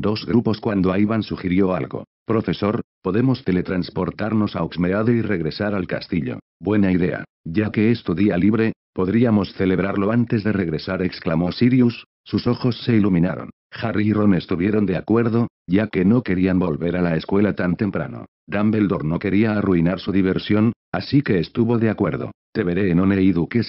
Speaker 1: dos grupos cuando Ivan sugirió algo. Profesor, podemos teletransportarnos a Oxmeade y regresar al castillo. Buena idea. Ya que es tu día libre, podríamos celebrarlo antes de regresar, exclamó Sirius sus ojos se iluminaron. Harry y Ron estuvieron de acuerdo, ya que no querían volver a la escuela tan temprano. Dumbledore no quería arruinar su diversión, así que estuvo de acuerdo. Te veré en One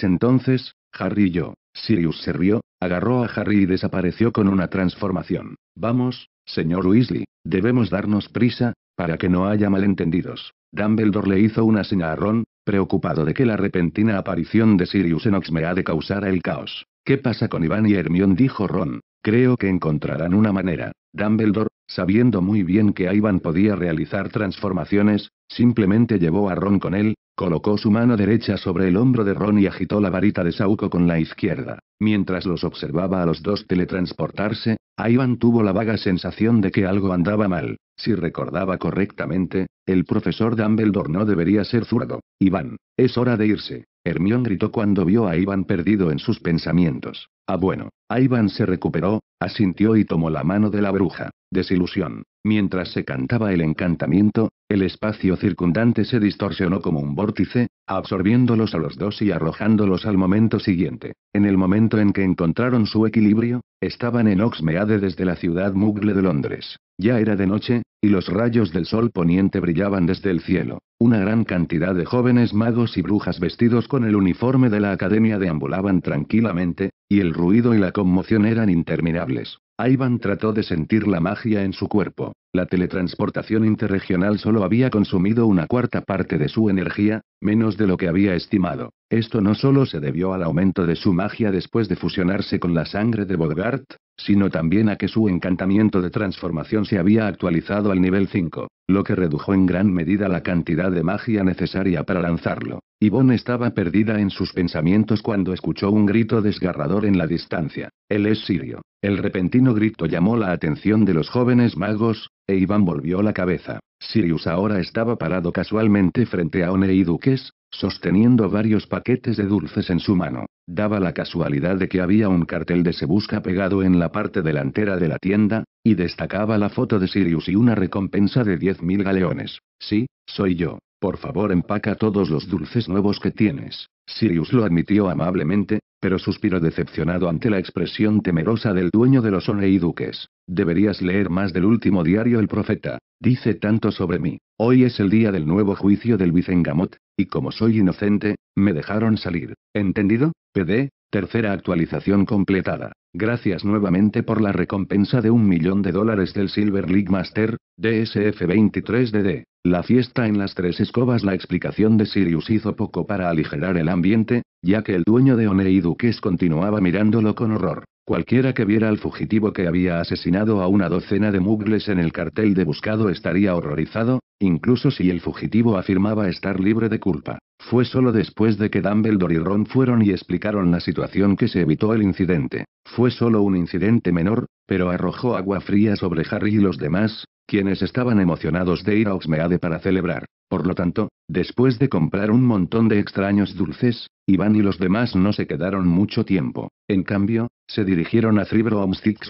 Speaker 1: entonces, Harry y yo. Sirius se rió, agarró a Harry y desapareció con una transformación. Vamos, señor Weasley, debemos darnos prisa, para que no haya malentendidos. Dumbledore le hizo una señal a Ron, preocupado de que la repentina aparición de Sirius en de causar el caos. ¿Qué pasa con Iván y Hermión? dijo Ron. Creo que encontrarán una manera. Dumbledore, sabiendo muy bien que Iván podía realizar transformaciones, simplemente llevó a Ron con él, colocó su mano derecha sobre el hombro de Ron y agitó la varita de Sauco con la izquierda. Mientras los observaba a los dos teletransportarse, Iván tuvo la vaga sensación de que algo andaba mal. Si recordaba correctamente, el profesor Dumbledore no debería ser zurdo. Iván, es hora de irse. Hermión gritó cuando vio a Iván perdido en sus pensamientos. Ah, bueno. Ivan se recuperó, asintió y tomó la mano de la bruja. Desilusión. Mientras se cantaba el encantamiento, el espacio circundante se distorsionó como un vórtice, absorbiéndolos a los dos y arrojándolos al momento siguiente. En el momento en que encontraron su equilibrio, estaban en Oxmeade desde la ciudad mugle de Londres. Ya era de noche, y los rayos del sol poniente brillaban desde el cielo. Una gran cantidad de jóvenes magos y brujas vestidos con el uniforme de la academia deambulaban tranquilamente, y el ruido y la conmoción eran interminables. Ivan trató de sentir la magia en su cuerpo. La teletransportación interregional solo había consumido una cuarta parte de su energía, menos de lo que había estimado. Esto no solo se debió al aumento de su magia después de fusionarse con la sangre de Bogart, sino también a que su encantamiento de transformación se había actualizado al nivel 5, lo que redujo en gran medida la cantidad de magia necesaria para lanzarlo. Yvonne estaba perdida en sus pensamientos cuando escuchó un grito desgarrador en la distancia. Él es sirio. El repentino grito llamó la atención de los jóvenes magos, e Iván volvió la cabeza. Sirius ahora estaba parado casualmente frente a One y Duques, sosteniendo varios paquetes de dulces en su mano. Daba la casualidad de que había un cartel de Se Busca pegado en la parte delantera de la tienda, y destacaba la foto de Sirius y una recompensa de 10.000 galeones. Sí, soy yo. Por favor empaca todos los dulces nuevos que tienes. Sirius lo admitió amablemente, pero suspiró decepcionado ante la expresión temerosa del dueño de los Oney Duques. Deberías leer más del último diario El Profeta. Dice tanto sobre mí. Hoy es el día del nuevo juicio del Vicengamot, y como soy inocente, me dejaron salir. ¿Entendido? PD, tercera actualización completada. Gracias nuevamente por la recompensa de un millón de dólares del Silver League Master, DSF 23DD. La fiesta en las tres escobas La explicación de Sirius hizo poco para aligerar el ambiente, ya que el dueño de y Duques continuaba mirándolo con horror. Cualquiera que viera al fugitivo que había asesinado a una docena de mugles en el cartel de buscado estaría horrorizado, incluso si el fugitivo afirmaba estar libre de culpa. Fue solo después de que Dumbledore y Ron fueron y explicaron la situación que se evitó el incidente. Fue solo un incidente menor, pero arrojó agua fría sobre Harry y los demás, quienes estaban emocionados de ir a Oxmeade para celebrar. Por lo tanto, después de comprar un montón de extraños dulces, Iván y los demás no se quedaron mucho tiempo. En cambio, se dirigieron a Three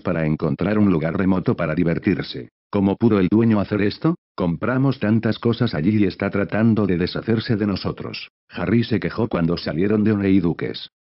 Speaker 1: para encontrar un lugar remoto para divertirse. ¿Cómo pudo el dueño hacer esto? Compramos tantas cosas allí y está tratando de deshacerse de nosotros. Harry se quejó cuando salieron de un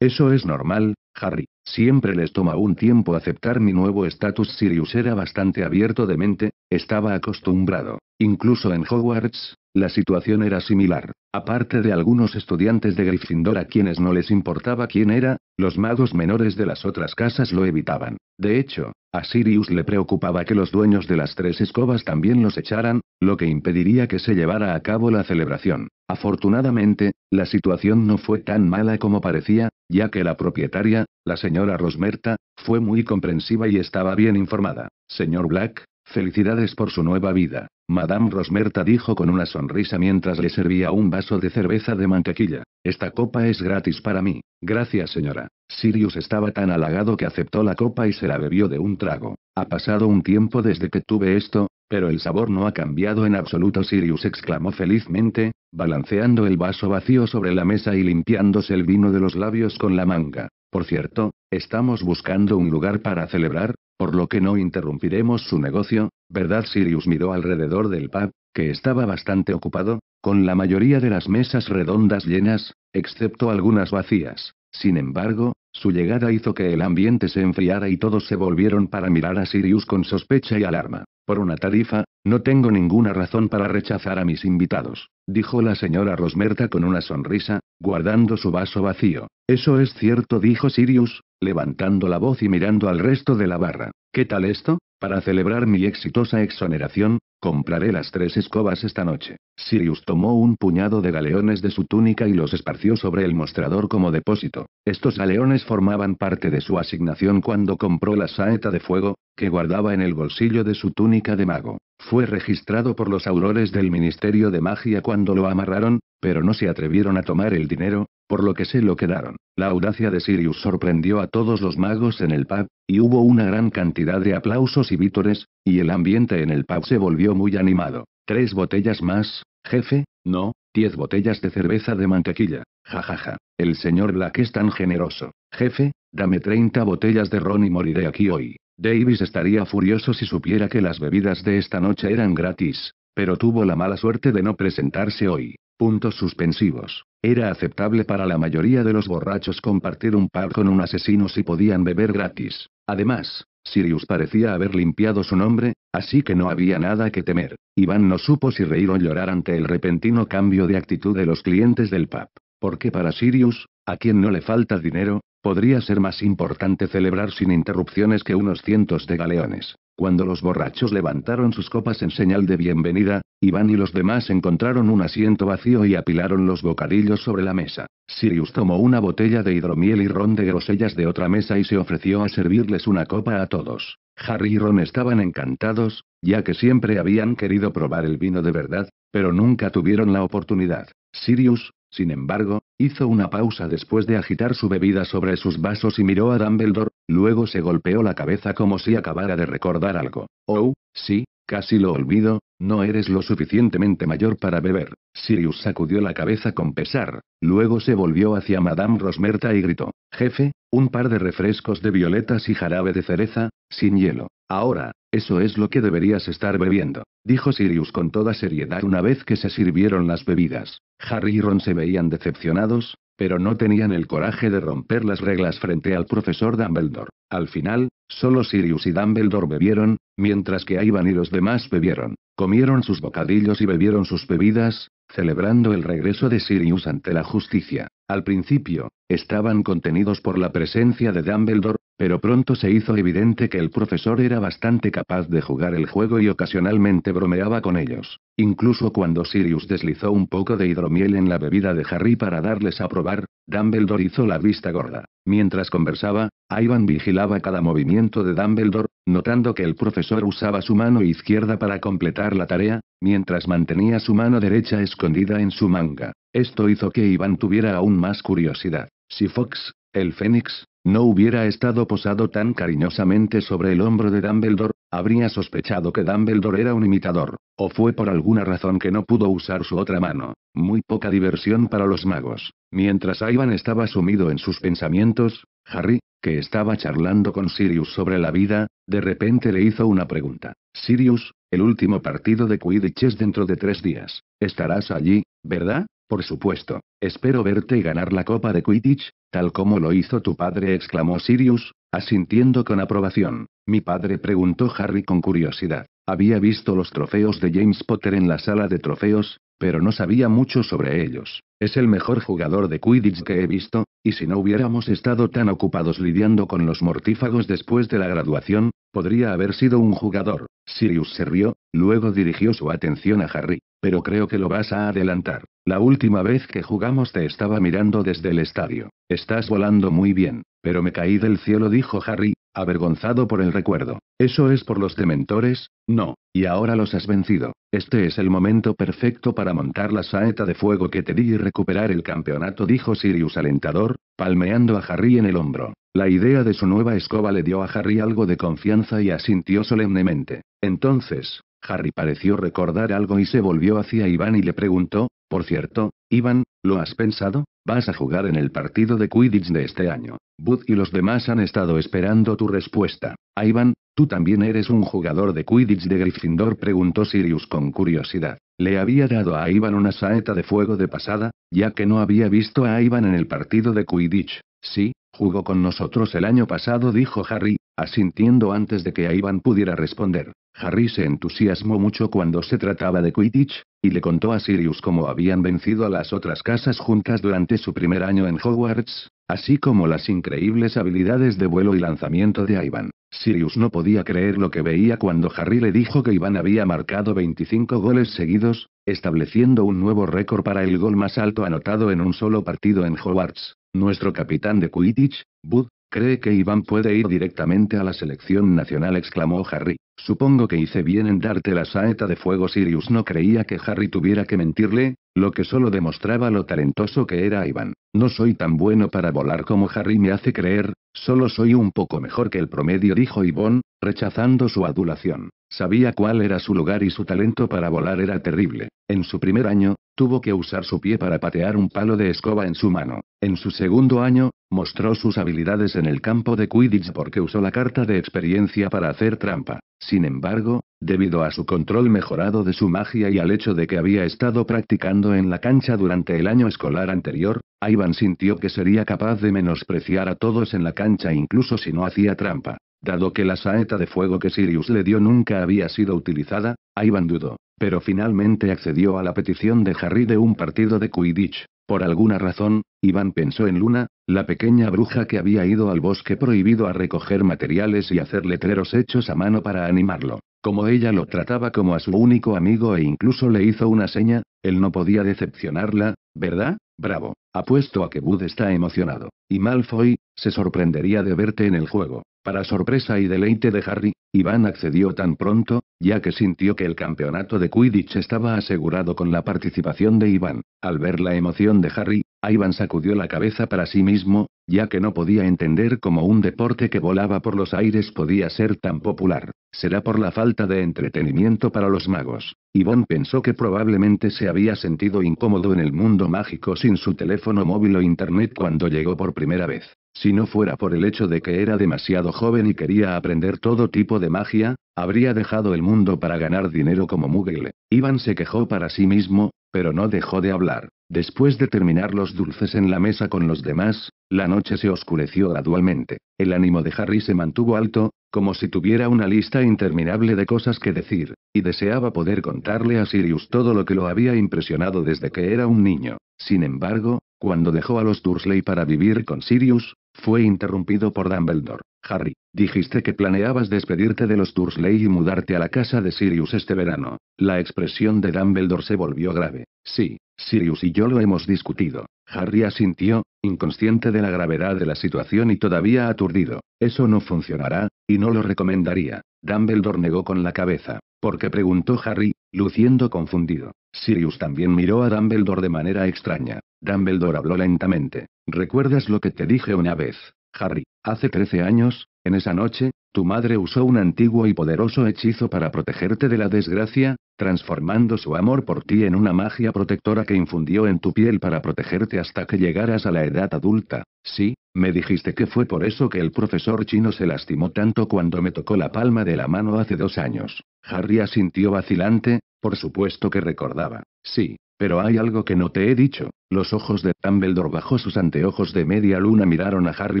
Speaker 1: Eso es normal, Harry. Siempre les toma un tiempo aceptar mi nuevo estatus. Sirius era bastante abierto de mente, estaba acostumbrado. Incluso en Hogwarts, la situación era similar. Aparte de algunos estudiantes de Gryffindor a quienes no les importaba quién era, los magos menores de las otras casas lo evitaban. De hecho, a Sirius le preocupaba que los dueños de las tres escobas también los echaran, lo que impediría que se llevara a cabo la celebración. Afortunadamente, la situación no fue tan mala como parecía, ya que la propietaria, la señora Rosmerta, fue muy comprensiva y estaba bien informada. Señor Black, Felicidades por su nueva vida, Madame Rosmerta dijo con una sonrisa mientras le servía un vaso de cerveza de mantequilla. Esta copa es gratis para mí. Gracias señora. Sirius estaba tan halagado que aceptó la copa y se la bebió de un trago. Ha pasado un tiempo desde que tuve esto, pero el sabor no ha cambiado en absoluto, Sirius exclamó felizmente, balanceando el vaso vacío sobre la mesa y limpiándose el vino de los labios con la manga. Por cierto, estamos buscando un lugar para celebrar, por lo que no interrumpiremos su negocio, ¿verdad? Sirius miró alrededor del pub, que estaba bastante ocupado, con la mayoría de las mesas redondas llenas, excepto algunas vacías. Sin embargo, su llegada hizo que el ambiente se enfriara y todos se volvieron para mirar a Sirius con sospecha y alarma. Por una tarifa, no tengo ninguna razón para rechazar a mis invitados, dijo la señora Rosmerta con una sonrisa, guardando su vaso vacío. Eso es cierto, dijo Sirius, levantando la voz y mirando al resto de la barra. ¿Qué tal esto? Para celebrar mi exitosa exoneración, compraré las tres escobas esta noche. Sirius tomó un puñado de galeones de su túnica y los esparció sobre el mostrador como depósito. Estos galeones formaban parte de su asignación cuando compró la saeta de fuego, que guardaba en el bolsillo de su túnica de mago. Fue registrado por los aurores del Ministerio de Magia cuando lo amarraron, pero no se atrevieron a tomar el dinero, por lo que se lo quedaron. La audacia de Sirius sorprendió a todos los magos en el pub, y hubo una gran cantidad de aplausos y vítores, y el ambiente en el pub se volvió muy animado. Tres botellas más, jefe, no, diez botellas de cerveza de mantequilla. Jajaja, ja, ja. el señor Black es tan generoso. Jefe, dame treinta botellas de ron y moriré aquí hoy. Davis estaría furioso si supiera que las bebidas de esta noche eran gratis, pero tuvo la mala suerte de no presentarse hoy. Puntos suspensivos. Era aceptable para la mayoría de los borrachos compartir un pub con un asesino si podían beber gratis. Además, Sirius parecía haber limpiado su nombre, así que no había nada que temer. Iván no supo si reír o llorar ante el repentino cambio de actitud de los clientes del pub. Porque para Sirius, a quien no le falta dinero, Podría ser más importante celebrar sin interrupciones que unos cientos de galeones. Cuando los borrachos levantaron sus copas en señal de bienvenida, Iván y los demás encontraron un asiento vacío y apilaron los bocadillos sobre la mesa. Sirius tomó una botella de hidromiel y ron de grosellas de otra mesa y se ofreció a servirles una copa a todos. Harry y Ron estaban encantados, ya que siempre habían querido probar el vino de verdad, pero nunca tuvieron la oportunidad. Sirius, sin embargo, hizo una pausa después de agitar su bebida sobre sus vasos y miró a Dumbledore, luego se golpeó la cabeza como si acabara de recordar algo. Oh, sí, casi lo olvido, no eres lo suficientemente mayor para beber. Sirius sacudió la cabeza con pesar, luego se volvió hacia Madame Rosmerta y gritó, Jefe, un par de refrescos de violetas y jarabe de cereza, sin hielo. Ahora, eso es lo que deberías estar bebiendo, dijo Sirius con toda seriedad una vez que se sirvieron las bebidas. Harry y Ron se veían decepcionados, pero no tenían el coraje de romper las reglas frente al profesor Dumbledore. Al final, solo Sirius y Dumbledore bebieron, mientras que Ivan y los demás bebieron. Comieron sus bocadillos y bebieron sus bebidas, celebrando el regreso de Sirius ante la justicia. Al principio, estaban contenidos por la presencia de Dumbledore, pero pronto se hizo evidente que el profesor era bastante capaz de jugar el juego y ocasionalmente bromeaba con ellos, incluso cuando Sirius deslizó un poco de hidromiel en la bebida de Harry para darles a probar, Dumbledore hizo la vista gorda. Mientras conversaba, Ivan vigilaba cada movimiento de Dumbledore, notando que el profesor usaba su mano izquierda para completar la tarea, mientras mantenía su mano derecha escondida en su manga. Esto hizo que Ivan tuviera aún más curiosidad. Si Fox, el Fénix, no hubiera estado posado tan cariñosamente sobre el hombro de Dumbledore, habría sospechado que Dumbledore era un imitador, o fue por alguna razón que no pudo usar su otra mano. Muy poca diversión para los magos. Mientras Ivan estaba sumido en sus pensamientos, Harry, que estaba charlando con Sirius sobre la vida, de repente le hizo una pregunta. Sirius, el último partido de Quidditch es dentro de tres días. Estarás allí, ¿verdad? Por supuesto, espero verte ganar la Copa de Quidditch, tal como lo hizo tu padre, exclamó Sirius, asintiendo con aprobación. Mi padre preguntó Harry con curiosidad. Había visto los trofeos de James Potter en la sala de trofeos, pero no sabía mucho sobre ellos. Es el mejor jugador de Quidditch que he visto, y si no hubiéramos estado tan ocupados lidiando con los mortífagos después de la graduación, podría haber sido un jugador. Sirius se rió, luego dirigió su atención a Harry, pero creo que lo vas a adelantar. La última vez que jugamos te estaba mirando desde el estadio. Estás volando muy bien, pero me caí del cielo, dijo Harry, avergonzado por el recuerdo. Eso es por los dementores, no, y ahora los has vencido. Este es el momento perfecto para montar la saeta de fuego que te di y recuperar el campeonato, dijo Sirius alentador, palmeando a Harry en el hombro. La idea de su nueva escoba le dio a Harry algo de confianza y asintió solemnemente. Entonces, Harry pareció recordar algo y se volvió hacia Iván y le preguntó, por cierto, Iván, ¿Lo has pensado? Vas a jugar en el partido de Quidditch de este año. Bud y los demás han estado esperando tu respuesta. Ivan, tú también eres un jugador de Quidditch de Gryffindor, preguntó Sirius con curiosidad. Le había dado a Ivan una saeta de fuego de pasada, ya que no había visto a Ivan en el partido de Quidditch. Sí, jugó con nosotros el año pasado, dijo Harry, asintiendo antes de que Ivan pudiera responder. Harry se entusiasmó mucho cuando se trataba de Quidditch, y le contó a Sirius cómo habían vencido a las otras casas juntas durante su primer año en Hogwarts, así como las increíbles habilidades de vuelo y lanzamiento de Ivan. Sirius no podía creer lo que veía cuando Harry le dijo que Iván había marcado 25 goles seguidos, estableciendo un nuevo récord para el gol más alto anotado en un solo partido en Hogwarts. Nuestro capitán de Quidditch, Bud, Cree que Iván puede ir directamente a la selección nacional, exclamó Harry. Supongo que hice bien en darte la saeta de fuego. Sirius no creía que Harry tuviera que mentirle, lo que solo demostraba lo talentoso que era Iván. No soy tan bueno para volar como Harry me hace creer, solo soy un poco mejor que el promedio, dijo Iván, rechazando su adulación. Sabía cuál era su lugar y su talento para volar era terrible. En su primer año, tuvo que usar su pie para patear un palo de escoba en su mano. En su segundo año, Mostró sus habilidades en el campo de Quidditch porque usó la carta de experiencia para hacer trampa. Sin embargo, debido a su control mejorado de su magia y al hecho de que había estado practicando en la cancha durante el año escolar anterior, Ivan sintió que sería capaz de menospreciar a todos en la cancha incluso si no hacía trampa. Dado que la saeta de fuego que Sirius le dio nunca había sido utilizada, Ivan dudó, pero finalmente accedió a la petición de Harry de un partido de Quidditch. Por alguna razón, Iván pensó en Luna, la pequeña bruja que había ido al bosque prohibido a recoger materiales y hacer letreros hechos a mano para animarlo. Como ella lo trataba como a su único amigo e incluso le hizo una seña, él no podía decepcionarla, ¿verdad? Bravo. Apuesto a que Bud está emocionado. Y Malfoy, se sorprendería de verte en el juego. Para sorpresa y deleite de Harry, Iván accedió tan pronto, ya que sintió que el campeonato de Quidditch estaba asegurado con la participación de Iván. Al ver la emoción de Harry, Iván sacudió la cabeza para sí mismo, ya que no podía entender cómo un deporte que volaba por los aires podía ser tan popular. Será por la falta de entretenimiento para los magos. Yvonne pensó que probablemente se había sentido incómodo en el mundo mágico sin su teléfono móvil o internet cuando llegó por primera vez. Si no fuera por el hecho de que era demasiado joven y quería aprender todo tipo de magia, habría dejado el mundo para ganar dinero como Muggle. Ivan se quejó para sí mismo, pero no dejó de hablar. Después de terminar los dulces en la mesa con los demás, la noche se oscureció gradualmente. El ánimo de Harry se mantuvo alto, como si tuviera una lista interminable de cosas que decir, y deseaba poder contarle a Sirius todo lo que lo había impresionado desde que era un niño. Sin embargo, cuando dejó a los Dursley para vivir con Sirius, fue interrumpido por Dumbledore. Harry, dijiste que planeabas despedirte de los Dursley y mudarte a la casa de Sirius este verano. La expresión de Dumbledore se volvió grave. Sí, Sirius y yo lo hemos discutido. Harry asintió, inconsciente de la gravedad de la situación y todavía aturdido. Eso no funcionará, y no lo recomendaría. Dumbledore negó con la cabeza. Porque preguntó Harry, luciendo confundido. Sirius también miró a Dumbledore de manera extraña. Dumbledore habló lentamente. ¿Recuerdas lo que te dije una vez? Harry, hace 13 años, en esa noche, tu madre usó un antiguo y poderoso hechizo para protegerte de la desgracia, transformando su amor por ti en una magia protectora que infundió en tu piel para protegerte hasta que llegaras a la edad adulta. Sí, me dijiste que fue por eso que el profesor chino se lastimó tanto cuando me tocó la palma de la mano hace dos años. Harry asintió vacilante, por supuesto que recordaba. Sí, pero hay algo que no te he dicho. Los ojos de Dumbledore bajo sus anteojos de media luna miraron a Harry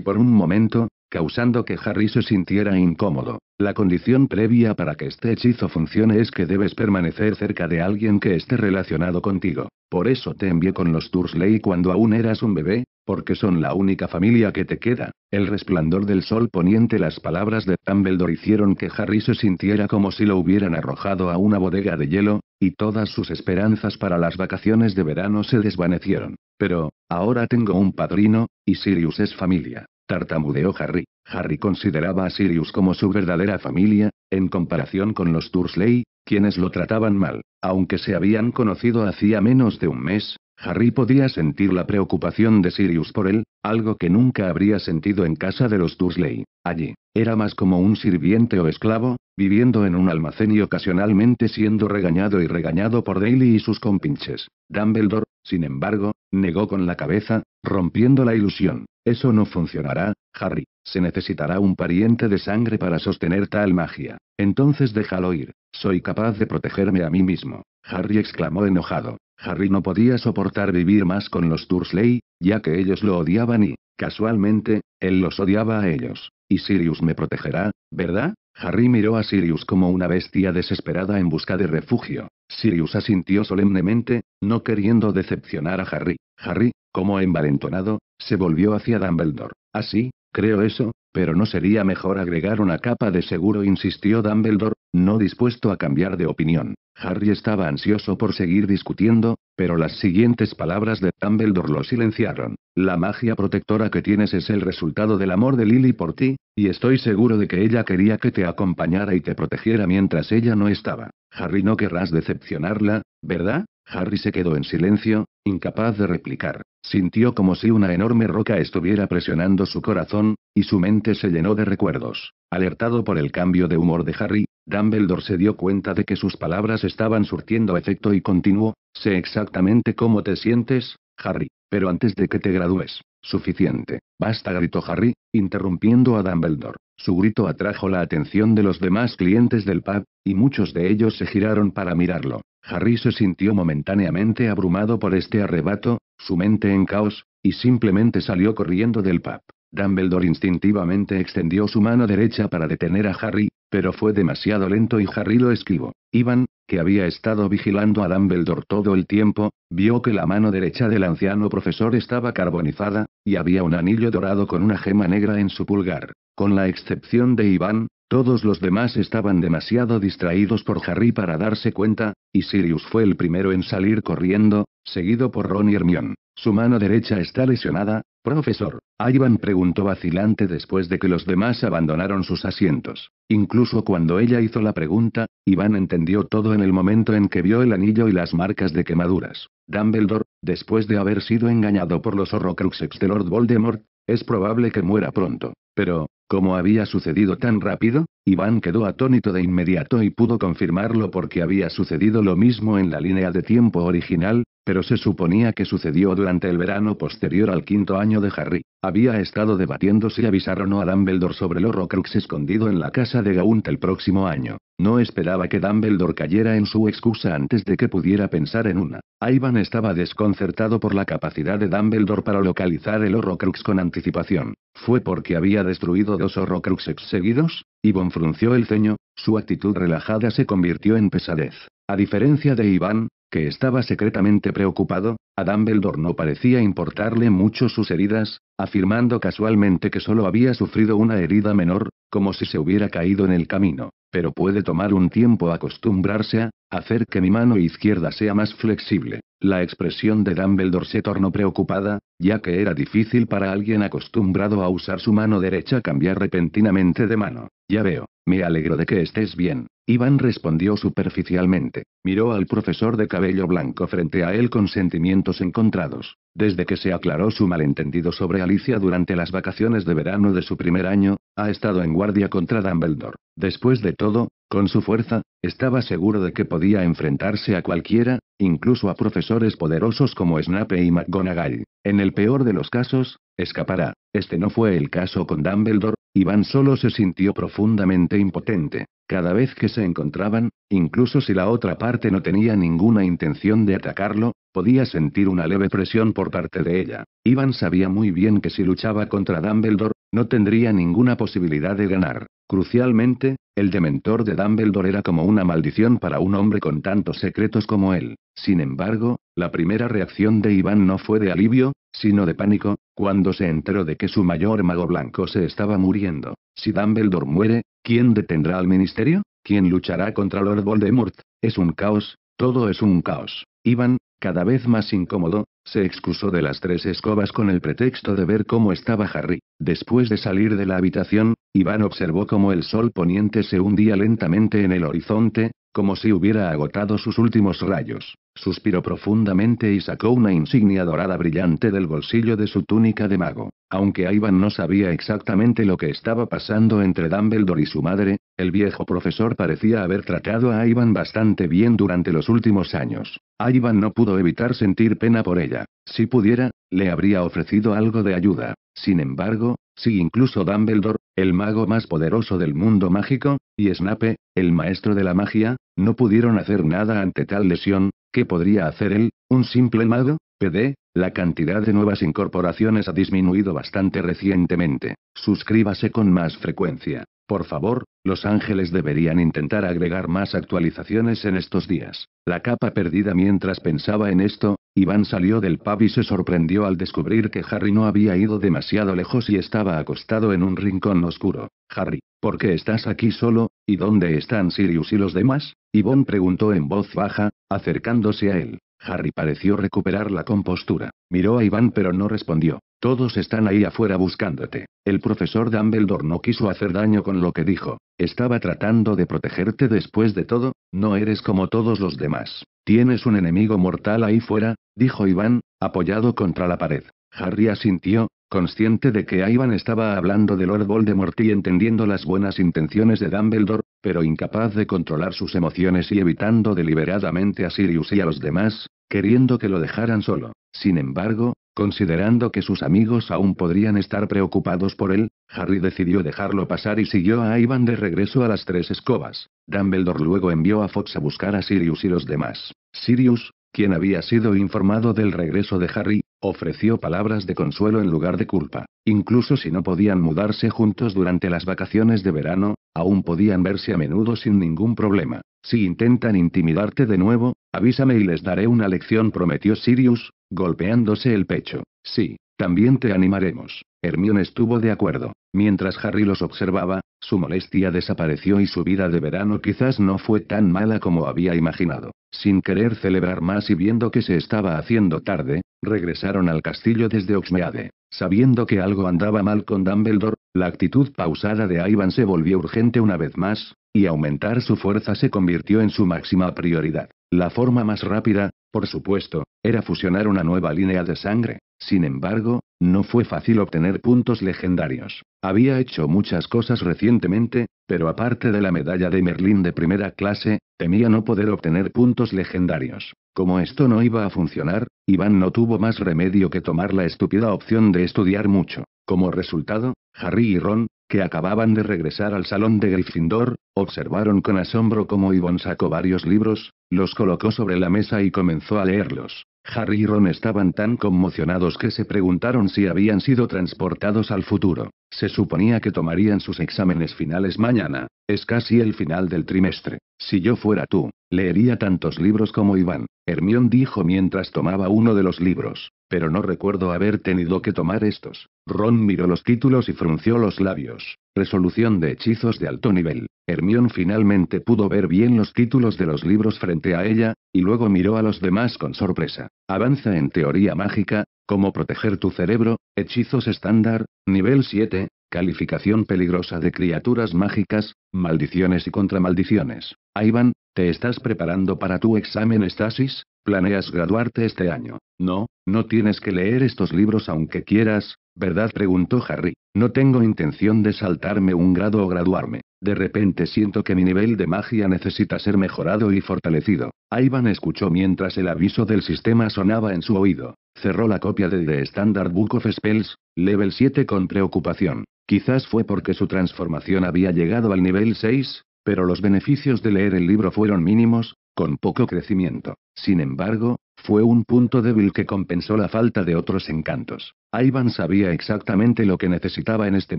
Speaker 1: por un momento, causando que Harry se sintiera incómodo. La condición previa para que este hechizo funcione es que debes permanecer cerca de alguien que esté relacionado contigo. Por eso te envié con los Dursley cuando aún eras un bebé, porque son la única familia que te queda. El resplandor del sol poniente las palabras de Dumbledore hicieron que Harry se sintiera como si lo hubieran arrojado a una bodega de hielo, y todas sus esperanzas para las vacaciones de verano se desvanecieron. Pero, ahora tengo un padrino, y Sirius es familia. Tartamudeó Harry. Harry consideraba a Sirius como su verdadera familia, en comparación con los Dursley, quienes lo trataban mal. Aunque se habían conocido hacía menos de un mes, Harry podía sentir la preocupación de Sirius por él, algo que nunca habría sentido en casa de los Dursley. Allí, era más como un sirviente o esclavo, viviendo en un almacén y ocasionalmente siendo regañado y regañado por Daly y sus compinches. Dumbledore, sin embargo, negó con la cabeza, rompiendo la ilusión. Eso no funcionará, Harry. Se necesitará un pariente de sangre para sostener tal magia. Entonces déjalo ir. Soy capaz de protegerme a mí mismo. Harry exclamó enojado. Harry no podía soportar vivir más con los Dursley, ya que ellos lo odiaban y, casualmente, él los odiaba a ellos. Y Sirius me protegerá, ¿verdad? Harry miró a Sirius como una bestia desesperada en busca de refugio. Sirius asintió solemnemente, no queriendo decepcionar a Harry. Harry, como envalentonado, se volvió hacia Dumbledore. Así, creo eso, pero no sería mejor agregar una capa de seguro, insistió Dumbledore, no dispuesto a cambiar de opinión. Harry estaba ansioso por seguir discutiendo, pero las siguientes palabras de Dumbledore lo silenciaron. La magia protectora que tienes es el resultado del amor de Lily por ti, y estoy seguro de que ella quería que te acompañara y te protegiera mientras ella no estaba. Harry, no querrás decepcionarla, ¿verdad? Harry se quedó en silencio, incapaz de replicar. Sintió como si una enorme roca estuviera presionando su corazón, y su mente se llenó de recuerdos. Alertado por el cambio de humor de Harry, Dumbledore se dio cuenta de que sus palabras estaban surtiendo efecto y continuó, sé exactamente cómo te sientes, Harry. Pero antes de que te gradúes. Suficiente. Basta, gritó Harry, interrumpiendo a Dumbledore. Su grito atrajo la atención de los demás clientes del pub, y muchos de ellos se giraron para mirarlo. Harry se sintió momentáneamente abrumado por este arrebato, su mente en caos, y simplemente salió corriendo del pub. Dumbledore instintivamente extendió su mano derecha para detener a Harry, pero fue demasiado lento y Harry lo esquivó. Iván, que había estado vigilando a Dumbledore todo el tiempo, vio que la mano derecha del anciano profesor estaba carbonizada, y había un anillo dorado con una gema negra en su pulgar. Con la excepción de Iván, todos los demás estaban demasiado distraídos por Harry para darse cuenta, y Sirius fue el primero en salir corriendo, seguido por Ron y Hermione. Su mano derecha está lesionada, Profesor, Ivan preguntó vacilante después de que los demás abandonaron sus asientos. Incluso cuando ella hizo la pregunta, Iván entendió todo en el momento en que vio el anillo y las marcas de quemaduras. Dumbledore, después de haber sido engañado por los horrocruxes de Lord Voldemort, es probable que muera pronto. Pero, ¿cómo había sucedido tan rápido? Iván quedó atónito de inmediato y pudo confirmarlo porque había sucedido lo mismo en la línea de tiempo original, pero se suponía que sucedió durante el verano posterior al quinto año de Harry. Había estado debatiendo si avisaron o no a Dumbledore sobre el Horrocrux escondido en la casa de Gaunt el próximo año. No esperaba que Dumbledore cayera en su excusa antes de que pudiera pensar en una. Ivan estaba desconcertado por la capacidad de Dumbledore para localizar el Horrocrux con anticipación. ¿Fue porque había destruido dos Horrocruxes seguidos? Ivan frunció el ceño, su actitud relajada se convirtió en pesadez. A diferencia de Iván, que estaba secretamente preocupado, a Dumbledore no parecía importarle mucho sus heridas, afirmando casualmente que solo había sufrido una herida menor, como si se hubiera caído en el camino, pero puede tomar un tiempo acostumbrarse a hacer que mi mano izquierda sea más flexible. La expresión de Dumbledore se tornó preocupada, ya que era difícil para alguien acostumbrado a usar su mano derecha cambiar repentinamente de mano. Ya veo, me alegro de que estés bien. Iván respondió superficialmente. Miró al profesor de cabello blanco frente a él con sentimientos encontrados. Desde que se aclaró su malentendido sobre Alicia durante las vacaciones de verano de su primer año, ha estado en guardia contra Dumbledore. Después de todo, con su fuerza, estaba seguro de que podía enfrentarse a cualquiera, incluso a profesores poderosos como Snape y McGonagall. En el peor de los casos, escapará. Este no fue el caso con Dumbledore, Iván solo se sintió profundamente impotente. Cada vez que se encontraban, incluso si la otra parte no tenía ninguna intención de atacarlo, podía sentir una leve presión por parte de ella. Iván sabía muy bien que si luchaba contra Dumbledore, no tendría ninguna posibilidad de ganar. Crucialmente, el dementor de Dumbledore era como una maldición para un hombre con tantos secretos como él. Sin embargo, la primera reacción de Iván no fue de alivio, sino de pánico, cuando se enteró de que su mayor mago blanco se estaba muriendo. Si Dumbledore muere, ¿quién detendrá al ministerio? ¿Quién luchará contra Lord Voldemort? Es un caos, todo es un caos. Iván, cada vez más incómodo, se excusó de las tres escobas con el pretexto de ver cómo estaba Harry. Después de salir de la habitación, Iván observó cómo el sol poniente se hundía lentamente en el horizonte, como si hubiera agotado sus últimos rayos. Suspiró profundamente y sacó una insignia dorada brillante del bolsillo de su túnica de mago. Aunque Ivan no sabía exactamente lo que estaba pasando entre Dumbledore y su madre, el viejo profesor parecía haber tratado a Ivan bastante bien durante los últimos años. Ivan no pudo evitar sentir pena por ella. Si pudiera, le habría ofrecido algo de ayuda. Sin embargo, si incluso Dumbledore, el mago más poderoso del mundo mágico, y Snape, el maestro de la magia, no pudieron hacer nada ante tal lesión, ¿qué podría hacer él, un simple mago? PD, la cantidad de nuevas incorporaciones ha disminuido bastante recientemente. Suscríbase con más frecuencia. Por favor, Los Ángeles deberían intentar agregar más actualizaciones en estos días. La capa perdida mientras pensaba en esto, Iván salió del pub y se sorprendió al descubrir que Harry no había ido demasiado lejos y estaba acostado en un rincón oscuro. Harry, ¿por qué estás aquí solo? ¿Y dónde están Sirius y los demás? Iván preguntó en voz baja, acercándose a él. Harry pareció recuperar la compostura. Miró a Iván pero no respondió. Todos están ahí afuera buscándote. El profesor Dumbledore no quiso hacer daño con lo que dijo. Estaba tratando de protegerte después de todo, no eres como todos los demás. Tienes un enemigo mortal ahí fuera, dijo Iván, apoyado contra la pared. Harry asintió, consciente de que Iván estaba hablando de Lord Voldemort y entendiendo las buenas intenciones de Dumbledore, pero incapaz de controlar sus emociones y evitando deliberadamente a Sirius y a los demás, queriendo que lo dejaran solo. Sin embargo, considerando que sus amigos aún podrían estar preocupados por él, Harry decidió dejarlo pasar y siguió a Ivan de regreso a las tres escobas. Dumbledore luego envió a Fox a buscar a Sirius y los demás. Sirius, quien había sido informado del regreso de Harry, ofreció palabras de consuelo en lugar de culpa. Incluso si no podían mudarse juntos durante las vacaciones de verano, aún podían verse a menudo sin ningún problema. Si intentan intimidarte de nuevo, avísame y les daré una lección, prometió Sirius, golpeándose el pecho. Sí, también te animaremos. Hermione estuvo de acuerdo. Mientras Harry los observaba, su molestia desapareció y su vida de verano quizás no fue tan mala como había imaginado. Sin querer celebrar más y viendo que se estaba haciendo tarde, regresaron al castillo desde Oxmeade. Sabiendo que algo andaba mal con Dumbledore, la actitud pausada de Ivan se volvió urgente una vez más, y aumentar su fuerza se convirtió en su máxima prioridad. La forma más rápida, por supuesto, era fusionar una nueva línea de sangre, sin embargo, no fue fácil obtener puntos legendarios. Había hecho muchas cosas recientemente, pero aparte de la medalla de Merlín de primera clase, temía no poder obtener puntos legendarios. Como esto no iba a funcionar, Iván no tuvo más remedio que tomar la estúpida opción de estudiar mucho. Como resultado, Harry y Ron, que acababan de regresar al salón de Gryffindor, observaron con asombro cómo Iván sacó varios libros, los colocó sobre la mesa y comenzó a leerlos. Harry y Ron estaban tan conmocionados que se preguntaron si habían sido transportados al futuro. Se suponía que tomarían sus exámenes finales mañana. Es casi el final del trimestre. Si yo fuera tú, leería tantos libros como Iván, Hermión dijo mientras tomaba uno de los libros. Pero no recuerdo haber tenido que tomar estos. Ron miró los títulos y frunció los labios. Resolución de hechizos de alto nivel. Hermión finalmente pudo ver bien los títulos de los libros frente a ella, y luego miró a los demás con sorpresa. Avanza en teoría mágica, cómo proteger tu cerebro, hechizos estándar, nivel 7, calificación peligrosa de criaturas mágicas, maldiciones y contramaldiciones. Ivan, ¿te estás preparando para tu examen estasis? Planeas graduarte este año. No, no tienes que leer estos libros aunque quieras, ¿verdad? preguntó Harry. No tengo intención de saltarme un grado o graduarme. De repente siento que mi nivel de magia necesita ser mejorado y fortalecido. Ivan escuchó mientras el aviso del sistema sonaba en su oído. Cerró la copia de The Standard Book of Spells, level 7 con preocupación. Quizás fue porque su transformación había llegado al nivel 6, pero los beneficios de leer el libro fueron mínimos, con poco crecimiento. Sin embargo, fue un punto débil que compensó la falta de otros encantos. Ivan sabía exactamente lo que necesitaba en este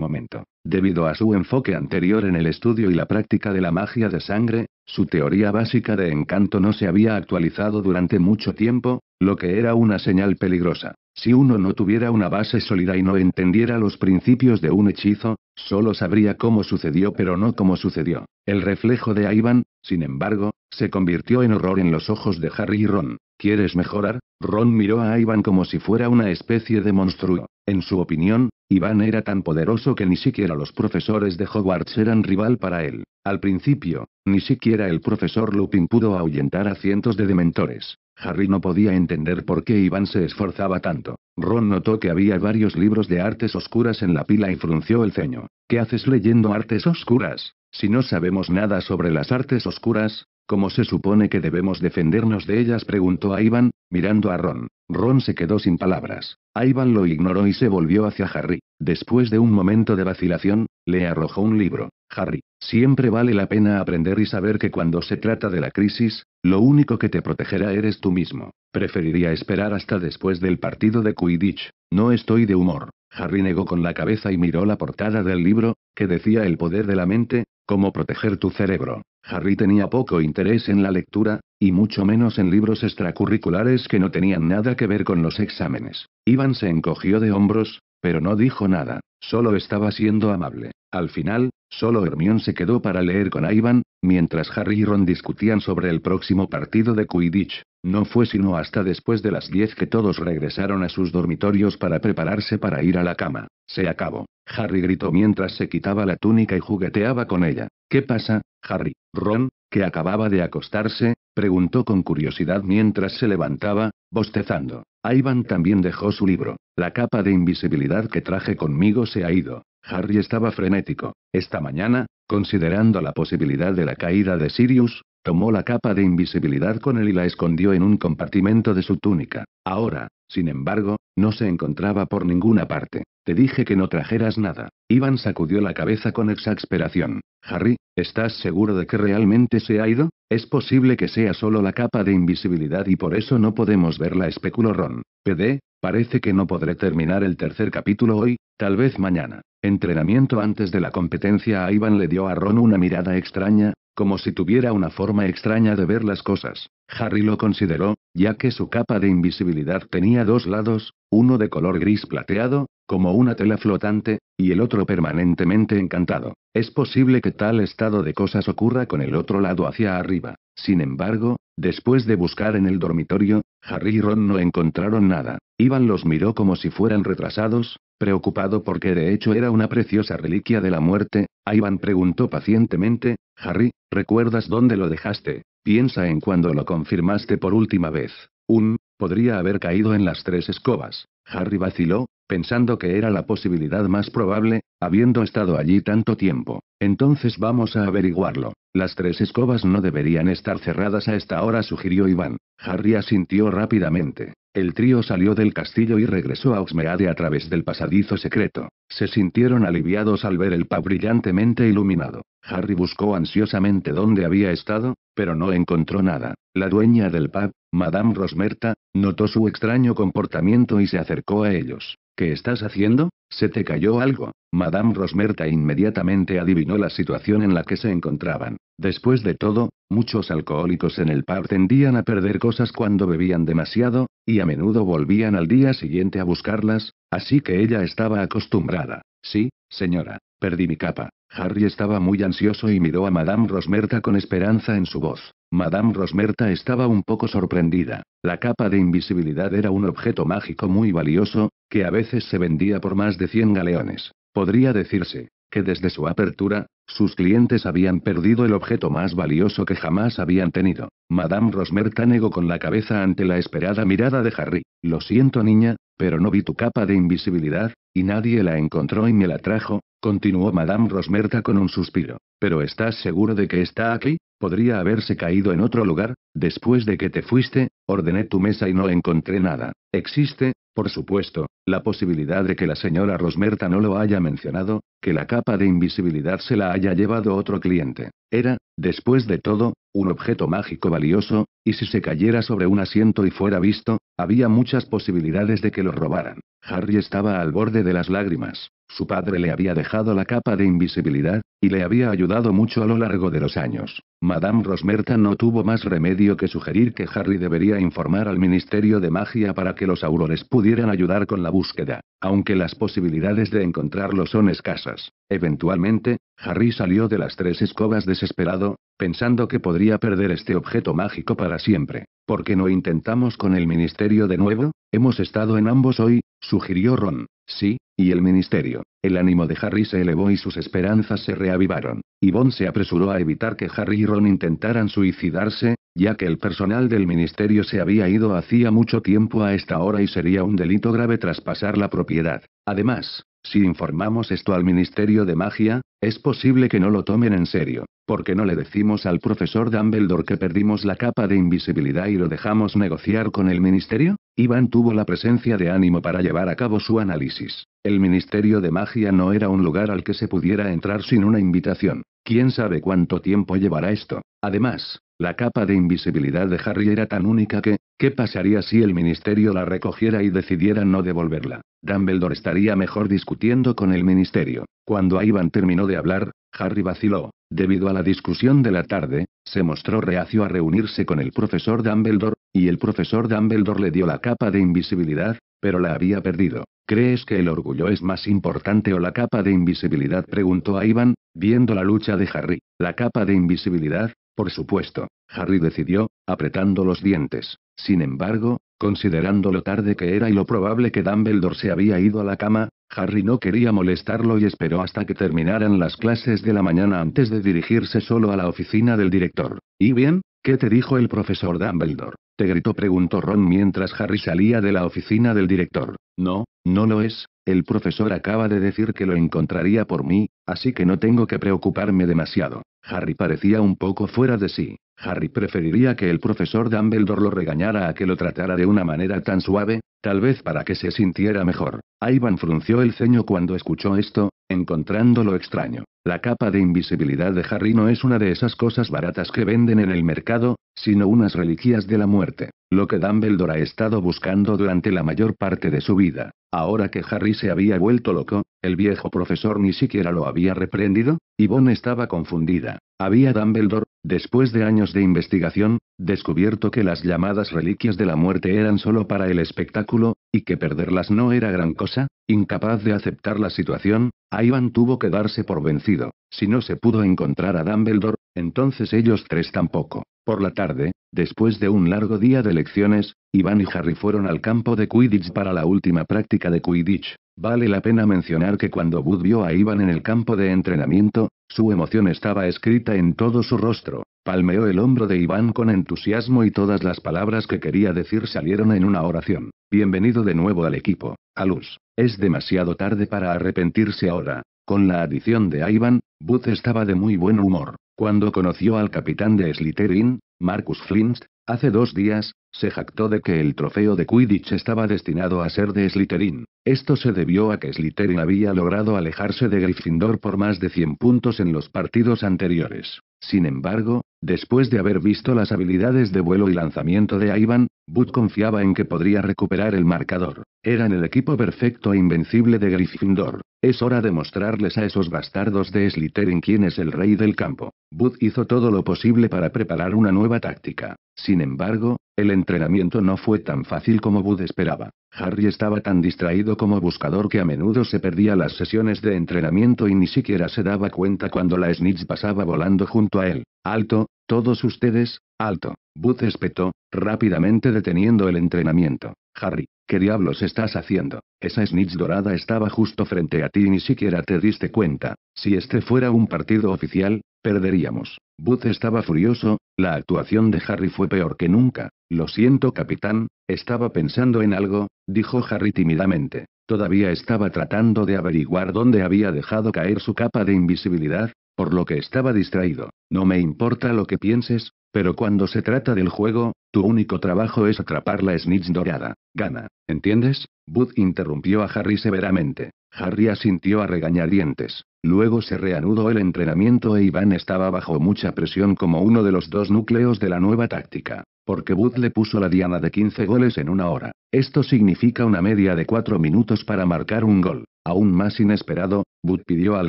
Speaker 1: momento. Debido a su enfoque anterior en el estudio y la práctica de la magia de sangre, su teoría básica de encanto no se había actualizado durante mucho tiempo, lo que era una señal peligrosa. Si uno no tuviera una base sólida y no entendiera los principios de un hechizo, solo sabría cómo sucedió pero no cómo sucedió. El reflejo de Ivan, sin embargo, se convirtió en horror en los ojos de Harry y Ron. ¿Quieres mejorar? Ron miró a Ivan como si fuera una especie de monstruo. En su opinión, Ivan era tan poderoso que ni siquiera los profesores de Hogwarts eran rival para él. Al principio, ni siquiera el profesor Lupin pudo ahuyentar a cientos de dementores. Harry no podía entender por qué Iván se esforzaba tanto. Ron notó que había varios libros de artes oscuras en la pila y frunció el ceño. ¿Qué haces leyendo artes oscuras? Si no sabemos nada sobre las artes oscuras, ¿cómo se supone que debemos defendernos de ellas? preguntó a Iván, mirando a Ron. Ron se quedó sin palabras. Iván lo ignoró y se volvió hacia Harry. Después de un momento de vacilación, le arrojó un libro. Harry, siempre vale la pena aprender y saber que cuando se trata de la crisis, lo único que te protegerá eres tú mismo. Preferiría esperar hasta después del partido de Quidditch. No estoy de humor. Harry negó con la cabeza y miró la portada del libro, que decía El poder de la mente, cómo proteger tu cerebro. Harry tenía poco interés en la lectura, y mucho menos en libros extracurriculares que no tenían nada que ver con los exámenes. Iván se encogió de hombros, pero no dijo nada, solo estaba siendo amable. Al final, Solo Hermión se quedó para leer con Ivan, mientras Harry y Ron discutían sobre el próximo partido de Quidditch. No fue sino hasta después de las 10 que todos regresaron a sus dormitorios para prepararse para ir a la cama. Se acabó. Harry gritó mientras se quitaba la túnica y jugueteaba con ella. ¿Qué pasa, Harry? Ron, que acababa de acostarse, preguntó con curiosidad mientras se levantaba, bostezando. Ivan también dejó su libro. La capa de invisibilidad que traje conmigo se ha ido. Harry estaba frenético. Esta mañana, considerando la posibilidad de la caída de Sirius, tomó la capa de invisibilidad con él y la escondió en un compartimento de su túnica. Ahora, sin embargo, no se encontraba por ninguna parte. Te dije que no trajeras nada. Iván sacudió la cabeza con exasperación. Harry, ¿estás seguro de que realmente se ha ido? Es posible que sea solo la capa de invisibilidad y por eso no podemos verla, especuló Ron. PD, parece que no podré terminar el tercer capítulo hoy, tal vez mañana. Entrenamiento antes de la competencia a Ivan le dio a Ron una mirada extraña, como si tuviera una forma extraña de ver las cosas. Harry lo consideró, ya que su capa de invisibilidad tenía dos lados, uno de color gris plateado, como una tela flotante, y el otro permanentemente encantado. Es posible que tal estado de cosas ocurra con el otro lado hacia arriba. Sin embargo, Después de buscar en el dormitorio, Harry y Ron no encontraron nada. Ivan los miró como si fueran retrasados, preocupado porque de hecho era una preciosa reliquia de la muerte. Ivan preguntó pacientemente, Harry, ¿recuerdas dónde lo dejaste? Piensa en cuando lo confirmaste por última vez. Un, podría haber caído en las tres escobas. Harry vaciló, pensando que era la posibilidad más probable, habiendo estado allí tanto tiempo. Entonces vamos a averiguarlo. Las tres escobas no deberían estar cerradas a esta hora, sugirió Iván. Harry asintió rápidamente. El trío salió del castillo y regresó a Oxmeade a través del pasadizo secreto. Se sintieron aliviados al ver el pub brillantemente iluminado. Harry buscó ansiosamente dónde había estado, pero no encontró nada. La dueña del pub, Madame Rosmerta, notó su extraño comportamiento y se acercó a ellos. ¿Qué estás haciendo? Se te cayó algo. Madame Rosmerta inmediatamente adivinó la situación en la que se encontraban. Después de todo, muchos alcohólicos en el par tendían a perder cosas cuando bebían demasiado, y a menudo volvían al día siguiente a buscarlas, así que ella estaba acostumbrada. Sí, señora, perdí mi capa. Harry estaba muy ansioso y miró a Madame Rosmerta con esperanza en su voz. Madame Rosmerta estaba un poco sorprendida. La capa de invisibilidad era un objeto mágico muy valioso, que a veces se vendía por más de 100 galeones. Podría decirse, que desde su apertura, sus clientes habían perdido el objeto más valioso que jamás habían tenido. Madame Rosmerta negó con la cabeza ante la esperada mirada de Harry. Lo siento niña, pero no vi tu capa de invisibilidad, y nadie la encontró y me la trajo, Continuó Madame Rosmerta con un suspiro. ¿Pero estás seguro de que está aquí? Podría haberse caído en otro lugar. Después de que te fuiste, ordené tu mesa y no encontré nada. Existe, por supuesto, la posibilidad de que la señora Rosmerta no lo haya mencionado, que la capa de invisibilidad se la haya llevado otro cliente, era, después de todo, un objeto mágico valioso, y si se cayera sobre un asiento y fuera visto, había muchas posibilidades de que lo robaran. Harry estaba al borde de las lágrimas. Su padre le había dejado la capa de invisibilidad, y le había ayudado mucho a lo largo de los años. Madame Rosmerta no tuvo más remedio que sugerir que Harry debería informar al Ministerio de Magia para que los aurores pudieran ayudar con la búsqueda, aunque las posibilidades de encontrarlo son escasas. Eventualmente, Harry salió de las tres escobas desesperado, pensando que podría perder este objeto mágico para siempre. ¿Por qué no intentamos con el ministerio de nuevo? Hemos estado en ambos hoy, sugirió Ron. Sí, y el ministerio. El ánimo de Harry se elevó y sus esperanzas se reavivaron. y Yvonne se apresuró a evitar que Harry y Ron intentaran suicidarse, ya que el personal del ministerio se había ido hacía mucho tiempo a esta hora y sería un delito grave traspasar la propiedad. Además, si informamos esto al Ministerio de Magia, es posible que no lo tomen en serio, porque no le decimos al profesor Dumbledore que perdimos la capa de invisibilidad y lo dejamos negociar con el Ministerio. Iván tuvo la presencia de ánimo para llevar a cabo su análisis. El Ministerio de Magia no era un lugar al que se pudiera entrar sin una invitación. ¿Quién sabe cuánto tiempo llevará esto? Además, la capa de invisibilidad de Harry era tan única que, ¿qué pasaría si el ministerio la recogiera y decidiera no devolverla? Dumbledore estaría mejor discutiendo con el ministerio. Cuando Ivan terminó de hablar, Harry vaciló. Debido a la discusión de la tarde, se mostró reacio a reunirse con el profesor Dumbledore, y el profesor Dumbledore le dio la capa de invisibilidad, pero la había perdido. ¿Crees que el orgullo es más importante o la capa de invisibilidad? preguntó a Ivan, viendo la lucha de Harry. La capa de invisibilidad, por supuesto, Harry decidió, apretando los dientes. Sin embargo, considerando lo tarde que era y lo probable que Dumbledore se había ido a la cama, Harry no quería molestarlo y esperó hasta que terminaran las clases de la mañana antes de dirigirse solo a la oficina del director. ¿Y bien? ¿Qué te dijo el profesor Dumbledore? Te gritó, preguntó Ron mientras Harry salía de la oficina del director. No, no lo es, el profesor acaba de decir que lo encontraría por mí, Así que no tengo que preocuparme demasiado. Harry parecía un poco fuera de sí. Harry preferiría que el profesor Dumbledore lo regañara a que lo tratara de una manera tan suave, tal vez para que se sintiera mejor. Ivan frunció el ceño cuando escuchó esto, encontrándolo extraño. La capa de invisibilidad de Harry no es una de esas cosas baratas que venden en el mercado, sino unas reliquias de la muerte, lo que Dumbledore ha estado buscando durante la mayor parte de su vida. Ahora que Harry se había vuelto loco, el viejo profesor ni siquiera lo había reprendido, y Bon estaba confundida. Había Dumbledore, después de años de investigación, descubierto que las llamadas reliquias de la muerte eran solo para el espectáculo, y que perderlas no era gran cosa, incapaz de aceptar la situación, Iván tuvo que darse por vencido. Si no se pudo encontrar a Dumbledore, entonces ellos tres tampoco. Por la tarde, después de un largo día de lecciones, Iván y Harry fueron al campo de Quidditch para la última práctica de Quidditch. Vale la pena mencionar que cuando Bud vio a Ivan en el campo de entrenamiento, su emoción estaba escrita en todo su rostro. Palmeó el hombro de Iván con entusiasmo y todas las palabras que quería decir salieron en una oración. Bienvenido de nuevo al equipo, a Luz. Es demasiado tarde para arrepentirse ahora. Con la adición de Ivan, Bud estaba de muy buen humor. Cuando conoció al capitán de Slytherin, Marcus Flint, Hace dos días, se jactó de que el trofeo de Quidditch estaba destinado a ser de Slytherin. Esto se debió a que Slytherin había logrado alejarse de Gryffindor por más de 100 puntos en los partidos anteriores. Sin embargo, después de haber visto las habilidades de vuelo y lanzamiento de Ivan, Bud confiaba en que podría recuperar el marcador. Eran el equipo perfecto e invencible de Gryffindor. Es hora de mostrarles a esos bastardos de Slytherin quién es el rey del campo. Bud hizo todo lo posible para preparar una nueva táctica. Sin embargo, el entrenamiento no fue tan fácil como Bud esperaba. Harry estaba tan distraído como buscador que a menudo se perdía las sesiones de entrenamiento y ni siquiera se daba cuenta cuando la snitch pasaba volando junto a él. Alto, todos ustedes, Alto. Booth espetó, rápidamente deteniendo el entrenamiento. Harry, ¿qué diablos estás haciendo? Esa snitch dorada estaba justo frente a ti y ni siquiera te diste cuenta. Si este fuera un partido oficial, perderíamos. Booth estaba furioso, la actuación de Harry fue peor que nunca. Lo siento, capitán, estaba pensando en algo, dijo Harry tímidamente. Todavía estaba tratando de averiguar dónde había dejado caer su capa de invisibilidad, por lo que estaba distraído. No me importa lo que pienses, pero cuando se trata del juego, tu único trabajo es atrapar la snitch dorada. Gana, ¿entiendes? Bud interrumpió a Harry severamente. Harry asintió a regañadientes. Luego se reanudó el entrenamiento e Iván estaba bajo mucha presión como uno de los dos núcleos de la nueva táctica. Porque Bud le puso la diana de 15 goles en una hora. Esto significa una media de 4 minutos para marcar un gol. Aún más inesperado, Bud pidió al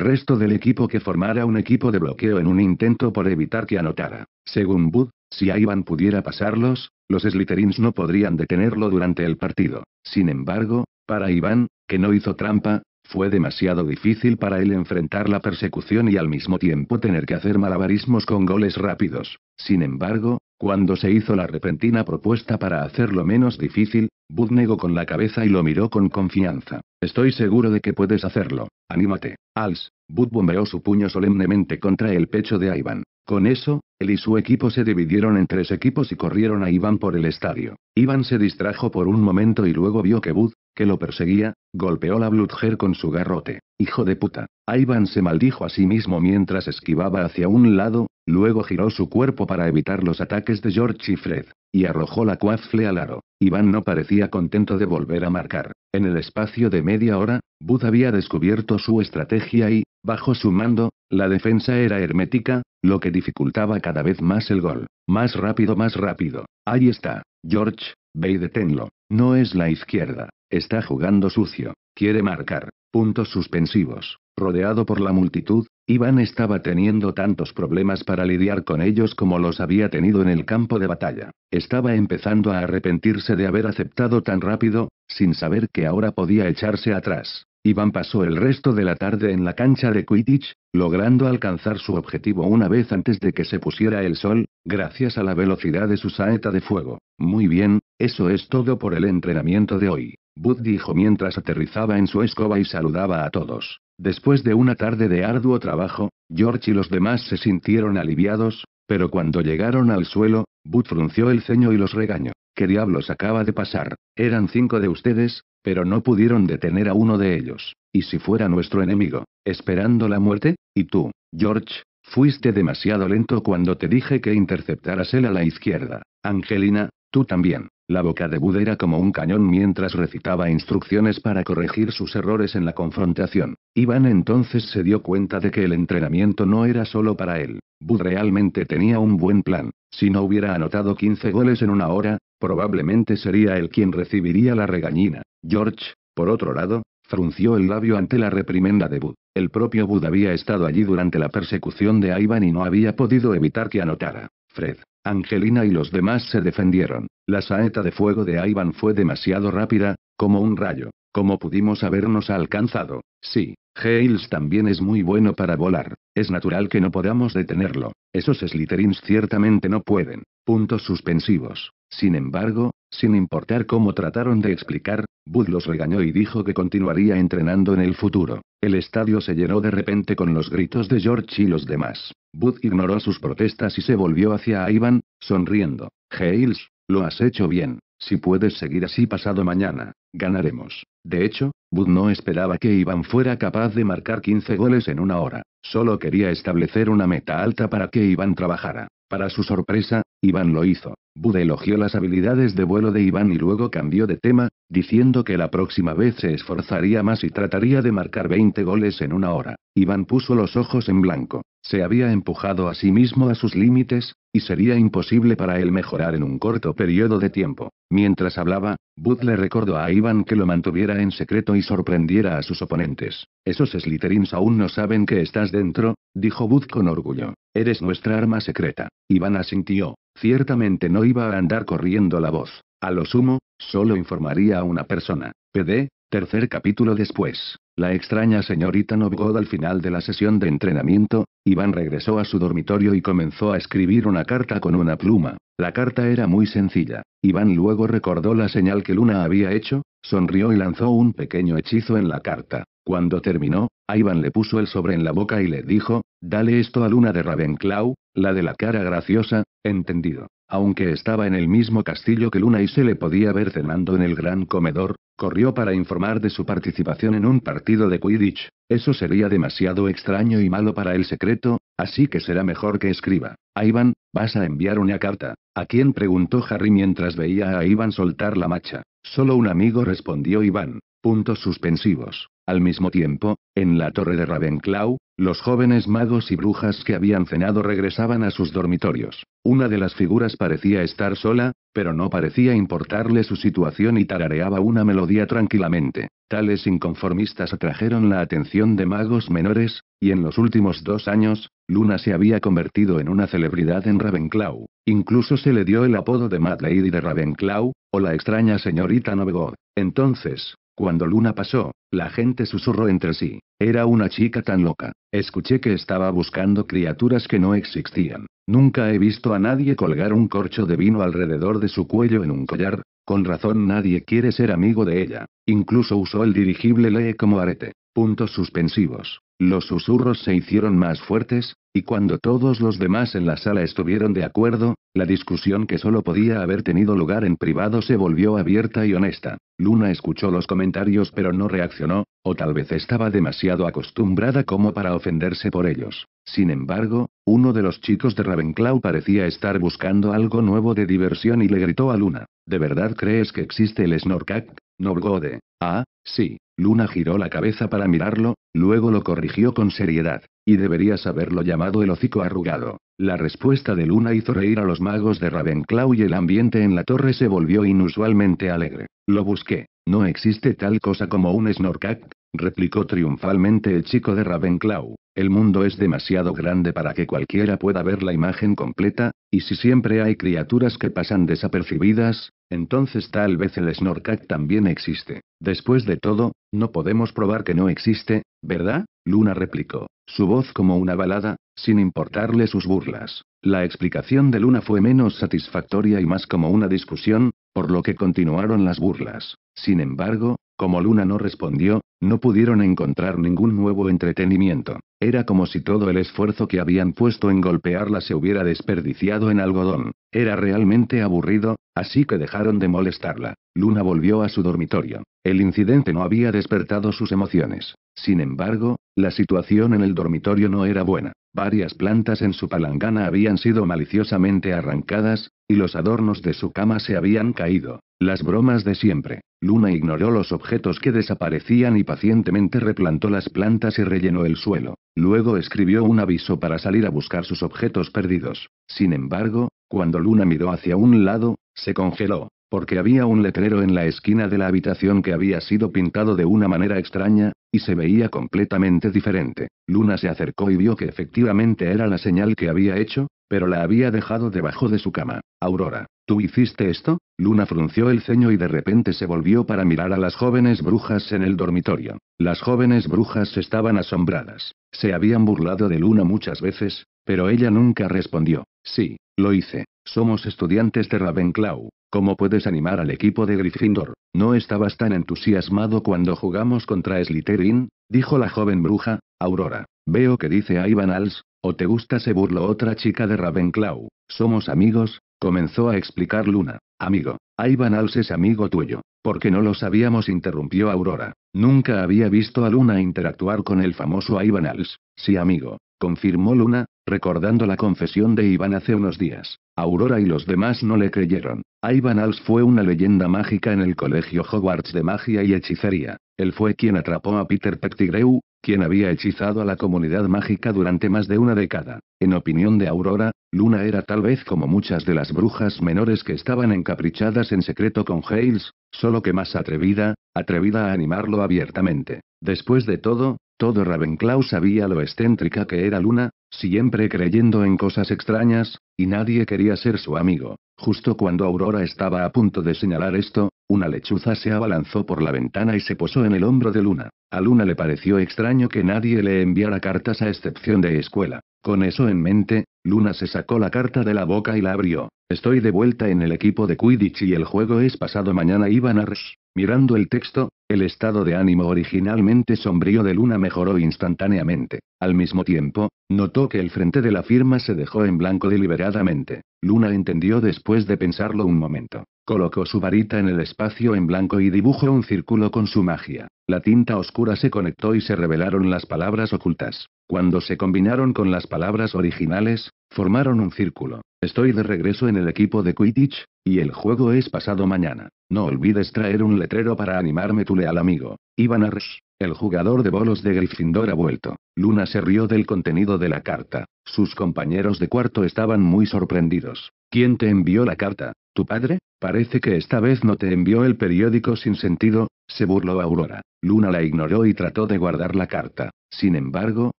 Speaker 1: resto del equipo que formara un equipo de bloqueo en un intento por evitar que anotara. Según Bud, si Ivan pudiera pasarlos, los Slytherins no podrían detenerlo durante el partido. Sin embargo, para Iván, que no hizo trampa, fue demasiado difícil para él enfrentar la persecución y al mismo tiempo tener que hacer malabarismos con goles rápidos. Sin embargo, cuando se hizo la repentina propuesta para hacerlo menos difícil, Bud negó con la cabeza y lo miró con confianza. Estoy seguro de que puedes hacerlo. Anímate. Als. Bud bombeó su puño solemnemente contra el pecho de Ivan. Con eso, él y su equipo se dividieron en tres equipos y corrieron a Ivan por el estadio. Ivan se distrajo por un momento y luego vio que Bud, que lo perseguía, golpeó la Blutger con su garrote. Hijo de puta. Iván se maldijo a sí mismo mientras esquivaba hacia un lado, luego giró su cuerpo para evitar los ataques de George y Fred, y arrojó la cuafle al aro. Iván no parecía contento de volver a marcar. En el espacio de media hora, Bud había descubierto su estrategia y, bajo su mando, la defensa era hermética, lo que dificultaba cada vez más el gol. Más rápido, más rápido. Ahí está. George, ve y deténlo. No es la izquierda. Está jugando sucio. Quiere marcar. Puntos suspensivos. Rodeado por la multitud, Iván estaba teniendo tantos problemas para lidiar con ellos como los había tenido en el campo de batalla. Estaba empezando a arrepentirse de haber aceptado tan rápido, sin saber que ahora podía echarse atrás. Iván pasó el resto de la tarde en la cancha de Quidditch, logrando alcanzar su objetivo una vez antes de que se pusiera el sol, gracias a la velocidad de su saeta de fuego. Muy bien, eso es todo por el entrenamiento de hoy. Bud dijo mientras aterrizaba en su escoba y saludaba a todos. Después de una tarde de arduo trabajo, George y los demás se sintieron aliviados, pero cuando llegaron al suelo, Bud frunció el ceño y los regañó. ¿Qué diablos acaba de pasar? Eran cinco de ustedes, pero no pudieron detener a uno de ellos. ¿Y si fuera nuestro enemigo? ¿Esperando la muerte? ¿Y tú, George? Fuiste demasiado lento cuando te dije que interceptaras él a la izquierda. Angelina, tú también. La boca de Bud era como un cañón mientras recitaba instrucciones para corregir sus errores en la confrontación. Iván entonces se dio cuenta de que el entrenamiento no era solo para él. Bud realmente tenía un buen plan. Si no hubiera anotado 15 goles en una hora, probablemente sería él quien recibiría la regañina. George, por otro lado, frunció el labio ante la reprimenda de Bud. El propio Bud había estado allí durante la persecución de Ivan y no había podido evitar que anotara. Fred, Angelina y los demás se defendieron. La saeta de fuego de Ivan fue demasiado rápida, como un rayo. Como pudimos habernos alcanzado. Sí, Hales también es muy bueno para volar. Es natural que no podamos detenerlo. Esos Slytherins ciertamente no pueden. Puntos suspensivos. Sin embargo, sin importar cómo trataron de explicar, Bud los regañó y dijo que continuaría entrenando en el futuro. El estadio se llenó de repente con los gritos de George y los demás. Bud ignoró sus protestas y se volvió hacia Ivan, sonriendo. Hales, lo has hecho bien. Si puedes seguir así pasado mañana, ganaremos. De hecho, Bud no esperaba que Ivan fuera capaz de marcar 15 goles en una hora. Solo quería establecer una meta alta para que Ivan trabajara. Para su sorpresa, Ivan lo hizo. Bud elogió las habilidades de vuelo de Iván y luego cambió de tema, diciendo que la próxima vez se esforzaría más y trataría de marcar 20 goles en una hora. Iván puso los ojos en blanco. Se había empujado a sí mismo a sus límites, y sería imposible para él mejorar en un corto periodo de tiempo. Mientras hablaba, Bud le recordó a Iván que lo mantuviera en secreto y sorprendiera a sus oponentes. Esos Slytherins aún no saben que estás dentro, dijo Bud con orgullo. Eres nuestra arma secreta. Iván asintió. Ciertamente no iba a andar corriendo la voz. A lo sumo, solo informaría a una persona. PD, tercer capítulo después. La extraña señorita Novgod al final de la sesión de entrenamiento, Iván regresó a su dormitorio y comenzó a escribir una carta con una pluma. La carta era muy sencilla. Iván luego recordó la señal que Luna había hecho, sonrió y lanzó un pequeño hechizo en la carta. Cuando terminó, Ivan le puso el sobre en la boca y le dijo, dale esto a Luna de Ravenclaw, la de la cara graciosa, entendido. Aunque estaba en el mismo castillo que Luna y se le podía ver cenando en el gran comedor, corrió para informar de su participación en un partido de Quidditch. Eso sería demasiado extraño y malo para el secreto, así que será mejor que escriba. Iván, vas a enviar una carta. ¿A quien preguntó Harry mientras veía a Iván soltar la macha? Solo un amigo respondió Iván. Puntos suspensivos. Al mismo tiempo, en la torre de Ravenclaw, los jóvenes magos y brujas que habían cenado regresaban a sus dormitorios. Una de las figuras parecía estar sola, pero no parecía importarle su situación y tarareaba una melodía tranquilamente. Tales inconformistas atrajeron la atención de magos menores, y en los últimos dos años, Luna se había convertido en una celebridad en Ravenclaw. Incluso se le dio el apodo de Mad Lady de Ravenclaw, o la extraña señorita Novegod. Entonces, cuando Luna pasó, la gente susurró entre sí. Era una chica tan loca. Escuché que estaba buscando criaturas que no existían. Nunca he visto a nadie colgar un corcho de vino alrededor de su cuello en un collar. Con razón nadie quiere ser amigo de ella. Incluso usó el dirigible Lee como arete. Puntos suspensivos. Los susurros se hicieron más fuertes, y cuando todos los demás en la sala estuvieron de acuerdo, la discusión que solo podía haber tenido lugar en privado se volvió abierta y honesta. Luna escuchó los comentarios pero no reaccionó, o tal vez estaba demasiado acostumbrada como para ofenderse por ellos. Sin embargo, uno de los chicos de Ravenclaw parecía estar buscando algo nuevo de diversión y le gritó a Luna, ¿de verdad crees que existe el Snorkack? Norgode. Ah, Sí, Luna giró la cabeza para mirarlo, luego lo corrigió con seriedad. Y deberías haberlo llamado el hocico arrugado. La respuesta de Luna hizo reír a los magos de Ravenclaw y el ambiente en la torre se volvió inusualmente alegre. Lo busqué. No existe tal cosa como un snorkack, replicó triunfalmente el chico de Ravenclaw. El mundo es demasiado grande para que cualquiera pueda ver la imagen completa, y si siempre hay criaturas que pasan desapercibidas, entonces tal vez el Snorkak también existe. Después de todo, no podemos probar que no existe, ¿verdad? Luna replicó, su voz como una balada, sin importarle sus burlas. La explicación de Luna fue menos satisfactoria y más como una discusión, por lo que continuaron las burlas. Sin embargo, como Luna no respondió, no pudieron encontrar ningún nuevo entretenimiento. Era como si todo el esfuerzo que habían puesto en golpearla se hubiera desperdiciado en algodón. Era realmente aburrido, así que dejaron de molestarla. Luna volvió a su dormitorio. El incidente no había despertado sus emociones. Sin embargo, la situación en el dormitorio no era buena. Varias plantas en su palangana habían sido maliciosamente arrancadas, y los adornos de su cama se habían caído. Las bromas de siempre. Luna ignoró los objetos que desaparecían y pacientemente replantó las plantas y rellenó el suelo. Luego escribió un aviso para salir a buscar sus objetos perdidos. Sin embargo, cuando Luna miró hacia un lado, se congeló, porque había un letrero en la esquina de la habitación que había sido pintado de una manera extraña, y se veía completamente diferente. Luna se acercó y vio que efectivamente era la señal que había hecho, pero la había dejado debajo de su cama. Aurora, ¿tú hiciste esto? Luna frunció el ceño y de repente se volvió para mirar a las jóvenes brujas en el dormitorio. Las jóvenes brujas estaban asombradas. Se habían burlado de Luna muchas veces, pero ella nunca respondió. Sí, lo hice. Somos estudiantes de Ravenclaw. ¿Cómo puedes animar al equipo de Gryffindor? No estabas tan entusiasmado cuando jugamos contra Slytherin, dijo la joven bruja, Aurora. Veo que dice Ivan Als, ¿O te gusta? se burló otra chica de Ravenclaw. Somos amigos, comenzó a explicar Luna. Amigo, Ivan Als es amigo tuyo. Porque no lo sabíamos, interrumpió Aurora. Nunca había visto a Luna interactuar con el famoso Ivan Als. Sí, amigo, confirmó Luna, recordando la confesión de Iván hace unos días. Aurora y los demás no le creyeron. Ivan Als fue una leyenda mágica en el colegio Hogwarts de magia y hechicería. Él fue quien atrapó a Peter Pettigrew, quien había hechizado a la comunidad mágica durante más de una década. En opinión de Aurora, Luna era tal vez como muchas de las brujas menores que estaban encaprichadas en secreto con Hales, solo que más atrevida, atrevida a animarlo abiertamente. Después de todo, todo Ravenclaw sabía lo excéntrica que era Luna, siempre creyendo en cosas extrañas, y nadie quería ser su amigo. Justo cuando Aurora estaba a punto de señalar esto, una lechuza se abalanzó por la ventana y se posó en el hombro de Luna. A Luna le pareció extraño que nadie le enviara cartas a excepción de escuela. Con eso en mente, Luna se sacó la carta de la boca y la abrió. Estoy de vuelta en el equipo de Quidditch y el juego es pasado mañana. Ivan Ars. Mirando el texto, el estado de ánimo originalmente sombrío de Luna mejoró instantáneamente. Al mismo tiempo, notó que el frente de la firma se dejó en blanco deliberadamente. Luna entendió después de pensarlo un momento. Colocó su varita en el espacio en blanco y dibujó un círculo con su magia. La tinta oscura se conectó y se revelaron las palabras ocultas. Cuando se combinaron con las palabras originales, formaron un círculo. Estoy de regreso en el equipo de Quidditch, y el juego es pasado mañana. No olvides traer un letrero para animarme tu leal amigo. Ivan Arsh, el jugador de bolos de Gryffindor ha vuelto. Luna se rió del contenido de la carta. Sus compañeros de cuarto estaban muy sorprendidos. ¿Quién te envió la carta? Tu padre, parece que esta vez no te envió el periódico sin sentido, se burló Aurora. Luna la ignoró y trató de guardar la carta. Sin embargo,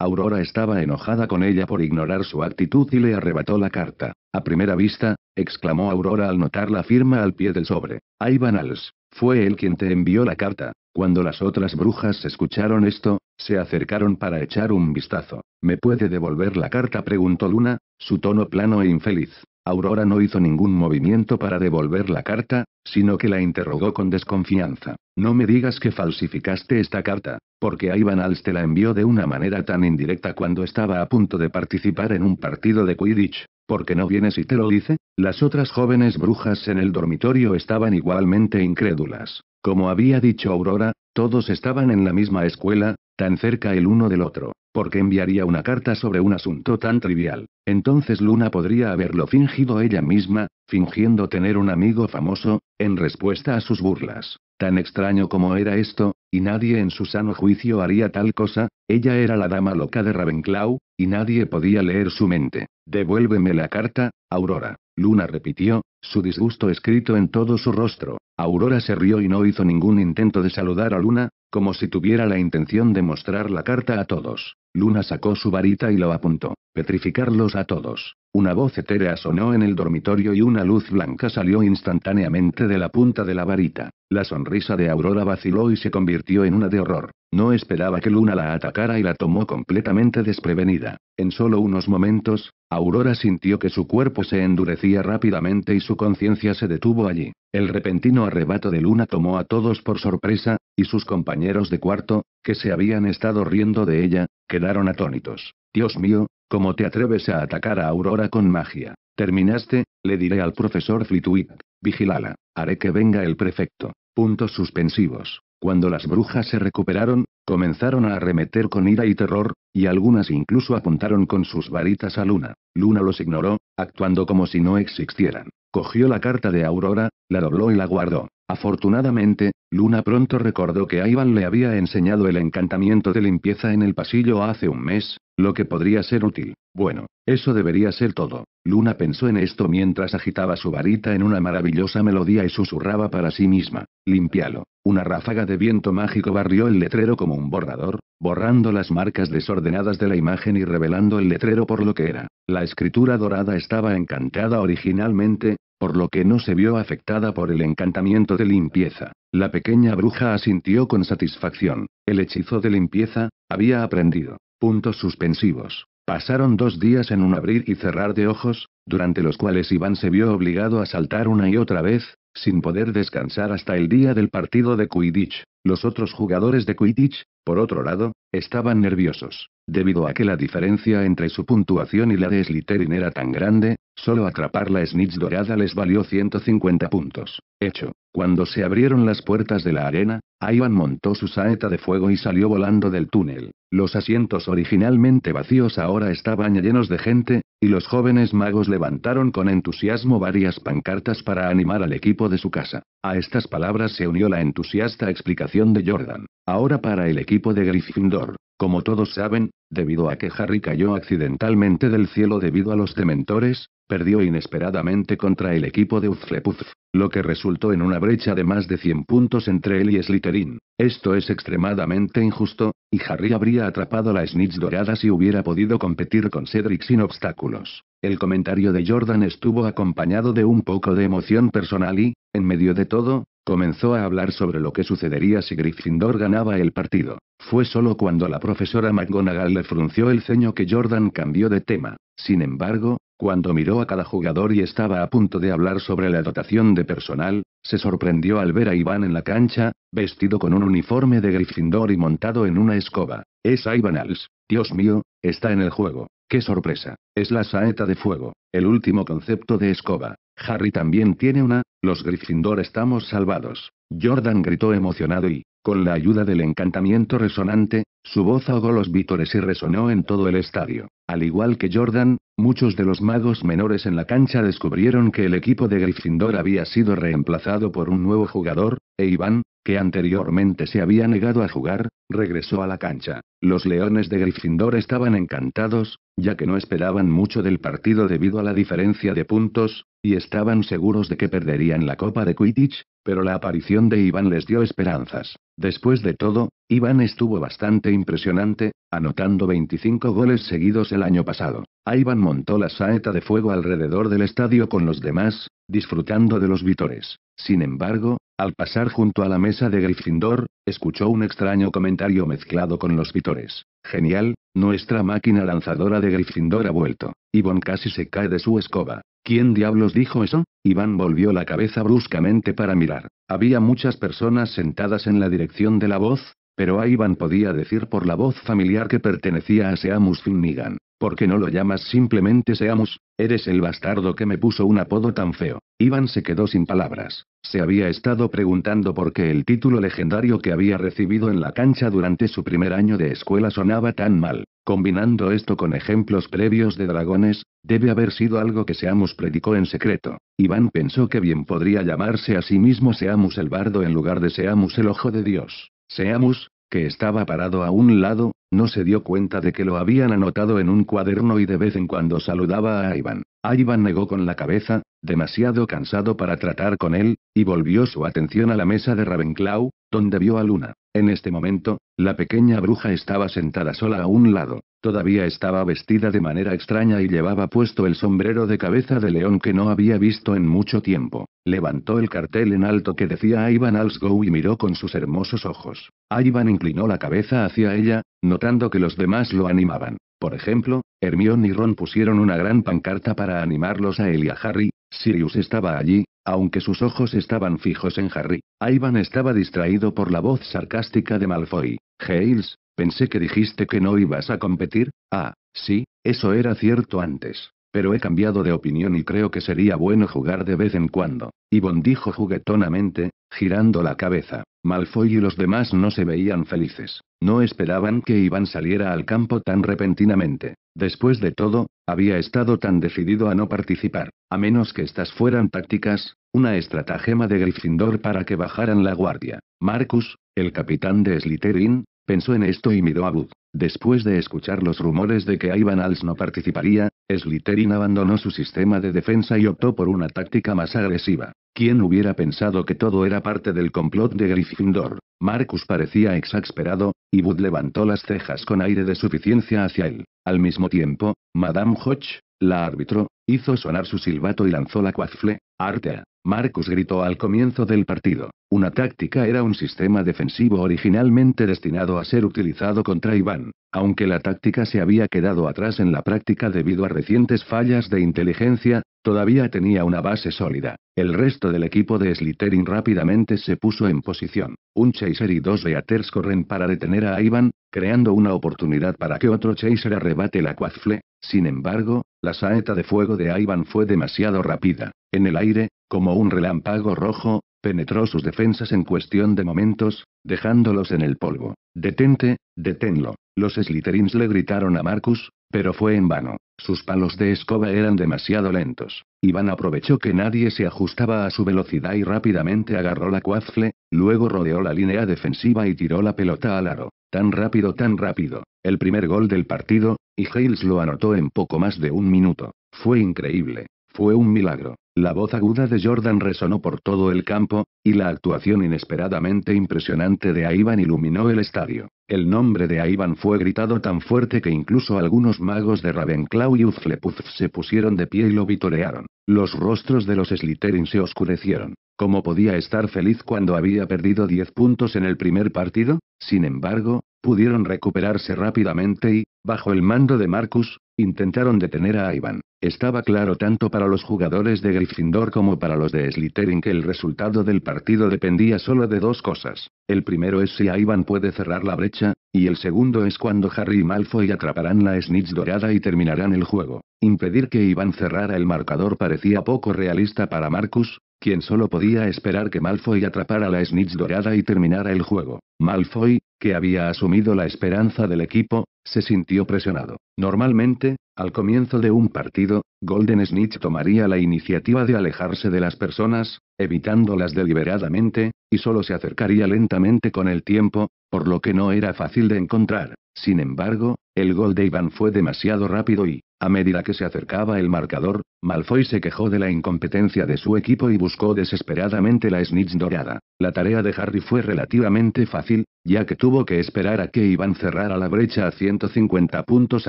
Speaker 1: Aurora estaba enojada con ella por ignorar su actitud y le arrebató la carta. A primera vista, exclamó Aurora al notar la firma al pie del sobre. Ay, banals. Fue él quien te envió la carta. Cuando las otras brujas escucharon esto, se acercaron para echar un vistazo. ¿Me puede devolver la carta? preguntó Luna, su tono plano e infeliz. Aurora no hizo ningún movimiento para devolver la carta, sino que la interrogó con desconfianza. No me digas que falsificaste esta carta, porque Ivan Als te la envió de una manera tan indirecta cuando estaba a punto de participar en un partido de Quidditch. ¿Por qué no vienes y te lo dice? Las otras jóvenes brujas en el dormitorio estaban igualmente incrédulas. Como había dicho Aurora, todos estaban en la misma escuela, tan cerca el uno del otro porque enviaría una carta sobre un asunto tan trivial. Entonces Luna podría haberlo fingido ella misma, fingiendo tener un amigo famoso, en respuesta a sus burlas. Tan extraño como era esto, y nadie en su sano juicio haría tal cosa, ella era la dama loca de Ravenclaw, y nadie podía leer su mente. Devuélveme la carta, Aurora. Luna repitió, su disgusto escrito en todo su rostro. Aurora se rió y no hizo ningún intento de saludar a Luna, como si tuviera la intención de mostrar la carta a todos. Luna sacó su varita y lo apuntó. Petrificarlos a todos. Una voz etérea sonó en el dormitorio y una luz blanca salió instantáneamente de la punta de la varita. La sonrisa de Aurora vaciló y se convirtió en una de horror. No esperaba que Luna la atacara y la tomó completamente desprevenida. En solo unos momentos, Aurora sintió que su cuerpo se endurecía rápidamente y su conciencia se detuvo allí. El repentino arrebato de Luna tomó a todos por sorpresa, y sus compañeros de cuarto, que se habían estado riendo de ella, Quedaron atónitos. Dios mío, ¿cómo te atreves a atacar a Aurora con magia? Terminaste, le diré al profesor Flitwick. Vigilala, haré que venga el prefecto. Puntos suspensivos. Cuando las brujas se recuperaron, comenzaron a arremeter con ira y terror, y algunas incluso apuntaron con sus varitas a Luna. Luna los ignoró, actuando como si no existieran. Cogió la carta de Aurora, la dobló y la guardó. Afortunadamente, Luna pronto recordó que Ivan le había enseñado el encantamiento de limpieza en el pasillo hace un mes, lo que podría ser útil. Bueno, eso debería ser todo. Luna pensó en esto mientras agitaba su varita en una maravillosa melodía y susurraba para sí misma. Limpialo. Una ráfaga de viento mágico barrió el letrero como un borrador, borrando las marcas desordenadas de la imagen y revelando el letrero por lo que era. La escritura dorada estaba encantada originalmente, por lo que no se vio afectada por el encantamiento de limpieza. La pequeña bruja asintió con satisfacción. El hechizo de limpieza, había aprendido. Puntos suspensivos. Pasaron dos días en un abrir y cerrar de ojos, durante los cuales Iván se vio obligado a saltar una y otra vez, sin poder descansar hasta el día del partido de Quidditch. Los otros jugadores de Quidditch, por otro lado, estaban nerviosos. Debido a que la diferencia entre su puntuación y la de Slytherin era tan grande, solo atrapar la snitch dorada les valió 150 puntos. Hecho, cuando se abrieron las puertas de la arena, Ivan montó su saeta de fuego y salió volando del túnel. Los asientos originalmente vacíos ahora estaban llenos de gente, y los jóvenes magos levantaron con entusiasmo varias pancartas para animar al equipo de su casa. A estas palabras se unió la entusiasta explicación de Jordan. Ahora para el equipo de Gryffindor. Como todos saben, Debido a que Harry cayó accidentalmente del cielo debido a los dementores, perdió inesperadamente contra el equipo de Ufflepuff, lo que resultó en una brecha de más de 100 puntos entre él y Slytherin. Esto es extremadamente injusto, y Harry habría atrapado la Snitch dorada si hubiera podido competir con Cedric sin obstáculos. El comentario de Jordan estuvo acompañado de un poco de emoción personal y, en medio de todo, Comenzó a hablar sobre lo que sucedería si Gryffindor ganaba el partido. Fue solo cuando la profesora McGonagall le frunció el ceño que Jordan cambió de tema. Sin embargo, cuando miró a cada jugador y estaba a punto de hablar sobre la dotación de personal, se sorprendió al ver a Iván en la cancha, vestido con un uniforme de Gryffindor y montado en una escoba. Es Iván Als. Dios mío, está en el juego. ¡Qué sorpresa! Es la saeta de fuego, el último concepto de escoba. Harry también tiene una, los Gryffindor estamos salvados. Jordan gritó emocionado y, con la ayuda del encantamiento resonante, su voz ahogó los vítores y resonó en todo el estadio. Al igual que Jordan, muchos de los magos menores en la cancha descubrieron que el equipo de Gryffindor había sido reemplazado por un nuevo jugador, e Iván, que anteriormente se había negado a jugar, regresó a la cancha. Los leones de Gryffindor estaban encantados, ya que no esperaban mucho del partido debido a la diferencia de puntos, y estaban seguros de que perderían la Copa de Quidditch, pero la aparición de Iván les dio esperanzas. Después de todo, Iván estuvo bastante impresionante, anotando 25 goles seguidos el año pasado. Iván montó la saeta de fuego alrededor del estadio con los demás, disfrutando de los vítores. Sin embargo, al pasar junto a la mesa de Gryffindor, escuchó un extraño comentario mezclado con los pitores. Genial, nuestra máquina lanzadora de Gryffindor ha vuelto. Ivon casi se cae de su escoba. ¿Quién diablos dijo eso? Iván volvió la cabeza bruscamente para mirar. Había muchas personas sentadas en la dirección de la voz, pero a Iván podía decir por la voz familiar que pertenecía a Seamus Finnigan. ¿Por qué no lo llamas simplemente Seamus? Eres el bastardo que me puso un apodo tan feo. Iván se quedó sin palabras. Se había estado preguntando por qué el título legendario que había recibido en la cancha durante su primer año de escuela sonaba tan mal. Combinando esto con ejemplos previos de dragones, debe haber sido algo que Seamus predicó en secreto. Iván pensó que bien podría llamarse a sí mismo Seamus el Bardo en lugar de Seamus el Ojo de Dios. Seamus, que estaba parado a un lado, no se dio cuenta de que lo habían anotado en un cuaderno y de vez en cuando saludaba a Ivan. Ivan negó con la cabeza, demasiado cansado para tratar con él, y volvió su atención a la mesa de Ravenclaw, donde vio a Luna. En este momento, la pequeña bruja estaba sentada sola a un lado, todavía estaba vestida de manera extraña y llevaba puesto el sombrero de cabeza de león que no había visto en mucho tiempo. Levantó el cartel en alto que decía Ivan go y miró con sus hermosos ojos. Ivan inclinó la cabeza hacia ella, notando que los demás lo animaban. Por ejemplo, Hermione y Ron pusieron una gran pancarta para animarlos a él y a Harry, Sirius estaba allí, aunque sus ojos estaban fijos en Harry. Ivan estaba distraído por la voz sarcástica de Malfoy. Hales, pensé que dijiste que no ibas a competir. Ah, sí, eso era cierto antes. Pero he cambiado de opinión y creo que sería bueno jugar de vez en cuando. Yvon dijo juguetonamente, girando la cabeza. Malfoy y los demás no se veían felices. No esperaban que Iván saliera al campo tan repentinamente. Después de todo, había estado tan decidido a no participar, a menos que estas fueran tácticas, una estratagema de Gryffindor para que bajaran la guardia. Marcus, el capitán de Slytherin, pensó en esto y miró a Bud. Después de escuchar los rumores de que Ivan Als no participaría, Slytherin abandonó su sistema de defensa y optó por una táctica más agresiva. ¿Quién hubiera pensado que todo era parte del complot de Gryffindor? Marcus parecía exasperado, y Wood levantó las cejas con aire de suficiencia hacia él. Al mismo tiempo, Madame Hodge, la árbitro, hizo sonar su silbato y lanzó la cuazfle, Artea. Marcus gritó al comienzo del partido. Una táctica era un sistema defensivo originalmente destinado a ser utilizado contra Iván, aunque la táctica se había quedado atrás en la práctica debido a recientes fallas de inteligencia, todavía tenía una base sólida. El resto del equipo de Slittering rápidamente se puso en posición. Un chaser y dos beaters corren para detener a Iván, creando una oportunidad para que otro chaser arrebate la cuazfle. Sin embargo, la saeta de fuego de Ivan fue demasiado rápida. En el aire, como un relámpago rojo, penetró sus defensas en cuestión de momentos, dejándolos en el polvo. Detente, deténlo. Los Slytherins le gritaron a Marcus, pero fue en vano. Sus palos de escoba eran demasiado lentos. Ivan aprovechó que nadie se ajustaba a su velocidad y rápidamente agarró la cuazfle, luego rodeó la línea defensiva y tiró la pelota al aro. Tan rápido, tan rápido. El primer gol del partido, y Hales lo anotó en poco más de un minuto. Fue increíble. Fue un milagro. La voz aguda de Jordan resonó por todo el campo, y la actuación inesperadamente impresionante de Aivan iluminó el estadio. El nombre de Aivan fue gritado tan fuerte que incluso algunos magos de Ravenclaw y Uzflepuzf se pusieron de pie y lo vitorearon. Los rostros de los Slytherin se oscurecieron. ¿Cómo podía estar feliz cuando había perdido 10 puntos en el primer partido? Sin embargo, pudieron recuperarse rápidamente y, bajo el mando de Marcus, intentaron detener a Ivan. Estaba claro tanto para los jugadores de Gryffindor como para los de Slytherin que el resultado del partido dependía solo de dos cosas. El primero es si Ivan puede cerrar la brecha, y el segundo es cuando Harry y Malfoy atraparán la snitch dorada y terminarán el juego. Impedir que Ivan cerrara el marcador parecía poco realista para Marcus, quien solo podía esperar que Malfoy atrapara la Snitch dorada y terminara el juego. Malfoy, que había asumido la esperanza del equipo, se sintió presionado. Normalmente, al comienzo de un partido, Golden Snitch tomaría la iniciativa de alejarse de las personas, evitándolas deliberadamente, y solo se acercaría lentamente con el tiempo, por lo que no era fácil de encontrar. Sin embargo, el gol de fue demasiado rápido y, a medida que se acercaba el marcador, Malfoy se quejó de la incompetencia de su equipo y buscó desesperadamente la snitch dorada. La tarea de Harry fue relativamente fácil, ya que tuvo que esperar a que Iván cerrara la brecha a 150 puntos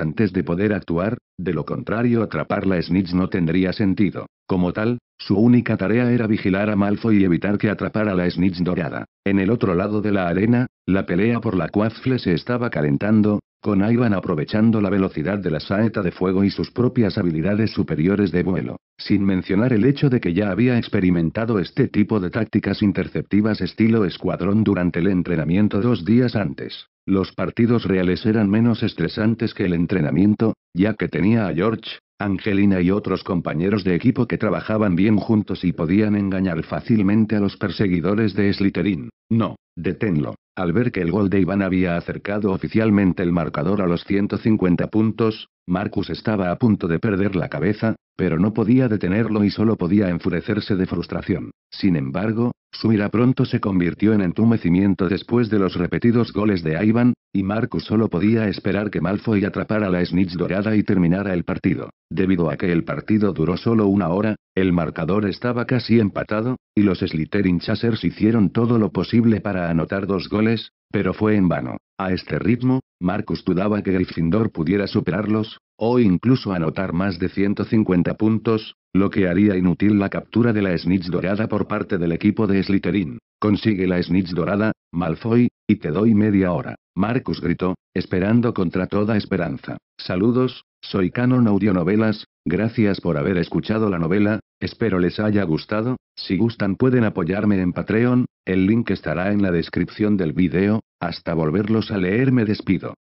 Speaker 1: antes de poder actuar, de lo contrario atrapar la snitch no tendría sentido. Como tal, su única tarea era vigilar a Malfoy y evitar que atrapara la snitch dorada. En el otro lado de la arena, la pelea por la cuazfle se estaba calentando, con Ivan aprovechando la velocidad de la saeta de fuego y sus propias habilidades superiores de vuelo, sin mencionar el hecho de que ya había experimentado este tipo de tácticas interceptivas estilo escuadrón durante el entrenamiento dos días antes. Los partidos reales eran menos estresantes que el entrenamiento, ya que tenía a George, Angelina y otros compañeros de equipo que trabajaban bien juntos y podían engañar fácilmente a los perseguidores de Slytherin. No, deténlo. Al ver que el gol de Iván había acercado oficialmente el marcador a los 150 puntos, Marcus estaba a punto de perder la cabeza, pero no podía detenerlo y solo podía enfurecerse de frustración. Sin embargo, su ira pronto se convirtió en entumecimiento después de los repetidos goles de Iván, y Marcus solo podía esperar que Malfoy atrapara la snitch dorada y terminara el partido. Debido a que el partido duró solo una hora, el marcador estaba casi empatado, y los Slytherin Chasers hicieron todo lo posible para anotar dos goles, pero fue en vano. A este ritmo, Marcus dudaba que Gryffindor pudiera superarlos, o incluso anotar más de 150 puntos, lo que haría inútil la captura de la Snitch dorada por parte del equipo de Slytherin. Consigue la Snitch dorada, Malfoy, y te doy media hora. Marcus gritó, esperando contra toda esperanza. Saludos, soy Canon Novelas, gracias por haber escuchado la novela, espero les haya gustado, si gustan pueden apoyarme en Patreon, el link estará en la descripción del video. hasta volverlos a leer me despido.